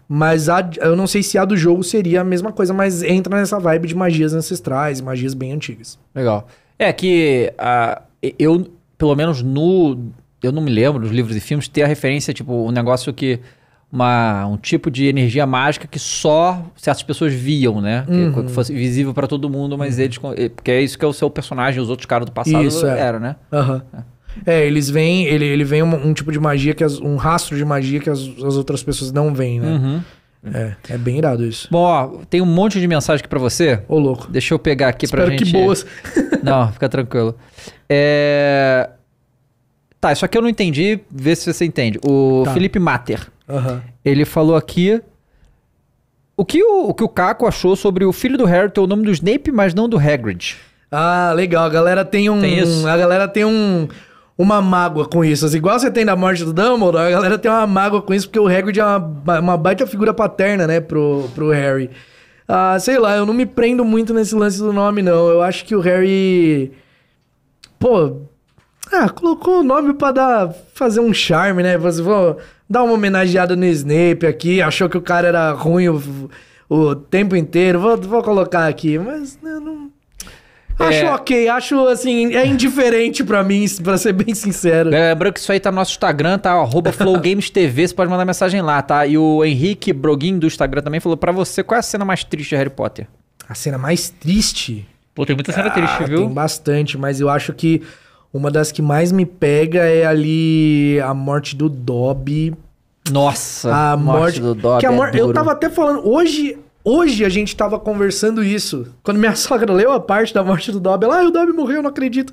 Mas a, eu não sei se a do jogo seria a mesma coisa, mas entra nessa vibe de magias ancestrais, magias bem antigas. Legal. É que uh, eu, pelo menos no. Eu não me lembro dos livros e filmes ter a referência, tipo, um negócio que uma, um tipo de energia mágica que só certas pessoas viam, né? É uhum. Que, que, fosse visível para todo mundo, mas uhum. eles. Eh, porque é isso que é o seu personagem, os outros caras do passado isso, é. eram, né? Uhum. É. é. eles veem. Ele, ele vem um, um, tipo de magia, que as, um rastro de magia que as, as outras pessoas não veem, né? Uhum. É, é bem irado isso. Bom, ó, tem um monte de mensagem aqui pra você. Ô, louco. Deixa eu pegar aqui Espero pra gente... Espero que boas. [LAUGHS] não, fica tranquilo. É... Tá, isso aqui eu não entendi. Vê se você entende. O tá. Felipe Mater. Uhum. Ele falou aqui. O que o, o que o Caco achou sobre o filho do Harry ter o nome do Snape, mas não do Hagrid? Ah, legal. A galera tem um. Tem isso? A galera tem um uma mágoa com isso. Assim, igual você tem da morte do Dumbledore, a galera tem uma mágoa com isso, porque o Hagrid é uma, uma baita figura paterna, né, pro, pro Harry. Ah, sei lá, eu não me prendo muito nesse lance do nome, não. Eu acho que o Harry. Pô. Ah, colocou o nome pra dar. fazer um charme, né? Você, pô, dar uma homenageada no Snape aqui, achou que o cara era ruim o, o tempo inteiro, vou, vou colocar aqui, mas eu não. Acho é... ok, acho assim, é indiferente pra mim, [LAUGHS] pra ser bem sincero. Lembrando é, que isso aí tá no nosso Instagram, tá? Arroba FlowGamesTV, você pode mandar mensagem lá, tá? E o Henrique Broguin do Instagram também falou pra você, qual é a cena mais triste de Harry Potter? A cena mais triste? Pô, tem muita cena ah, triste, viu? Tem bastante, mas eu acho que uma das que mais me pega é ali a morte do Dobby. Nossa, a morte, morte do Dobby. É mor... Eu tava até falando, hoje Hoje a gente tava conversando isso. Quando minha [LAUGHS] sogra leu a parte da morte do Dobby, ela, ah, o Dobby morreu, eu não acredito.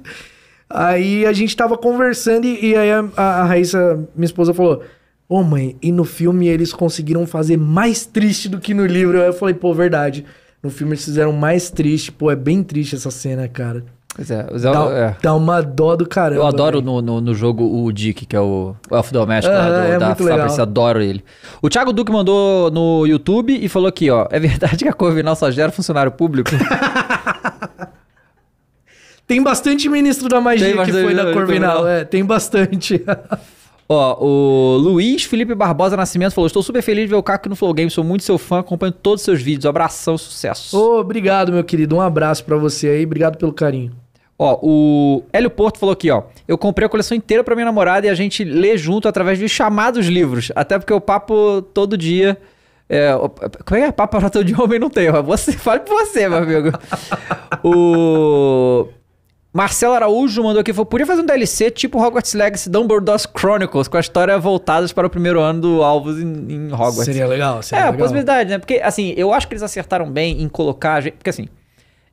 Aí a gente tava conversando e, e aí a, a, Raíssa, minha esposa, falou: Ô oh, mãe, e no filme eles conseguiram fazer mais triste do que no livro. Aí eu falei: pô, verdade. No filme eles fizeram mais triste. Pô, é bem triste essa cena, cara. Pois é, o Zelda, dá, é. dá uma dó do caramba. Eu adoro no, no, no, jogo o Dick, que é o, o elfo doméstico ah, lá do, é da Fabrício, adoro ele. O Thiago Duque mandou no YouTube e falou aqui, ó, é verdade que a Corvinal só gera funcionário público? [LAUGHS] tem bastante ministro da magia tem, que foi da Corvinal, é, tem bastante. [LAUGHS] Ó, o Luiz Felipe Barbosa Nascimento falou: Estou super feliz de ver o Caco no Flow Game, sou muito seu fã, acompanho todos os seus vídeos. abração, sucesso. Ô, obrigado, meu querido. Um abraço para você aí, obrigado pelo carinho. Ó, o Hélio Porto falou aqui, ó. Eu comprei a coleção inteira para minha namorada e a gente lê junto através dos chamados livros. Até porque o papo todo dia. É, como é que é? Papo para todo dia [LAUGHS] homem não tem, ó. Você, fale pra você, meu amigo. o. Marcelo Araújo mandou aqui, falou, podia fazer um DLC tipo Hogwarts Legacy Dumbledore's Chronicles, com a história voltadas para o primeiro ano do Alvos em, em Hogwarts. Seria legal, seria É, legal. possibilidade, né? Porque, assim, eu acho que eles acertaram bem em colocar... Porque, assim,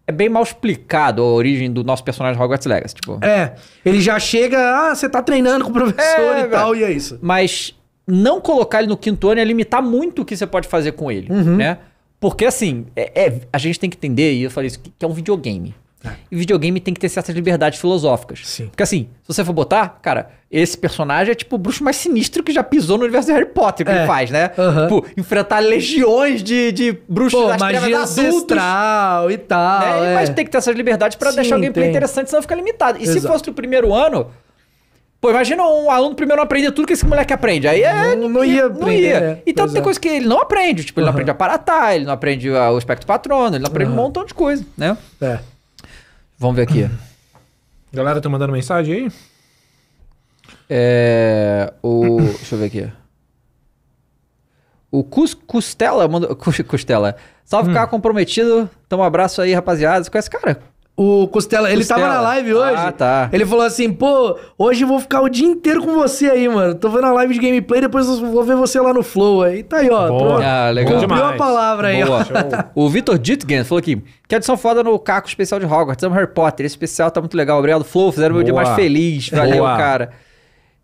é bem mal explicado a origem do nosso personagem Hogwarts Legacy. Tipo. É, ele já chega, ah, você tá treinando com o professor é, e tal, e é isso. Mas não colocar ele no quinto ano é limitar muito o que você pode fazer com ele, uhum. né? Porque assim, é, é, a gente tem que entender, e eu falei isso, que é um videogame. É. E videogame tem que ter certas liberdades filosóficas. Sim. Porque assim, se você for botar, cara, esse personagem é tipo o bruxo mais sinistro que já pisou no universo de Harry Potter, que é. ele faz, né? Uhum. Tipo, enfrentar legiões de, de bruxos Pô, das magia ancestral e tal. Né? É. Mas tem que ter essas liberdades para deixar o gameplay tem. interessante, senão fica limitado. E Exato. se fosse o primeiro ano, Pô, imagina um aluno primeiro não aprender tudo que esse moleque aprende. Aí é. Não, não ia, não ia. É, então né? tem é. coisa que ele não aprende. Tipo, ele uhum. não aprende a paratar, ele não aprende o espectro patrono, ele não aprende uhum. um montão de coisa, né? É. Vamos ver aqui. Galera, tá mandando mensagem aí? É. O. deixa eu ver aqui. O Cus, Costela mandou. Cus, Costela. Salve, hum. cara comprometido. então um abraço aí, rapaziada. Você conhece, cara? O Costela, ele Costela. tava na live hoje. Ah, tá. Ele falou assim: pô, hoje eu vou ficar o dia inteiro com você aí, mano. Tô vendo a live de gameplay, depois eu vou ver você lá no Flow. Aí tá aí, ó. Boa. Ah, legal. Cumpriu demais. a palavra aí, Boa. ó. o Vitor Dittgen falou aqui: que adição foda no Caco especial de Hogwarts. Amo Harry Potter. Esse especial tá muito legal. Obrigado, Flow. Fizeram Boa. meu dia mais feliz. Valeu, cara.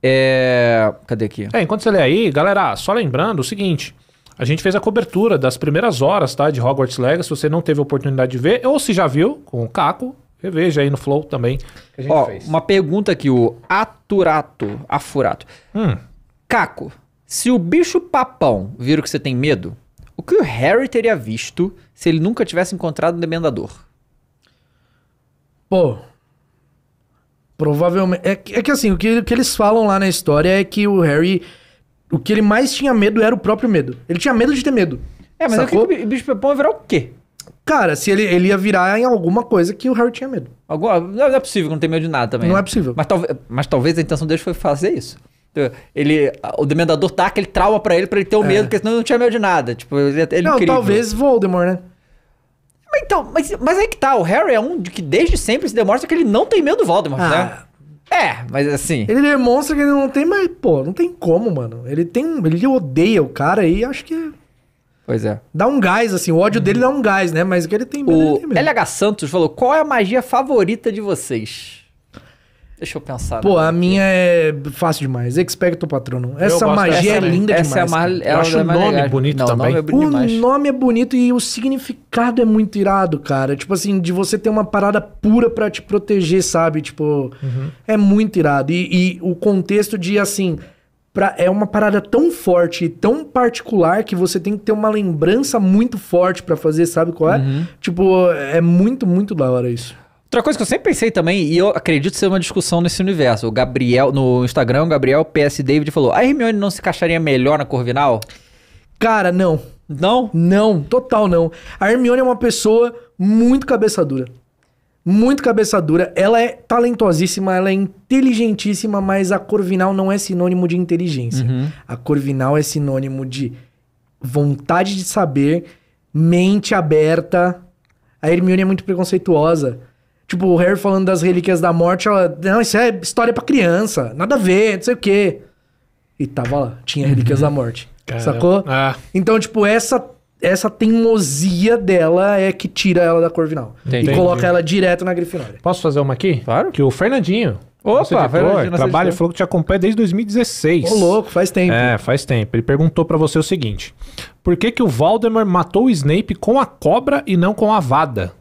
É. Cadê aqui? É, enquanto você lê aí, galera, só lembrando o seguinte. A gente fez a cobertura das primeiras horas tá, de Hogwarts Legacy. Se você não teve a oportunidade de ver, ou se já viu, com o Caco, reveja aí no Flow também. Que a gente Ó, fez. Uma pergunta aqui, o Aturato, Afurato. Hum. Caco, se o bicho papão vira que você tem medo, o que o Harry teria visto se ele nunca tivesse encontrado um demendador? Pô, Provavelmente. É que, é que assim, o que, o que, eles falam lá na história é que o Harry o que ele mais tinha medo era o próprio medo. Ele tinha medo de ter medo. É, mas é sacou? o que, que o bicho pepão ia virar o quê? Cara, se ele, ele ia virar em alguma coisa que o Harry tinha medo. Alguma, ah, não é possível que não tenha medo de nada também. Não né? é possível. Mas, talve, mas talvez a intenção dele foi fazer isso. Então, ele, o Demandador tá aquele trauma para ele, para ele ter o é. medo, porque senão ele não tinha medo de nada. Tipo, ele, ele não, incrível. talvez Voldemort, né? Mas então, mas, mas aí é que tá, o Harry é um que desde sempre se demonstra que ele não tem medo do Voldemort, ah. né? É, mas assim. Ele demonstra que ele não tem mais, pô, não tem como, mano. Ele tem Ele odeia o cara e acho que. É- pois é. Dá um gás, assim. O ódio uhum. dele dá um gás, né? Mas o que ele tem medo, o ele tem medo. LH Santos falou: qual é a magia favorita de vocês? Deixa eu pensar. Pô, a minha é fácil demais. Expecto Patronum. Essa magia é linda essa demais. É a mais, eu acho é o nome legal. bonito Não, também. O nome é bonito, o demais. nome é bonito e o significado é muito irado, cara. Tipo assim, de você ter uma parada pura para te proteger, sabe? Tipo, uhum. é muito irado. E, e, o contexto de, assim, pra, é uma parada tão forte e tão particular que você tem que ter uma lembrança muito forte para fazer, sabe qual é? Uhum. Tipo, é muito, muito da hora isso. Outra coisa que eu sempre pensei também, e eu acredito ser uma discussão nesse universo. O Gabriel, no Instagram, o Gabriel PS David falou: a Hermione não se encaixaria melhor na Corvinal? Cara, não. Não? Não, total não. A Hermione é uma pessoa muito cabeça dura. Muito cabeça dura. Ela é talentosíssima, ela é inteligentíssima, mas a Corvinal não é sinônimo de inteligência. Uhum. A Corvinal é sinônimo de vontade de saber, mente aberta. A Hermione é muito preconceituosa. Tipo, o Harry falando das relíquias da morte, ela. Não, isso é história pra criança. Nada a ver, não sei o quê. E tava lá, tinha relíquias uhum. da morte. Caramba. Sacou? Ah. Então, tipo, essa essa teimosia dela é que tira ela da Corvinal. Entendi. E coloca ela direto na Grifinória. Posso fazer uma aqui? Claro. Que o Fernandinho. Opa, trabalho falou que te acompanha desde 2016. Ô, louco, faz tempo. É, faz tempo. Ele perguntou para você o seguinte: Por que que o Voldemort matou o Snape com a cobra e não com a vada?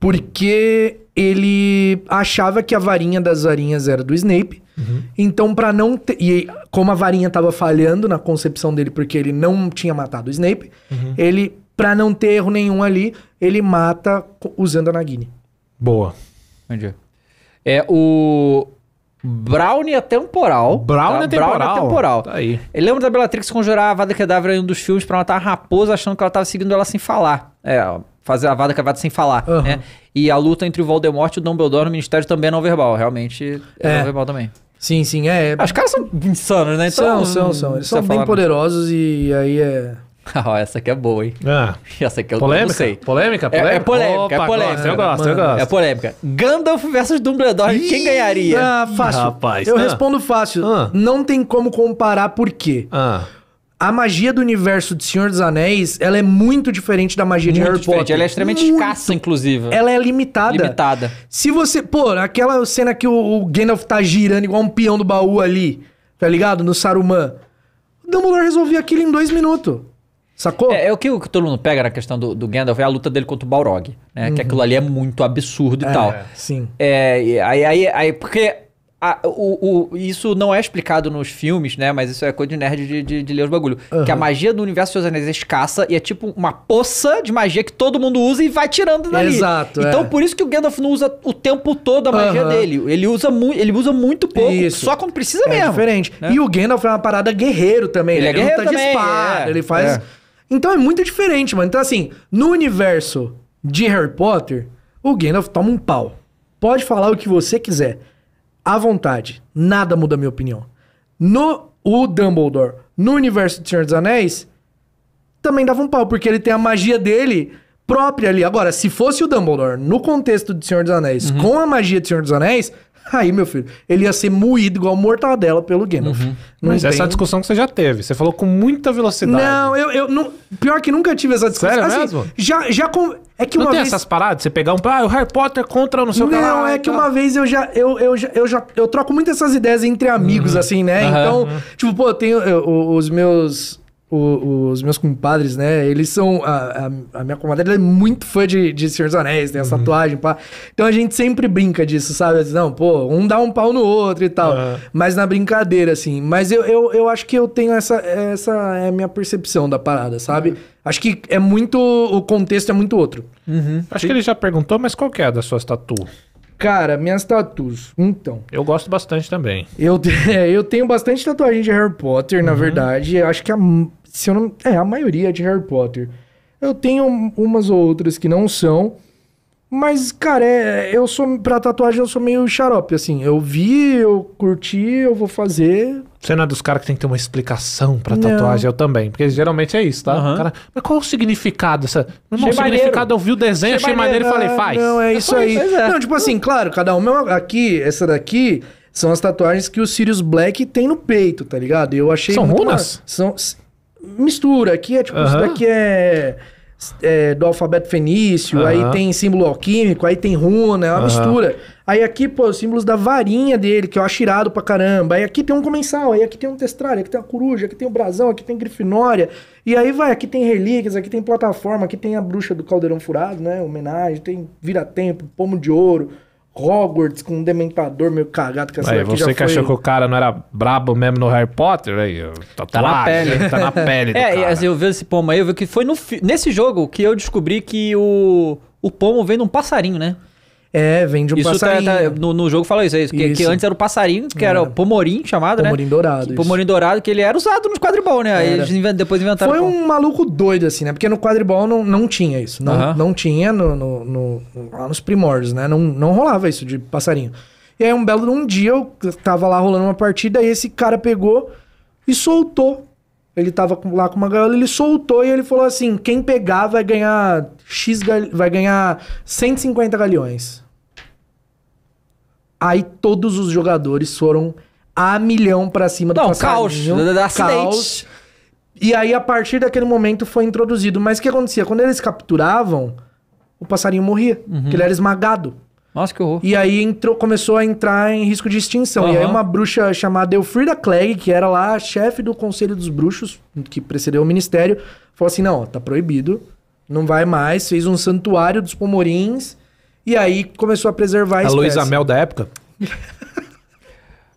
Porque ele achava que a varinha das varinhas era do Snape. Uhum. Então, para não ter. E como a varinha tava falhando na concepção dele, porque ele não tinha matado o Snape, uhum. ele, para não ter erro nenhum ali, ele mata usando a Nagini. Boa. Entendi. É o. Brownie atemporal. É Brownie tá? É atemporal. É Brownie atemporal. Tá aí. ele lembra da Bellatrix conjurar a Vada Kedavra em um dos filmes para matar a raposa achando que ela tava seguindo ela sem falar. É, fazer a vada cavada sem falar, uhum. né? E a luta entre o Voldemort e o Dumbledore no Ministério também é não verbal, realmente é, é não verbal também. Sim, sim, é. é. Os caras são insanos, né? Então, são, são, são. Eles são bem poderosos e aí é... Oh, [LAUGHS] essa aqui é boa, hein? Ah. [LAUGHS] Essa aqui é polêmica? não sei. Polêmica? Polêmica? É, é polêmica, é Opa, é polêmica. eu gosto, eu gosto. É polêmica. Gandalf versus Dumbledore, Ih, quem ganharia? Ah, fácil. Rapaz, eu ah. respondo fácil. Ah. Não tem como comparar por quê. Ah. A magia do universo de Senhor dos Anéis, ela é muito diferente da magia muito de Harry diferente. Potter. Ela é extremamente muito. escassa, inclusive. Ela é limitada. Limitada. Se você... Pô, aquela cena que o, o Gandalf tá girando igual um peão do baú ali, tá ligado? No Saruman. O Dumbledore resolvia aquilo em dois minutos. Sacou? É, é, o que o todo mundo pega na questão do, do Gandalf é a luta dele contra o Balrog, né? Uhum. Que aquilo ali é muito absurdo e é, tal. Sim. É, aí, aí, aí, porque o, o, isso não é explicado nos filmes, né? Mas isso é coisa de nerd de, de, de ler os bagulho. Uhum. Que a magia do universo dos anéis é escassa e é tipo uma poça de magia que todo mundo usa e vai tirando dali. Exato. É. Então é. por isso que o Gandalf não usa o tempo todo a magia uhum. dele. Ele usa, mu ele usa muito pouco, isso. só quando precisa é mesmo. diferente. Né? E o Gandalf é uma parada guerreiro também. Ele, né? é tá guerreiro luta também, de espada, é. ele faz. É. Então é muito diferente, mano. Então, assim, no universo de Harry Potter, o Gandalf toma um pau. Pode falar o que você quiser à vontade. Nada muda a minha opinião. No o Dumbledore, no universo de Senhor dos Anéis, também dava um pau, porque ele tem a magia dele própria ali. Agora, se fosse o Dumbledore no contexto de Senhor dos Anéis, uhum. com a magia de Senhor dos Anéis, Aí, meu filho, ele ia ser moído igual mortadela pelo Gandalf. Uhum. Mas tem... essa discussão que você já teve. Você falou com muita velocidade. Não, eu, eu não... pior que nunca tive essa discussão. Sério assim, mesmo? Já, já com... é que não uma tem vez... essas paradas? Você pegar um, ah, é o Harry Potter contra não sei o que Não, ah, é que então. uma vez eu já eu, eu já, eu já, eu troco muito essas ideias entre amigos, uhum. assim, né? Uhum. Então, tipo, pô, eu tenho eu, os meus o, os meus compadres, né? Eles são. A, a, a minha comadre é muito fã de, de Senhor dos Anéis, tem essa uhum. tatuagem, pá. Então a gente sempre brinca disso, sabe? Não, pô, um dá um pau no outro e tal. Uhum. Mas na brincadeira, assim. Mas eu, eu, eu acho que eu tenho essa. Essa é a minha percepção da parada, sabe? Uhum. Acho que é muito. O contexto é muito outro. Uhum. Acho que ele já perguntou, mas qual que é a das suas tatuas? Cara, minhas tatuas. Então. Eu gosto bastante também. Eu, [LAUGHS] é, eu tenho bastante tatuagem de Harry Potter, na uhum. verdade. Eu acho que a se eu não, é a maioria é de Harry Potter. Eu tenho umas ou outras que não são, mas cara, é, eu sou para tatuagem eu sou meio xarope assim. Eu vi, eu curti, eu vou fazer. Você não é dos caras que tem que ter uma explicação pra não. tatuagem, eu também. Porque geralmente é isso, tá? Uhum. Cara, mas qual é o significado essa Meu irmão, o significado eu vi o desenho, achei, maneiro e falei, ah, faz. Não, é, é isso aí. É. Não, tipo assim, claro, cada uma. Aqui, essa daqui, são as tatuagens que o Sirius Black tem no peito, tá ligado? Eu achei. São runas? Mar... São mistura, aqui é tipo, uhum. isso daqui é, é, do alfabeto fenício, aí tem símbolo alquímico, aí tem runa, é uma mistura. Aí aqui, pô, os símbolos da varinha dele, que eu acho irado pra caramba. Aí aqui tem um comensal, aí aqui tem um testralho, aqui tem uma coruja, aqui tem um brasão, aqui tem grifinória. E aí vai, aqui tem relíquias, aqui tem plataforma, aqui tem a bruxa do caldeirão furado, né? Homenagem, tem vira-tempo, pomo de ouro. Hogwarts com um dementador meio cagado que essa aí, você já que foi... achou que o cara não era brabo mesmo no Harry Potter, aí, tatuagem, tá, tá na pele, tá na pele É, cara. Assim, eu vi esse pomo aí, eu vi que foi no, nesse jogo que eu descobri que o, o pomo vem de um passarinho, né? É, vem de um isso passarinho. Tá, tá, no, no, jogo fala isso, é isso, que, isso. que, antes era o passarinho, que era, era pomorim chamado, pomorim né? Pomorim dourado. Que, pomorim dourado, que ele era usado no quadribol, né? Aí eles depois inventaram. Foi um maluco doido, assim, né? Porque no quadribol não, não tinha isso. Não, não tinha no, no, no, lá nos primórdios, né? Não, não rolava isso de passarinho. E aí um belo um dia eu tava lá rolando uma partida e esse cara pegou e soltou. Ele tava lá com uma gaiola, ele soltou e ele falou assim: quem pegar vai ganhar X, vai ganhar 150 galeões. Aí todos os jogadores foram a milhão para cima do Não, caos, caos. E aí, a partir daquele momento, foi introduzido. Mas o que acontecia? Quando eles capturavam, o passarinho morria. Uhum. Porque ele era esmagado. Nossa, que horror. E aí entrou, começou a entrar em risco de extinção. Uhum. E aí uma bruxa chamada Elfrida Clegg, que era lá chefe do Conselho dos Bruxos, que precedeu o ministério, falou assim, não, tá proibido, não vai mais. Fez um santuário dos pomorins e aí começou a preservar a, a espécie. Luísa Mel da época? [LAUGHS]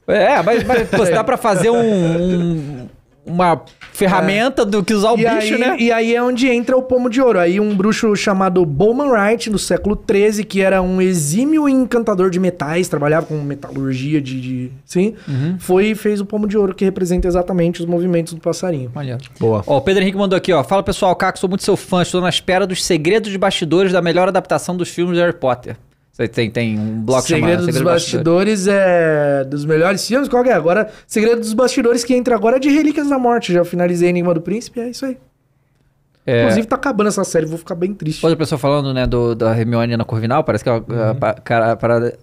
É, mas, mas pô, dá pra fazer um, um, uma ferramenta é. do que usar o e bicho, aí, né? E aí é onde entra o pomo de ouro. Aí um bruxo chamado Bowman Wright, no século XIII, que era um exímio encantador de metais, trabalhava com metalurgia de... de sim, uhum. foi e fez o pomo de ouro, que representa exatamente os movimentos do passarinho. Olha. Boa. Ó, o Pedro Henrique mandou aqui, ó. Fala, pessoal, Caco, sou muito seu fã, estou na espera dos segredos de bastidores da melhor adaptação dos filmes de Harry Potter. Você tem, tem um bloco Segredo chamado, dos Segredo Bastidores, é dos melhores filmes. Qual é? Agora, Segredo dos Bastidores que entra agora é de Relíquias da Morte. Já finalizei Enigma do Príncipe, é isso aí. É... Inclusive, tá acabando essa série, vou ficar bem triste. Outra pessoa falando, né, do, da Hermione na Corvinal, parece que é uma uhum. cara, parada.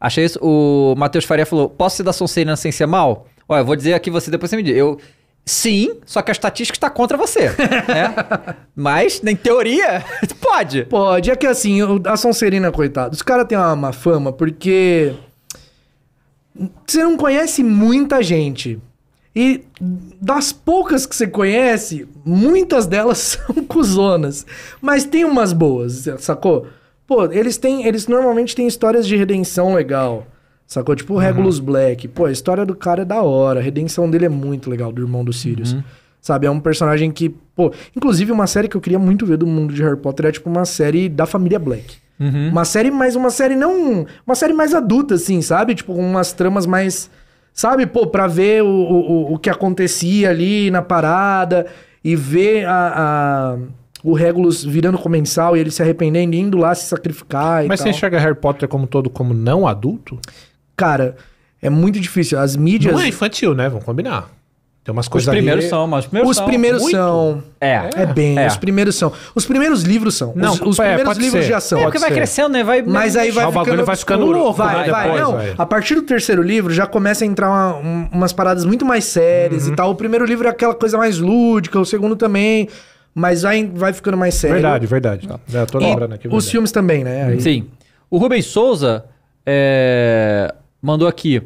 Achei isso. O Matheus Faria falou: posso ser da Sonserina sem ser mal? Olha, eu vou dizer aqui, você depois você me diz. Eu, Sim, só que a estatística está contra você. né? [LAUGHS] Mas, em teoria, [LAUGHS] pode. Pode. É que assim, a Sonserina, coitado, os caras têm uma má fama porque. Você não conhece muita gente. E das poucas que você conhece, muitas delas [LAUGHS] são cuzonas. Mas tem umas boas, sacou? Pô, eles têm. Eles normalmente têm histórias de redenção legal. Sacou? Tipo o uhum. Regulus uhum. Black. Pô, a história do cara é da hora. A redenção dele é muito legal, do irmão do Sirius. Uhum. Sabe? É um personagem que, pô. Inclusive, uma série que eu queria muito ver do mundo de Harry Potter é tipo uma série da família Black. Uhum. Uma série, mas uma série não. Uma série mais adulta, assim, sabe? Tipo, com umas tramas mais. Sabe, pô, pra ver o, o, o que acontecia ali na parada e ver a, a o Regulus virando comensal e ele se arrependendo e indo lá se sacrificar Mas você enxerga Harry Potter como todo como não adulto? cara, é muito difícil. As mídias. Não é infantil, né? Vamos combinar. Tem umas coisas. Os primeiros ali... são, mas os primeiros os são. Primeiros muito. são é. É bem, é. os primeiros são. Os primeiros livros são. Não, os, os é, primeiros livros ser. já são. É porque vai crescendo, né? Vai, mas aí vai ah, o ficando. O vai ficando louco. Vai, né? vai. Depois, não, vai. a partir do terceiro livro já começa a entrar uma, um, umas paradas muito mais sérias uhum. e tal. O primeiro livro é aquela coisa mais lúdica, o segundo também. Mas vai, vai ficando mais sério. Verdade, verdade. Tá. É, tô lembrando aqui. Os filmes também, né? Aí... Sim. O Rubens Souza. É mandou aqui.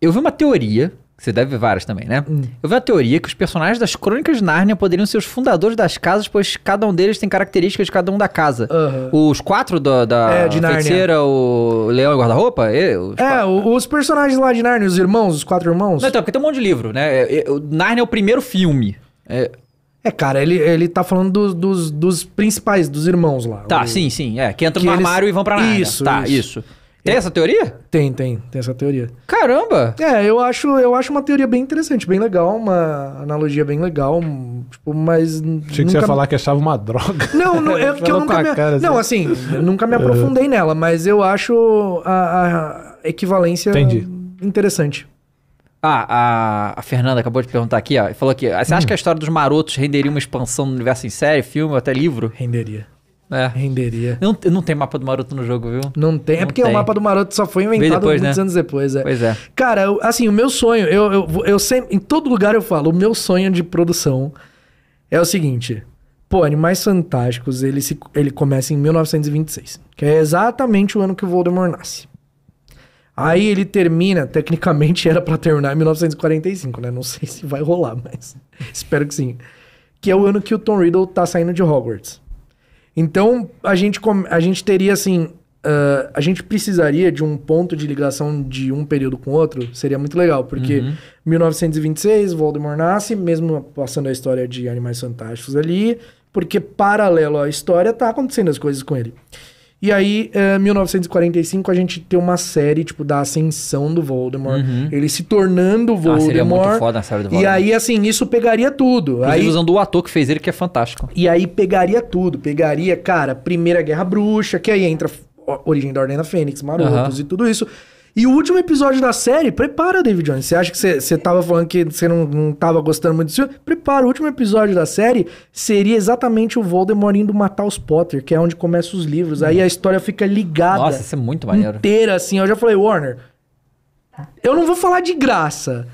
Eu vi uma teoria, você deve ver várias também, né? Hum. Eu vi a teoria que os personagens das Crônicas de Nárnia poderiam ser os fundadores das casas, pois cada um deles tem características de cada um da casa. Uhum. Os quatro da, da é, de feiticeira, Nárnia. o leão e o guarda-roupa? É, quatro. os personagens lá de Nárnia, os irmãos, os quatro irmãos. Não, então, é porque tem um monte de livro, né? É, é, Nárnia é o primeiro filme. É, é, cara, ele, ele tá falando do, dos, dos principais, dos irmãos lá. Tá, o... sim, sim. É, que entram que no eles... armário e vão pra Nárnia. Isso, tá, isso. isso. Tem essa teoria? Tem, tem, tem essa teoria. Caramba! É, eu acho, eu acho uma teoria bem interessante, bem legal, uma analogia bem legal, tipo, mas. Achei nunca... que você ia falar que achava uma droga. [LAUGHS] Não, não é que eu nunca. Me... Cara, assim. não, assim, eu nunca me é. aprofundei nela, mas eu acho a, a equivalência Entendi. interessante. Ah, a, a, Fernanda acabou de perguntar aqui, ó. Falou aqui: você hum. acha que a história dos marotos renderia uma expansão no universo em série, filme ou até livro? Renderia. É. Renderia. Não, não tem mapa do Maroto no jogo, viu? Não tem. É não é porque tem. o mapa do Maroto só foi inventado depois, muitos né? anos depois. É. Pois é. Cara, eu, assim, o meu sonho, eu, eu, eu sempre. Em todo lugar eu falo, o meu sonho de produção é o seguinte. Pô, Animais Fantásticos, ele, se, ele começa em 1926, que é exatamente o ano que o Voldemort nasce. Aí ele termina, tecnicamente era para terminar em 1945, né? Não sei se vai rolar, mas [LAUGHS] espero que sim. Que é o ano que o Tom Riddle tá saindo de Hogwarts. Então, a gente, a gente teria, assim, uh, a gente precisaria de um ponto de ligação de um período com o outro, seria muito legal, porque uhum. 1926, Voldemort nasce, mesmo passando a história de Animais Fantásticos ali, porque paralelo à história tá acontecendo as coisas com ele. E aí, é, 1945, a gente tem uma série, tipo, da ascensão do Voldemort. Uhum. Ele se tornando Voldemort. Ah, seria muito foda a série do Voldemort. E aí, assim, isso pegaria tudo. Inclusive, aí, usando o ator que fez ele, que é fantástico. E aí, pegaria tudo. Pegaria, cara, Primeira Guerra Bruxa, que aí entra a origem da Ordem da Fênix, Marotos uhum. e tudo isso. E o último episódio da série, prepara, David Jones. Você acha que você estava falando que você não, não tava gostando muito disso? Prepara, o último episódio da série seria exatamente o Voldemort indo matar os Potter, que é onde começam os livros. Aí a história fica ligada. Nossa, isso é muito maneiro. Inteira, assim. Eu já falei, Warner, eu não vou falar de graça,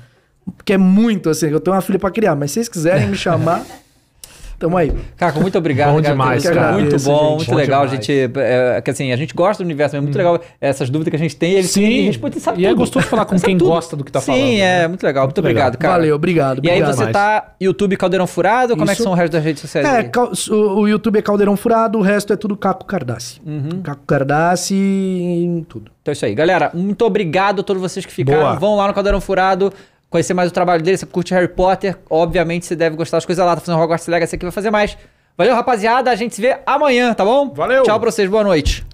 porque é muito assim, eu tenho uma filha para criar, mas se vocês quiserem me chamar... Tamo aí. Caco, muito obrigado. Bom cara, demais, cara. Muito bom, gente. muito bom legal. Demais. A gente, é, que assim, a gente gosta do universo, é muito hum. legal essas dúvidas que a gente tem. Eles Sim. Têm, eles, eles, sabe e é tudo. é gostoso falar com quem tudo. gosta do que tá Sim, falando. Sim, é né? muito legal. Muito, muito obrigado, legal. cara. Valeu, obrigado. E aí obrigado. você tá YouTube Caldeirão Furado? Isso. Como é que são o resto das redes sociais? É, o YouTube é Caldeirão Furado, o resto é tudo Caco Cardassi. Uhum. Caco Cardassi em tudo. Então é isso aí. Galera, muito obrigado a todos vocês que ficaram. Boa. Vão lá no Caldeirão Furado conhecer mais o trabalho dele, você curte Harry Potter, obviamente você deve gostar das coisas lá, tá fazendo Hogwarts Legacy aqui, vai fazer mais. Valeu, rapaziada, a gente se vê amanhã, tá bom? Valeu! Tchau pra vocês, boa noite.